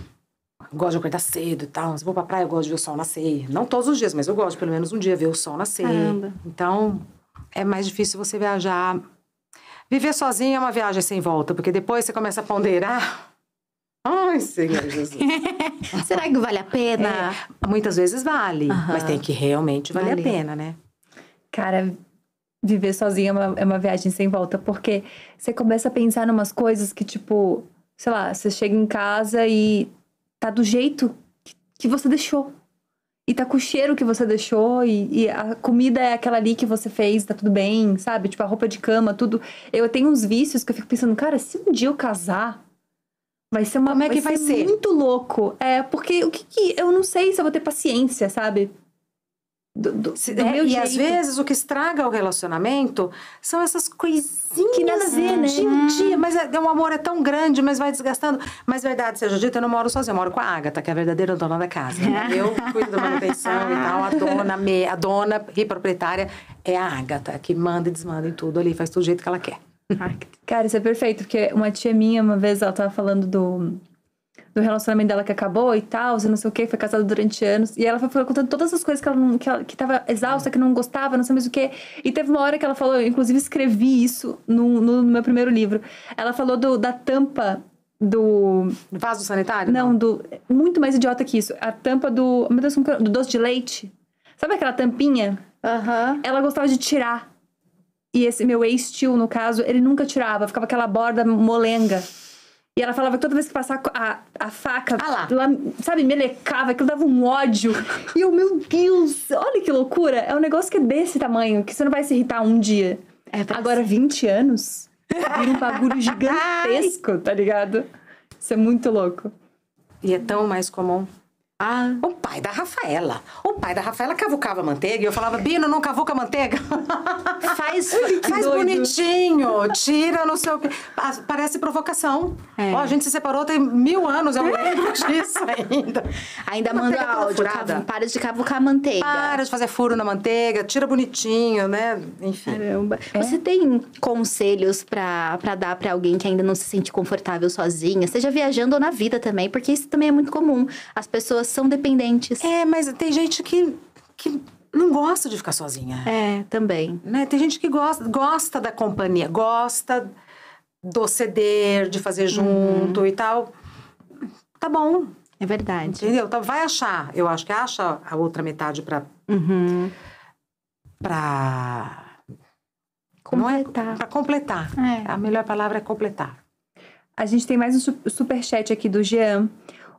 gosto de acordar cedo e tal. Se vou pra praia, eu gosto de ver o sol nascer. Não todos os dias, mas eu gosto pelo menos um dia ver o sol nascer. Caramba. Então, é mais difícil você viajar. Viver sozinho é uma viagem sem volta, porque depois você começa a ponderar. *laughs* Ai, Senhor Jesus. *laughs* Será que vale a pena? É, muitas vezes vale, mas tem que realmente valer vale. a pena, né? Cara, viver sozinha é uma, é uma viagem sem volta, porque você começa a pensar em umas coisas que, tipo, sei lá, você chega em casa e tá do jeito que você deixou. E tá com o cheiro que você deixou, e, e, a comida é aquela ali que você fez, tá tudo bem, sabe? Tipo, a roupa de cama, tudo. Eu tenho uns vícios que eu fico pensando, cara, se um dia eu casar, vai ser uma. Como é que vai, vai ser, ser? Muito louco. É, porque o que, que Eu não sei se eu vou ter paciência, sabe? Do, do, do é, e às vezes o que estraga o relacionamento são essas coisinhas que nada vê, né? dia a dia. Mas é, um é, amor é tão grande, mas vai desgastando. Mas verdade seja dita, eu não moro sozinha, eu moro com a Agatha, que é a verdadeira dona da casa. Né? *laughs* Eu cuido da manutenção e tal. A dona, me, a dona e proprietária é a Agatha, que manda e desmanda em tudo ali, faz do jeito que ela quer. Cara, isso é perfeito, porque uma tia minha, uma vez, ela tava falando do do relacionamento dela que acabou e tal, você não sei o que, foi casada durante anos. E ela foi contando todas as coisas que ela não, que, ela, que tava exausta, que não gostava, não sei mais o que. E teve uma hora que ela falou, eu inclusive escrevi isso no, no, meu primeiro livro. Ela falou do, da tampa do. Vaso sanitário? Não, não, do. Muito mais idiota que isso. A tampa do. Meu Deus, como é? Do doce de leite. Sabe aquela tampinha? Uhum. Ela gostava de tirar. E esse meu ex-tio, no caso, ele nunca tirava, ficava aquela borda molenga. E ela falava que toda vez que passava a, a faca, ah ela, sabe, melecava, aquilo dava um ódio. e eu, meu Deus, olha que loucura. É um negócio que é desse tamanho, que você não vai se irritar um dia. É, parece... Agora, 20 anos, vira um bagulho gigantesco, tá ligado? Isso é muito louco. E é tão mais comum. Ah. O pai da Rafaela. O pai da Rafaela cavucava manteiga e eu falava, Bino, não cavuca manteiga. *laughs* Faz, faz bonitinho, tira no seu. Ah, parece provocação. É. a gente se separou tem mil anos, eu *laughs* lembro disso ainda. Ainda manda áudio, cavu, para de cavucar manteiga. Para de fazer furo na manteiga, tira bonitinho, né? Enfim. Caramba. É. Você tem conselhos para dar para alguém que ainda não se sente confortável sozinha, seja viajando ou na vida também, porque isso também é muito comum. As pessoas são dependentes. É, mas tem gente que, que não gosta de ficar sozinha. É, também. Né? Tem gente que gosta, gosta da companhia, gosta do ceder, de fazer uhum. junto uhum. e tal. Tá bom. É verdade. Entendeu? Então, vai achar. Eu acho que acha a outra metade pra. Uhum. Pra. É? Completar. É, pra completar. É. A melhor palavra é completar. A gente tem mais um superchat aqui do Jean.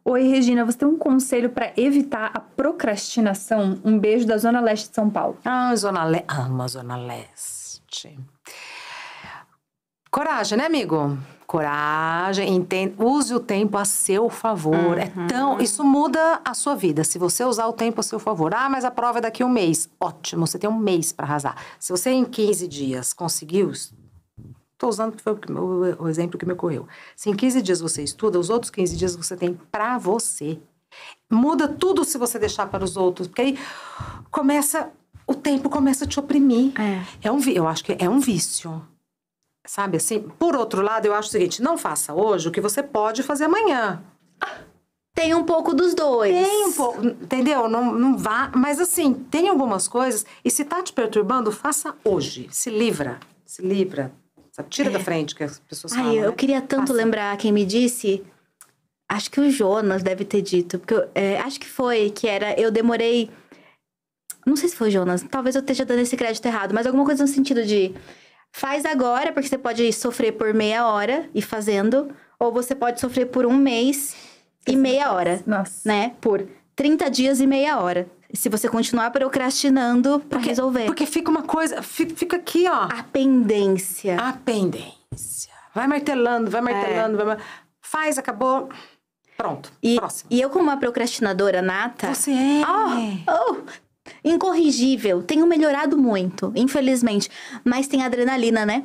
Oi, Regina, você tem um conselho para evitar a procrastinação? Um beijo da Zona Leste de São Paulo. Ah, Zona Leste. Amo a Zona Leste. Coragem, né, amigo? Coragem, entende, use o tempo a seu favor. É uhum. É tão, isso muda a sua vida. Se você usar o tempo a seu favor, ah, mas a prova é daqui a um mês. Ótimo, você tem um mês para arrasar. Se você em 15 dias conseguiu Estou usando foi o, o exemplo que me ocorreu. Se em 15 dias você estuda, os outros 15 dias você tem para você. Muda tudo se você deixar para os outros, porque aí começa o tempo começa a te oprimir. É, é um eu acho que é um vício. Sabe assim? Por outro lado, eu acho o seguinte, não faça hoje o que você pode fazer amanhã. Tem um pouco dos dois. Tem um pouco, entendeu? Não, não vá, mas assim, tem algumas coisas e se tá te perturbando, faça hoje, se livra, se livra Sabe? Tira é. da frente que as pessoas Ai, Eu né? queria tanto Passa. lembrar quem me disse. Acho que o Jonas deve ter dito, porque eu, é, acho que foi que era eu demorei. Não sei se foi Jonas, talvez eu esteja dando esse crédito errado, mas alguma coisa no sentido de faz agora, porque você pode sofrer por meia hora e fazendo, ou você pode sofrer por um mês e meia hora. Nossa. Né? Por 30 dias e meia hora se você continuar procrastinando para resolver. Porque fica uma coisa, fica aqui, ó. A pendência. A pendência. Vai martelando, vai martelando, é. vai... faz, acabou. Pronto. E, próximo. e eu, como uma procrastinadora nata. Você é. Oh, oh, incorrigível. Tenho melhorado muito, infelizmente. Mas tem adrenalina, né?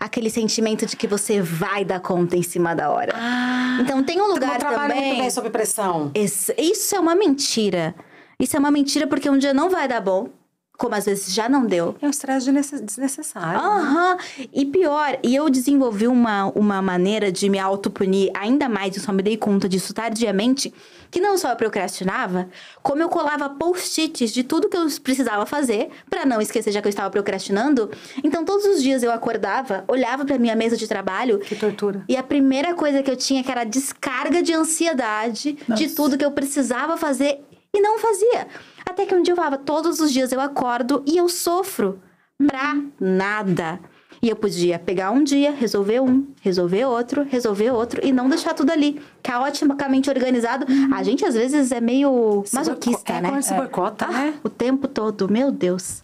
Aquele sentimento de que você vai dar conta em cima da hora. Ah, então tem um lugar eu trabalho Muito bem sob pressão. Isso, isso é uma mentira. Isso é uma mentira porque um dia não vai dar bom, como às vezes já não deu. É um estresse desnecessário. Né? Aham. Uhum. Né? E pior, e eu desenvolvi uma, uma maneira de me autopunir ainda mais, eu só me dei conta disso tardiamente, que não só eu procrastinava, como eu colava post-its de tudo que eu precisava fazer para não esquecer já que eu estava procrastinando. Então todos os dias eu acordava, olhava para minha mesa de trabalho. Que tortura. E a primeira coisa que eu tinha que era a descarga de ansiedade Nossa. de tudo que eu precisava fazer e não fazia. Até que um dia eu falava, todos os dias eu acordo e eu sofro pra nada. E eu podia pegar um dia, resolver um, resolver outro, resolver outro e não deixar tudo ali. Caoticamente organizado. Uhum. A gente às vezes é meio masoquista, é, né? Se boicota, ah, né? O tempo todo, meu Deus.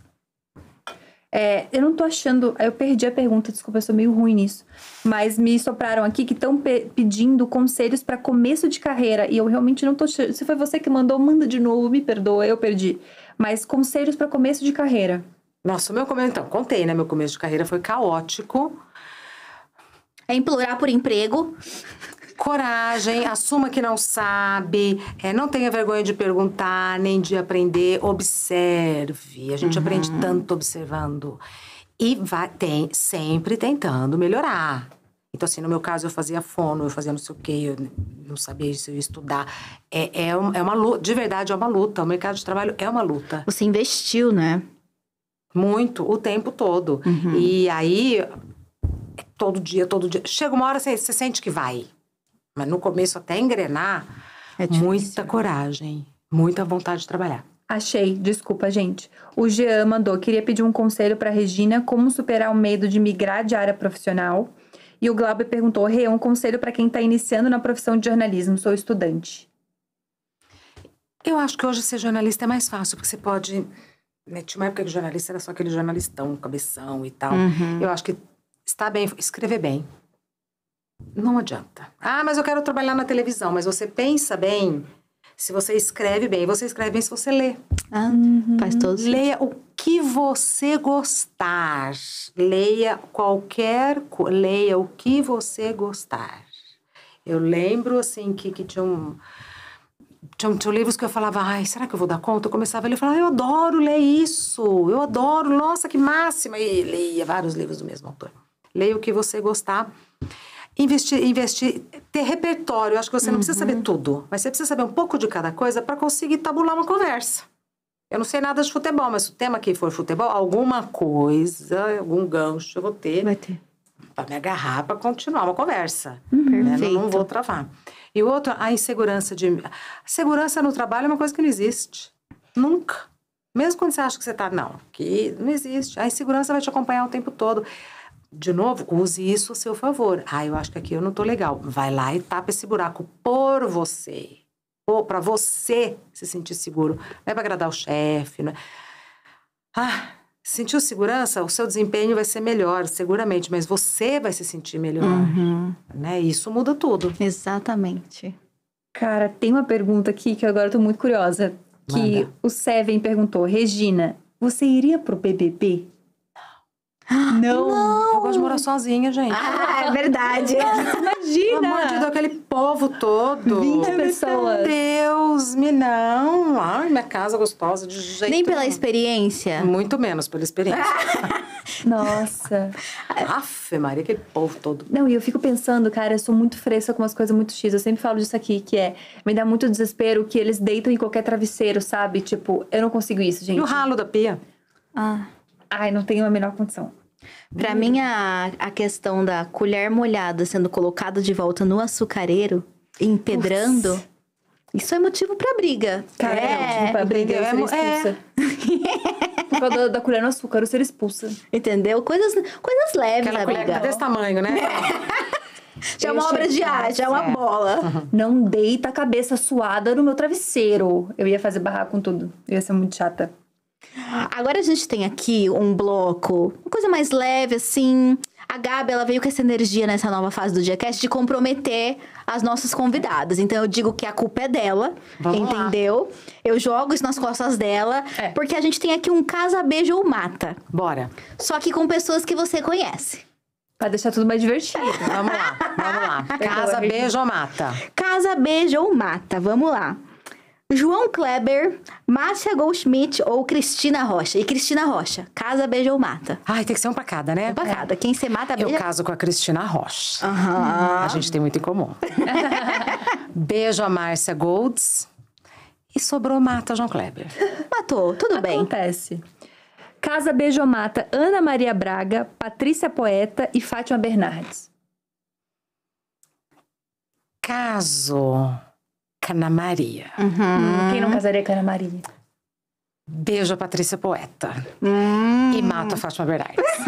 É, eu não tô achando. Eu perdi a pergunta, desculpa, eu sou meio ruim nisso. Mas me sopraram aqui que estão pe pedindo conselhos para começo de carreira. E eu realmente não tô. Se foi você que mandou, manda de novo, me perdoa, eu perdi. Mas conselhos para começo de carreira. Nossa, o meu começo. Então, contei, né? Meu começo de carreira foi caótico. É implorar por emprego. Coragem, assuma que não sabe, é, não tenha vergonha de perguntar, nem de aprender, observe. A gente uhum. aprende tanto observando. E vai, tem, sempre tentando melhorar. Então, assim, no meu caso, eu fazia fono, eu fazia não sei o quê, eu não sabia se eu ia estudar. É, é, é uma luta, de verdade, é uma luta. O mercado de trabalho é uma luta. Você investiu, né? Muito, o tempo todo. Uhum. E aí, é todo dia, todo dia. Chega uma hora, você, você sente que vai mas no começo até engrenar, é muita coragem, muita vontade de trabalhar. Achei, desculpa, gente. O Jean mandou, queria pedir um conselho para Regina como superar o medo de migrar de área profissional. E o Glauber perguntou, Rê, um conselho para quem está iniciando na profissão de jornalismo, sou estudante. Eu acho que hoje ser jornalista é mais fácil, porque você pode. Né, tinha uma época que jornalista era só aquele jornalistão, cabeção e tal. Uhum. Eu acho que está bem, escrever bem, não adianta. Ah, mas eu quero trabalhar na televisão. Mas você pensa bem, se você escreve bem. Você escreve bem se você lê. Ah, uhum. faz todos. Leia o que você gostar. Leia qualquer... Leia o que você gostar. Eu lembro, assim, que, que tinha um... Tinha, tinha, livros que eu falava, ai, será que eu vou dar conta? Eu começava a ler e falava, ah, eu adoro ler isso, eu adoro, nossa, que máxima! E leia vários livros do mesmo autor. Leia o que você gostar investir, investir, ter repertório. Acho que você não precisa saber uhum. tudo, mas você precisa saber um pouco de cada coisa para conseguir tabular uma conversa. Eu não sei nada de futebol, mas se o tema aqui for futebol, alguma coisa, algum gancho eu vou ter. Vai ter. Para me agarrar, para continuar uma conversa. Uhum. Né? Não, não, vou travar. E o outro, a insegurança de. Segurança no trabalho é uma coisa que não existe. Nunca. Mesmo quando você acha que você está, não, que não existe. A insegurança vai te acompanhar o tempo todo. De novo, use isso a seu favor. Ah, eu acho que aqui eu não tô legal. Vai lá e tapa esse buraco por você. Ou para você se sentir seguro. Não é para agradar o chefe, não é? Ah, sentiu segurança, o seu desempenho vai ser melhor, seguramente, mas você vai se sentir melhor. Uhum. Né? Isso muda tudo. Exatamente. Cara, tem uma pergunta aqui que agora eu tô muito curiosa. Que Manda. o Seven perguntou: Regina, você iria pro BBB? *gasps* Não. não. Eu gosto de morar sozinha, gente. Ah, é verdade. *laughs* imagina. Pelo amor de Deus, aquele povo todo. 20 pessoas. Meu Deus, me não. Ai, minha casa gostosa de jeito Nem pela nenhum. experiência? Muito menos pela experiência. *laughs* Nossa. Aff, Maria, aquele povo todo. Não, e eu fico pensando, cara, eu sou muito fresca com umas coisas muito X. Eu sempre falo disso aqui, que é... Me dá muito desespero que eles deitam em qualquer travesseiro, sabe? Tipo, eu não consigo isso, gente. No ralo da pia. Ah. Ai, não tenho a menor condição. Para mim, a, a questão da colher molhada sendo colocada de volta no açucareiro, empedrando, Ups. isso é motivo para briga. Cara, é, é pra briga, é eu ser é. expulsa. É. *laughs* Por causa da, da, colher no açúcar, eu ser expulsa. Entendeu? Coisas, coisas leves Aquela na colher briga. É desse tamanho, né? *laughs* Já é uma obra de arte, é uma bola. Uhum. Não deita a cabeça suada no meu travesseiro. Eu ia fazer barraco com tudo. Eu ia ser muito chata. Agora a gente tem aqui um bloco, uma coisa mais leve, assim. A Gabi, ela veio com essa energia nessa nova fase do Diacast de comprometer as nossas convidadas. Então eu digo que a culpa é dela, Vamos entendeu? Lá. Eu jogo isso nas costas dela, é. porque a gente tem aqui um casa, beijo ou mata. Bora. Só que com pessoas que você conhece. Pra deixar tudo mais divertido. vamos lá, vamos lá. *laughs* Casa, beijo ou mata? Casa, beijo ou mata, vamos lá. João Kleber, Márcia Goldschmidt ou Cristina Rocha. E Cristina Rocha, casa, beijo ou mata. Ai, tem que ser um pra cada, né? Um pra cada. Quem você mata, beija... Eu caso com a Cristina Rocha. Uhum. A gente tem muito em comum. *laughs* beijo a Márcia Golds. E sobrou mata João Kleber. Matou, tudo Acontece. bem. Acontece. Casa Beijomata, Ana Maria Braga, Patrícia Poeta e Fátima Bernardes. Caso Cana Maria. Uhum. Quem não casaria com Ana Maria? Beijo a Patrícia Poeta. Hum. E mato a Fátima Bernardes. *laughs*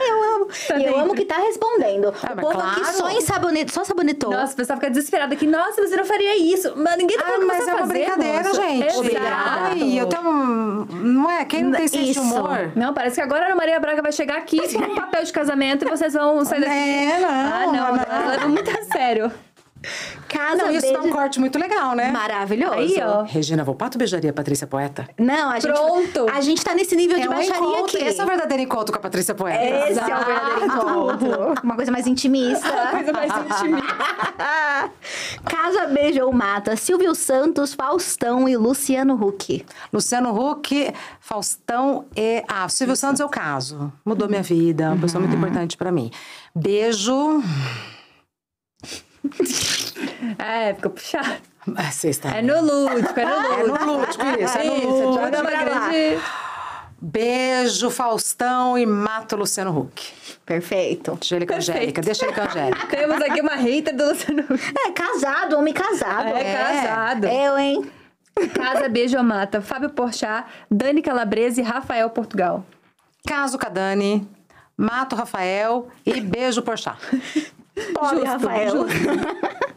eu amo. Tá eu amo que tá respondendo. Ah, o povo claro. aqui só, em sabonete, só sabonetou. Nossa, o pessoal fica desesperado aqui. Nossa, você não faria isso. Mas ninguém tá ah, falando ah, mas é tá uma brincadeira, moço. gente. Obrigada. Ai, eu tenho... Não é? Quem não tem senso de humor? Não, parece que agora a Ana Maria Braga vai chegar aqui com um papel de casamento e vocês vão sair daqui. É, não. Ah, não. não, não. muito a sério. Casa Não, isso beijo... dá um corte muito legal, né? Maravilhoso. Aí, ó. Regina Volpato beijaria Patrícia Poeta? Não, a gente. Pronto. A gente tá nesse nível é de um baixaria encontro. aqui. Esse é o verdadeiro encontro com a Patrícia Poeta. Esse Exato. é o verdadeiro encontro. Uma coisa mais intimista. Uma coisa mais intimista. *laughs* Casa ou mata. Silvio Santos, Faustão e Luciano Huck. Luciano Huck, Faustão e. Ah, Silvio Santos é o caso. Mudou minha vida, uma pessoa muito uhum. importante para mim. Beijo. *laughs* Ah, é, fica puxado. Ah, você é no lúdico, é no lúdico. É no lúdico, isso. É isso, no lúdico. Uma grande... Beijo, Faustão, e mato Luciano Huck. Perfeito. Angélica Angélica, deixa ele com a Angélica. *laughs* Temos aqui uma hater do Luciano Huck. É, casado, homem casado. É, é. casado. Eu, hein? Casa Beijo Mata, Fábio Porchat, Dani Calabrese e Rafael Portugal. Caso com a Dani, mato Rafael e beijo Porchat. *laughs* Pobre justo, Rafael. Justo.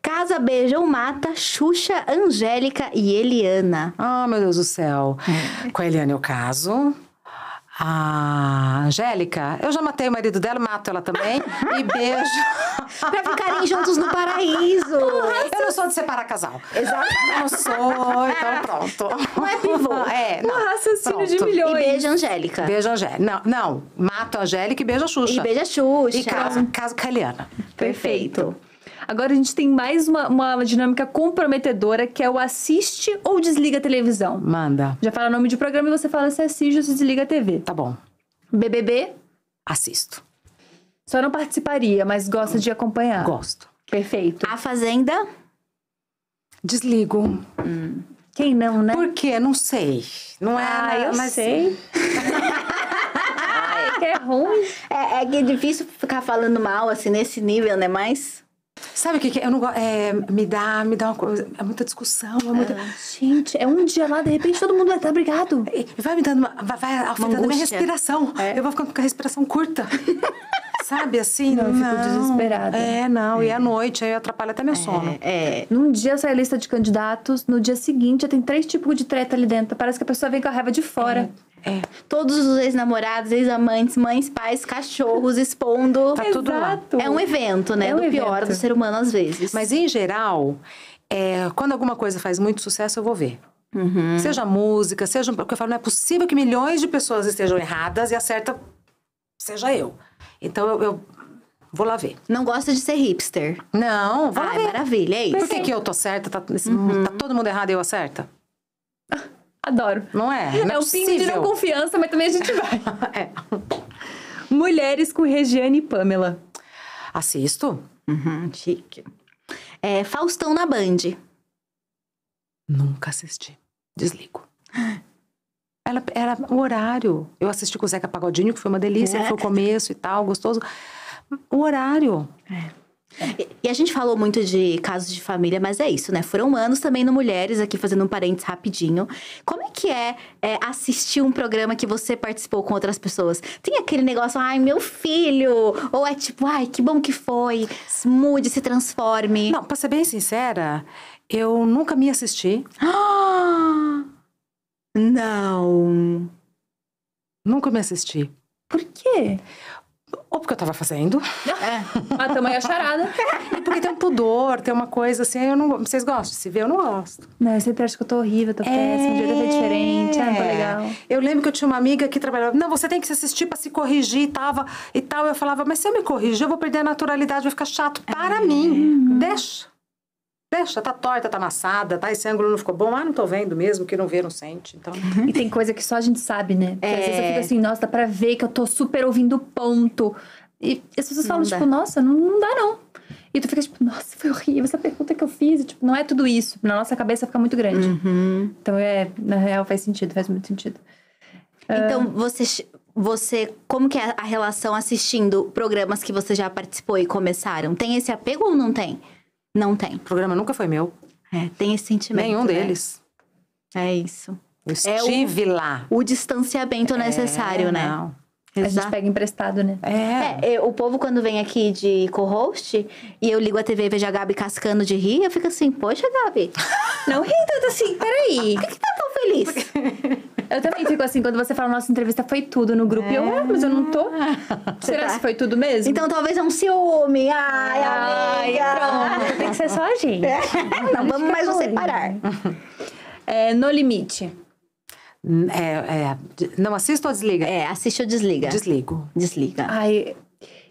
*laughs* Casa Beijão Mata, Xuxa, Angélica e Eliana. Ah, oh, meu Deus do céu. É. Com a Eliana eu caso. A Angélica, eu já matei o marido dela, mato ela também. e beijo. *laughs* pra ficarem juntos no paraíso. Eu não sou de separar casal. Exato. Eu não sou, então pronto. Não é pivô. É, é não. Um raciocínio pronto. de milhões. E beijo, Angélica. Beijo, Angélica. Não, não. Mato a Angélica e beijo a Xuxa. E beija a Xuxa. E caso, caso com a Eliana. Perfeito. Perfeito. Agora a gente tem mais uma, uma dinâmica comprometedora que é o assiste ou desliga a televisão. Manda. Já fala o nome de programa e você fala se assiste ou se desliga a TV. Tá bom. BBB? Assisto. Só não participaria, mas gosta de acompanhar. Gosto. Perfeito. A Fazenda? Desligo. Hum. Quem não, né? Por quê? Não sei. Não é. Ah, né? eu mas... sei. *laughs* É que é ruim. É, é, é difícil ficar falando mal, assim, nesse nível, né? Mas. Sabe o que, que é? Eu não gosto. É, me dá, me dá uma coisa. É muita discussão, é muita. Ah, gente, é um dia lá, de repente todo mundo vai estar brigado. Vai me dando. Uma, vai afetando a minha respiração. É. Eu vou ficando com a respiração curta. *laughs* Sabe assim? Não, eu fico desesperada. É, não. É. E à é. noite, aí atrapalha até meu é, sono. É. Num dia sai a lista de candidatos, no dia seguinte já tem três tipos de treta ali dentro. Parece que a pessoa vem com a raiva de fora. É. é. Todos os ex-namorados, ex-amantes, mães, pais, cachorros expondo. Tá tudo Exato. lá. É um evento, né? É um do evento. pior do ser humano às vezes. Mas em geral, é, quando alguma coisa faz muito sucesso, eu vou ver. Uhum. Seja música, seja. Porque eu falo, não é possível que milhões de pessoas estejam erradas e acerta seja eu. Então eu, eu vou lá ver. Não gosta de ser hipster. Não, vou ah, lá é ver. maravilha, é isso. Por que, que eu tô certa? Tá, tá uhum. tá todo mundo errado e eu acerta? *laughs* Adoro. Não é? Não é, é o pingo de não confiança, mas também a gente vai. *laughs* é. Mulheres com Regiane e Pamela. Assisto. Uhum, chique. É, Faustão na Band. Nunca assisti. Desligo. *laughs* Ela, era o horário. Eu assisti com o Zeca Pagodinho, que foi uma delícia, é. foi o começo e tal, gostoso. O horário. É. E a gente falou muito de casos de família, mas é isso, né? Foram anos também no Mulheres, aqui fazendo um parênteses rapidinho. Como é que é, é, assistir um programa que você participou com outras pessoas? Tem aquele negócio, ai, meu filho! Ou é tipo, ai, que bom que foi, se mude, se transforme. Não, pra ser bem sincera, eu nunca me assisti. *gasps* Ah! Não. Nunca me assisti. Por quê? Ou porque eu tava fazendo. É, a tamanha é charada. e porque tem um pudor, tem uma coisa assim, eu não... Vocês gostam de se ver? Eu não gosto. Não, eu sempre acho que eu tô horrível, tô é... péssima, dia ter diferente, ah, não tá legal. Eu lembro que eu tinha uma amiga que trabalhava, não, você tem que se assistir pra se corrigir e tava, e tal. Eu falava, mas se eu me corrigir, eu vou perder a naturalidade, vai ficar chato para é. mim. Hum. Deixa fecha tá torta, tá amassada, tá? Esse ângulo não ficou bom. Ah, não tô vendo mesmo, que não vê, não sente. Então... e tem coisa que só a gente sabe, né? Porque é... às vezes eu fico é. assim, nossa, dá pra ver que eu tô super ouvindo ponto. E as pessoas falam, tipo, nossa, não, não dá não. E tu fica tipo, nossa, foi horrível essa pergunta que eu fiz. E, tipo, não é tudo isso. Na nossa cabeça fica muito grande. Uhum. Então, é, na real, faz sentido, faz muito sentido. Ah. Então, uh... você, você. Como que é a relação assistindo programas que você já participou e começaram? Tem esse apego ou não tem? Não tem. O programa nunca foi meu. É, tem esse sentimento. Nenhum né? deles. É isso. Eu estive é o, lá. O distanciamento é, necessário, né? Não. Exato. A gente pega emprestado, né? É. é o povo, quando vem aqui de co-host e eu ligo a TV e vejo a Gabi cascando de rir, eu fico assim, poxa, Gabi, *laughs* não ri tanto assim, peraí. Por que, que tá tão feliz? Porque... Eu também fico assim, quando você fala, nossa entrevista foi tudo no grupo. É. E eu, ah, mas eu não tô. É. Será que foi tudo mesmo? Então talvez é um ciúme. Ai, ai, ai Tem que ser só a gente. É. Não, vamos é mais nos separar. É, no limite. Hum, é, é, não assisto ou desliga? É, assiste ou desliga. Desligo. Desliga. Ai,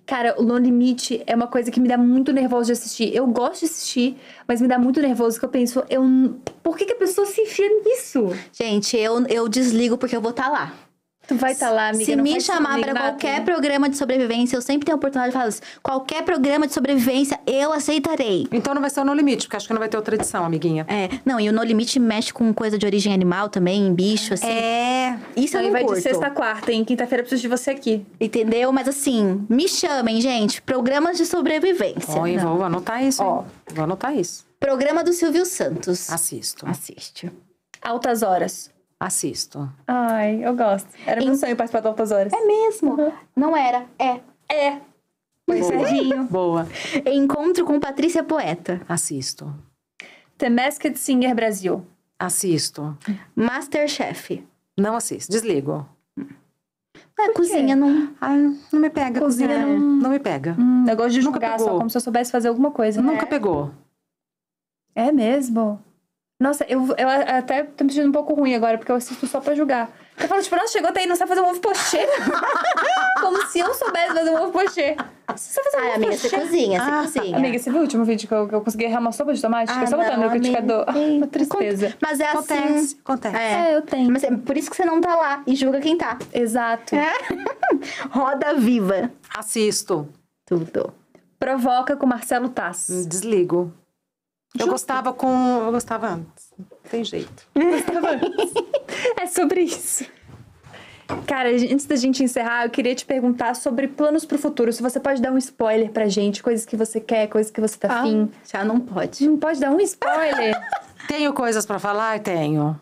Cara, o Lonely Meat é uma coisa que me dá muito nervoso de assistir. Eu gosto de assistir, mas me dá muito nervoso que eu penso, eu, por que, que a pessoa se enfia nisso? Gente, eu, eu desligo porque eu vou estar tá lá. Tu vai estar tá lá, amiga. Se me chamar para qualquer né? programa de sobrevivência, eu sempre tenho a oportunidade de falar assim, Qualquer programa de sobrevivência, eu aceitarei. Então não vai ser o No Limite, porque acho que não vai ter outra edição, amiguinha. É. Não, e o No Limite mexe com coisa de origem animal também, bicho, assim. É. Isso aí vai curto. de sexta a quarta, em quinta-feira preciso de você aqui. Entendeu? Mas assim, me chamem, gente. Programas de sobrevivência. Oi, vou anotar isso. Ó. Vou anotar isso. Programa do Silvio Santos. Assisto. Assiste. Altas horas. Assisto. Ai, eu gosto. Era em... meu sonho participar do Altas Horas. É mesmo? Uhum. Não era. É. É. Boa. Serginho. *laughs* Boa. Encontro com Patrícia Poeta. Assisto. The Masked Singer Brasil. Assisto. Masterchef. Não assisto. Desligo. É, cozinha não. Ah, não me pega. Cozinha, não... não me pega. Hum, eu gosto de Nunca jogar pegou. só como se eu soubesse fazer alguma coisa. Né? Nunca pegou. É mesmo? Nossa, eu, eu até tô tá me sentindo um pouco ruim agora, porque eu assisto só pra julgar. Eu falo, tipo, nossa, chegou até aí, não sabe fazer um ovo pochê. *laughs* Como se eu soubesse fazer um ovo pochê. Você sabe fazer um Ai, ovo amiga, pochê? você cozinha, você ah, cozinha. Amiga, você viu o último vídeo que eu, que eu consegui errar uma sopa de tomate? Ah, eu só botando no liquidificador. Uma tristeza. Mas é acontece, assim. Acontece, acontece. É. é, eu tenho. Mas é por isso que você não tá lá e julga quem tá. Exato. É? *laughs* Roda viva. Assisto. Tudo. Provoca com Marcelo Tass. Desligo. Eu gostava com. Eu gostava antes. Não tem jeito. *laughs* Gostava antes. é sobre isso. Cara, antes da gente encerrar, eu queria te perguntar sobre planos pro futuro. Se você pode dar um spoiler pra gente, coisas que você quer, coisas que você tá ah, afim. Ah, já não pode. Não pode dar um spoiler? *laughs* tenho coisas para falar? Tenho.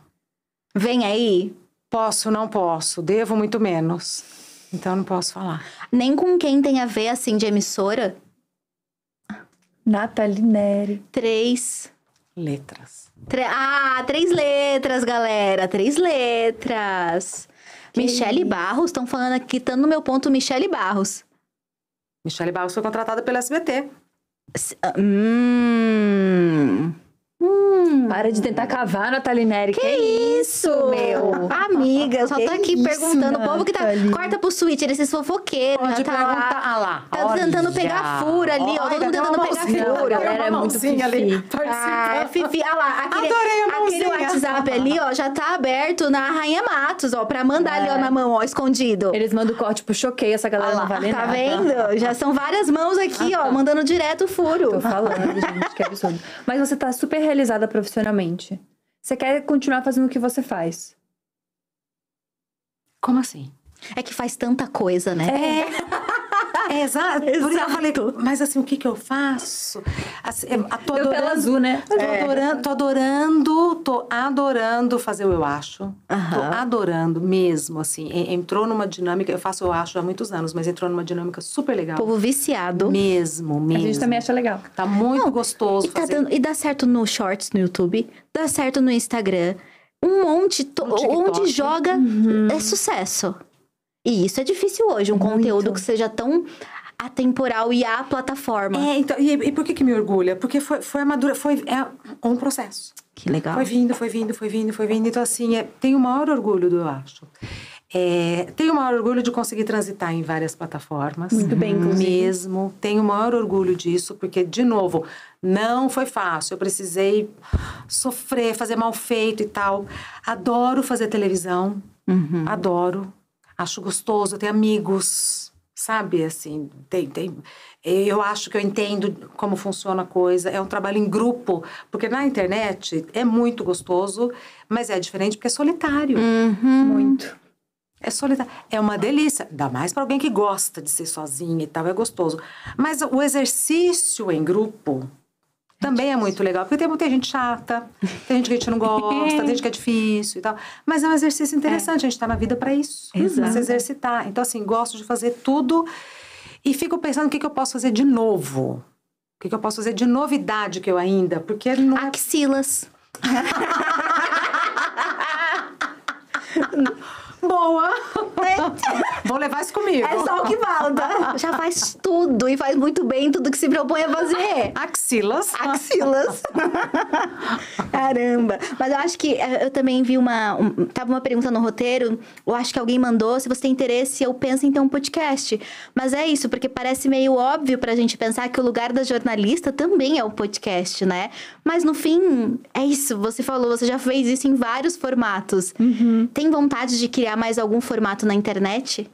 Vem aí. Posso, não posso. Devo muito menos. Então não posso falar. Nem com quem tem a ver, assim, de emissora? Nathalie Neri. Três. Letras. Tre ah, três letras, galera. Três letras. Que Michele Barros, estão falando aqui, tá no meu ponto, Michele Barros. Michele Barros foi contratada pela SBT. S ah, hum. Hum, Para de tentar cavar, Natalie Neri. Que, que isso, meu? Amiga, só tá aqui isso, perguntando. O povo que tá. Corta pro Switch, eles esses fofoqueiros. Pode tá perguntar. Tá ah lá. Tá Olha. tentando pegar fura ali, ó. Olha, todo mundo tentando pegar fura. Era galera, ah, é muito fifi. ali. Ah, fifi. Ah lá. Aquele, Adorei a Aquele WhatsApp ali, ó, já tá aberto na Rainha Matos, ó. Pra mandar é. ali, ó, é. na mão, ó, escondido. Eles mandam o corte pro choquei, essa galera ah, não vale tá nada. Tá vendo? Já são várias mãos aqui, ah, ó, tá. mandando direto o furo. Tô falando, gente, que absurdo. Mas você tá super realizada profissionalmente. Você quer continuar fazendo o que você faz. Como assim? É que faz tanta coisa, né? É. é. *laughs* É, *laughs* exato. exato. eu falei, mas assim, o que que eu faço? Assim, eu tô adorando, eu azul, né? tô, é. adorando, tô adorando, tô adorando fazer o Eu Acho. Uhum. Tô adorando mesmo, assim. Entrou numa dinâmica, eu faço Eu Acho há muitos anos, mas entrou numa dinâmica super legal. Povo viciado. Mesmo, mesmo. A gente também acha legal. Tá muito Não, gostoso. E, tá dando, e dá certo no Shorts no YouTube, dá certo no Instagram um monte, onde joga uhum. é sucesso. E isso é difícil hoje, um Muito. conteúdo que seja tão atemporal e à plataforma. É, então, e, e, por que que me orgulha? Porque foi, foi a madura, foi é um processo. Que legal. Foi vindo, foi vindo, foi vindo, foi vindo. Então, assim, é, tenho o maior orgulho do Eu Acho. É, tenho o maior orgulho de conseguir transitar em várias plataformas. Muito bem, inclusive. Mesmo. Tenho o maior orgulho disso, porque, de novo, não foi fácil. Eu precisei sofrer, fazer mal feito e tal. Adoro fazer televisão. Uhum. Adoro acho gostoso ter amigos, sabe? Assim, tem, tem, eu acho que eu entendo como funciona a coisa. É um trabalho em grupo, porque na internet é muito gostoso, mas é diferente porque é solitário. Uhum. Muito. É solitário. É uma delícia. Dá mais para alguém que gosta de ser sozinha e tal, é gostoso. Mas o exercício em grupo também é muito legal, porque tem muita gente chata, tem gente que a gente não gosta, tem gente que é difícil e tal. Mas é um exercício interessante, é. a gente está na vida para isso, Pra se exercitar. Então, assim, gosto de fazer tudo e fico pensando o que, que eu posso fazer de novo. O que, que eu posso fazer de novidade que eu ainda, porque não é Axilas. É... *laughs* boa. *laughs* Vou levar isso comigo. É só o que falta. Já faz tudo e faz muito bem tudo que se propõe a fazer. Axilas. Axilas. *laughs* Caramba. Mas eu acho que eh, eu também vi uma. Um, tava uma pergunta no roteiro, eu acho que alguém mandou. Se você tem interesse, eu penso em ter um podcast. Mas é isso, porque parece meio óbvio pra gente pensar que o lugar da jornalista também é o podcast, né? Mas no fim, é isso. Você falou, você já fez isso em vários formatos. Uhum. Tem vontade de criar criar mais algum formato na internet?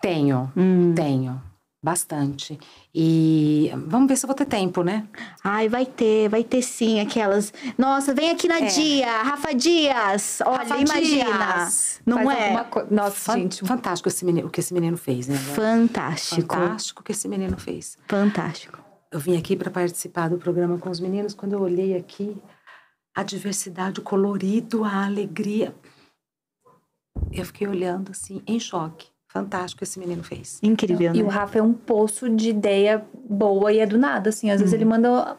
Tenho, hum. tenho. Bastante. E vamos ver se eu vou ter tempo, né? Ai, vai ter, vai ter sim aquelas. Nossa, vem aqui na é. Dia, Rafa Dias. Olha, Rafa imagina. Dias. Não Faz é? Co... Nossa, gente, fantástico esse menino, o que esse menino fez, né? Fantástico. Fantástico o que esse menino fez. Fantástico. Eu vim aqui para participar do programa com os meninos, quando eu olhei aqui, a diversidade, o colorido, a alegria. Eu fiquei olhando assim, em choque. Fantástico esse menino fez. Incrível, né? E o né? Rafa é um poço de ideia boa e é do nada, assim. Às hum. vezes uhum. ele manda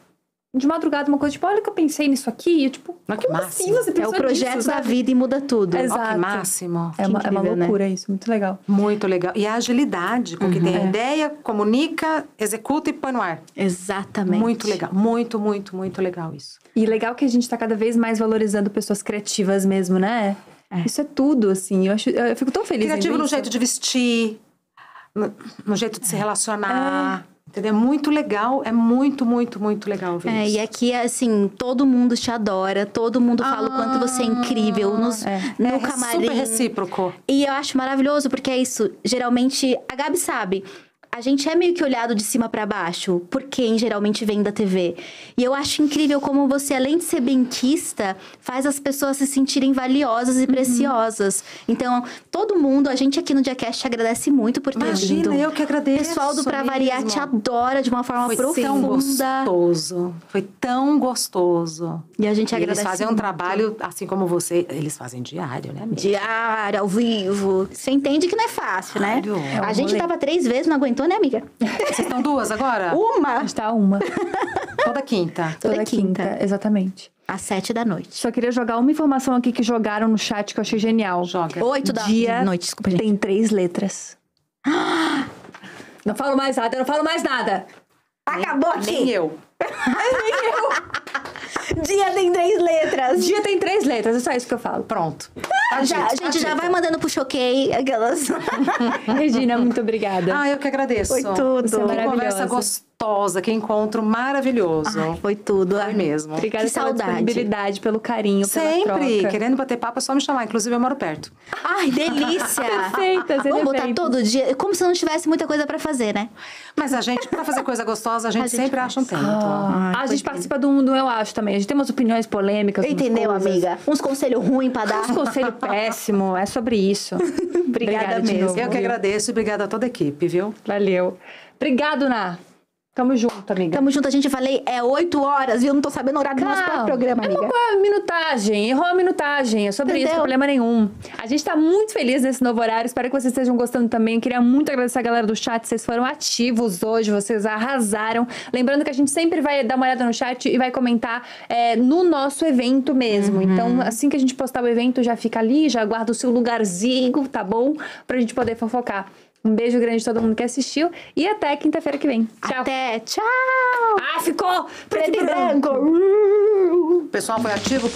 de madrugada uma coisa, tipo, olha que eu pensei nisso aqui. E eu, tipo, Mas que assim máximo. Assim é o projeto disso, da sabe? vida e muda tudo. Exato. Oh, que máximo. É, que é uma, incrível, é né? uma loucura né? isso, muito legal. Muito legal. E a agilidade, porque uhum. tem a uhum. É. ideia, comunica, executa e põe no ar. Exatamente. Muito legal. Muito, muito, muito legal isso. E legal que a gente está cada vez mais valorizando pessoas criativas mesmo, né? É. Isso é tudo, assim. Eu, acho, eu fico tão feliz. Criativo no isso. jeito de vestir, no, no jeito de se é. relacionar. É. Entendeu? É muito legal, é muito, muito, muito legal ver é, isso. E aqui, assim, todo mundo te adora, todo mundo ah, fala o quanto você é ah, incrível nos, é, no é, é camarim. super recíproco. E eu acho maravilhoso, porque é isso. Geralmente, a Gabi sabe, a gente é meio que olhado de cima para baixo, por quem geralmente vem da TV. E eu acho incrível como você, além de ser benquista, faz as pessoas se sentirem valiosas e uhum. preciosas. Então, todo mundo, a gente aqui no Diacast agradece muito por ter Imagina, vindo. Imagina, eu que agradeço. O pessoal do Pra Variar te adora de uma forma Foi profunda. Foi tão gostoso. Foi tão gostoso. E a gente e agradece Eles fazem muito. um trabalho, assim como você, eles fazem diário, né? Amiga? Diário, ao vivo. Você entende que não é fácil, né? Diário. É a gente tava três vezes, não aguentou né, amiga? Vocês estão duas agora? Uma! A gente tá uma. Toda quinta. Toda, Toda é quinta. quinta. exatamente. Às sete da noite. Só queria jogar uma informação aqui que jogaram no chat que eu achei genial. Joga. Oito da Dia noite, desculpa, gente. Tem três letras. Não falo mais nada, eu não falo mais nada. Acabou nem, aqui. *laughs* Nem eu. nem *laughs* eu. Dia tem três letras. Dia tem três letras, é só isso que eu falo. Pronto. Tá a tá gente, já, a gente já vai mandando pro choquei aquelas. *laughs* Regina, muito obrigada. Ah, eu que agradeço. Foi tudo. Você é maravilhosa. Conversa gostosa gostosa, que encontro maravilhoso. Ai, foi tudo. Foi mesmo. Obrigada que pela saudade. disponibilidade, pelo carinho, Sempre. Querendo bater papo é só me chamar. Inclusive, eu moro perto. Ai, delícia. *laughs* Perfeita. É Vamos botar todo dia. Como se não tivesse muita coisa para fazer, né? Mas a gente, para fazer coisa gostosa, a gente, *laughs* a gente sempre faz. acha um tempo. Ah, ah a gente participa do mundo Eu Acho também. A gente tem umas opiniões polêmicas. Entendeu, amiga? Uns conselhos ruins pra dar. Uns conselhos péssimos. É sobre isso. *laughs* obrigada, obrigada mesmo. Novo, eu viu? que agradeço e obrigada a toda a equipe, viu? Valeu. Obrigado, Ná. Tamo junto, amiga. Tamo junto, a gente falei, é 8 horas e eu não tô sabendo o horário Calma. do nosso próprio programa, é amiga. Errou a minutagem, errou a minutagem. É sobre Entendeu? isso, problema nenhum. A gente tá muito feliz nesse novo horário, espero que vocês estejam gostando também. Eu queria muito agradecer a galera do chat, vocês foram ativos hoje, vocês arrasaram. Lembrando que a gente sempre vai dar uma olhada no chat e vai comentar é, no nosso evento mesmo. Uhum. Então, assim que a gente postar o evento, já fica ali, já guarda o seu lugarzinho, tá bom? Pra gente poder fofocar. Um beijo grande a todo mundo que assistiu e até quinta-feira que vem. Tchau. Até, tchau! Ah, ficou preto e branco! branco. O pessoal foi ativo.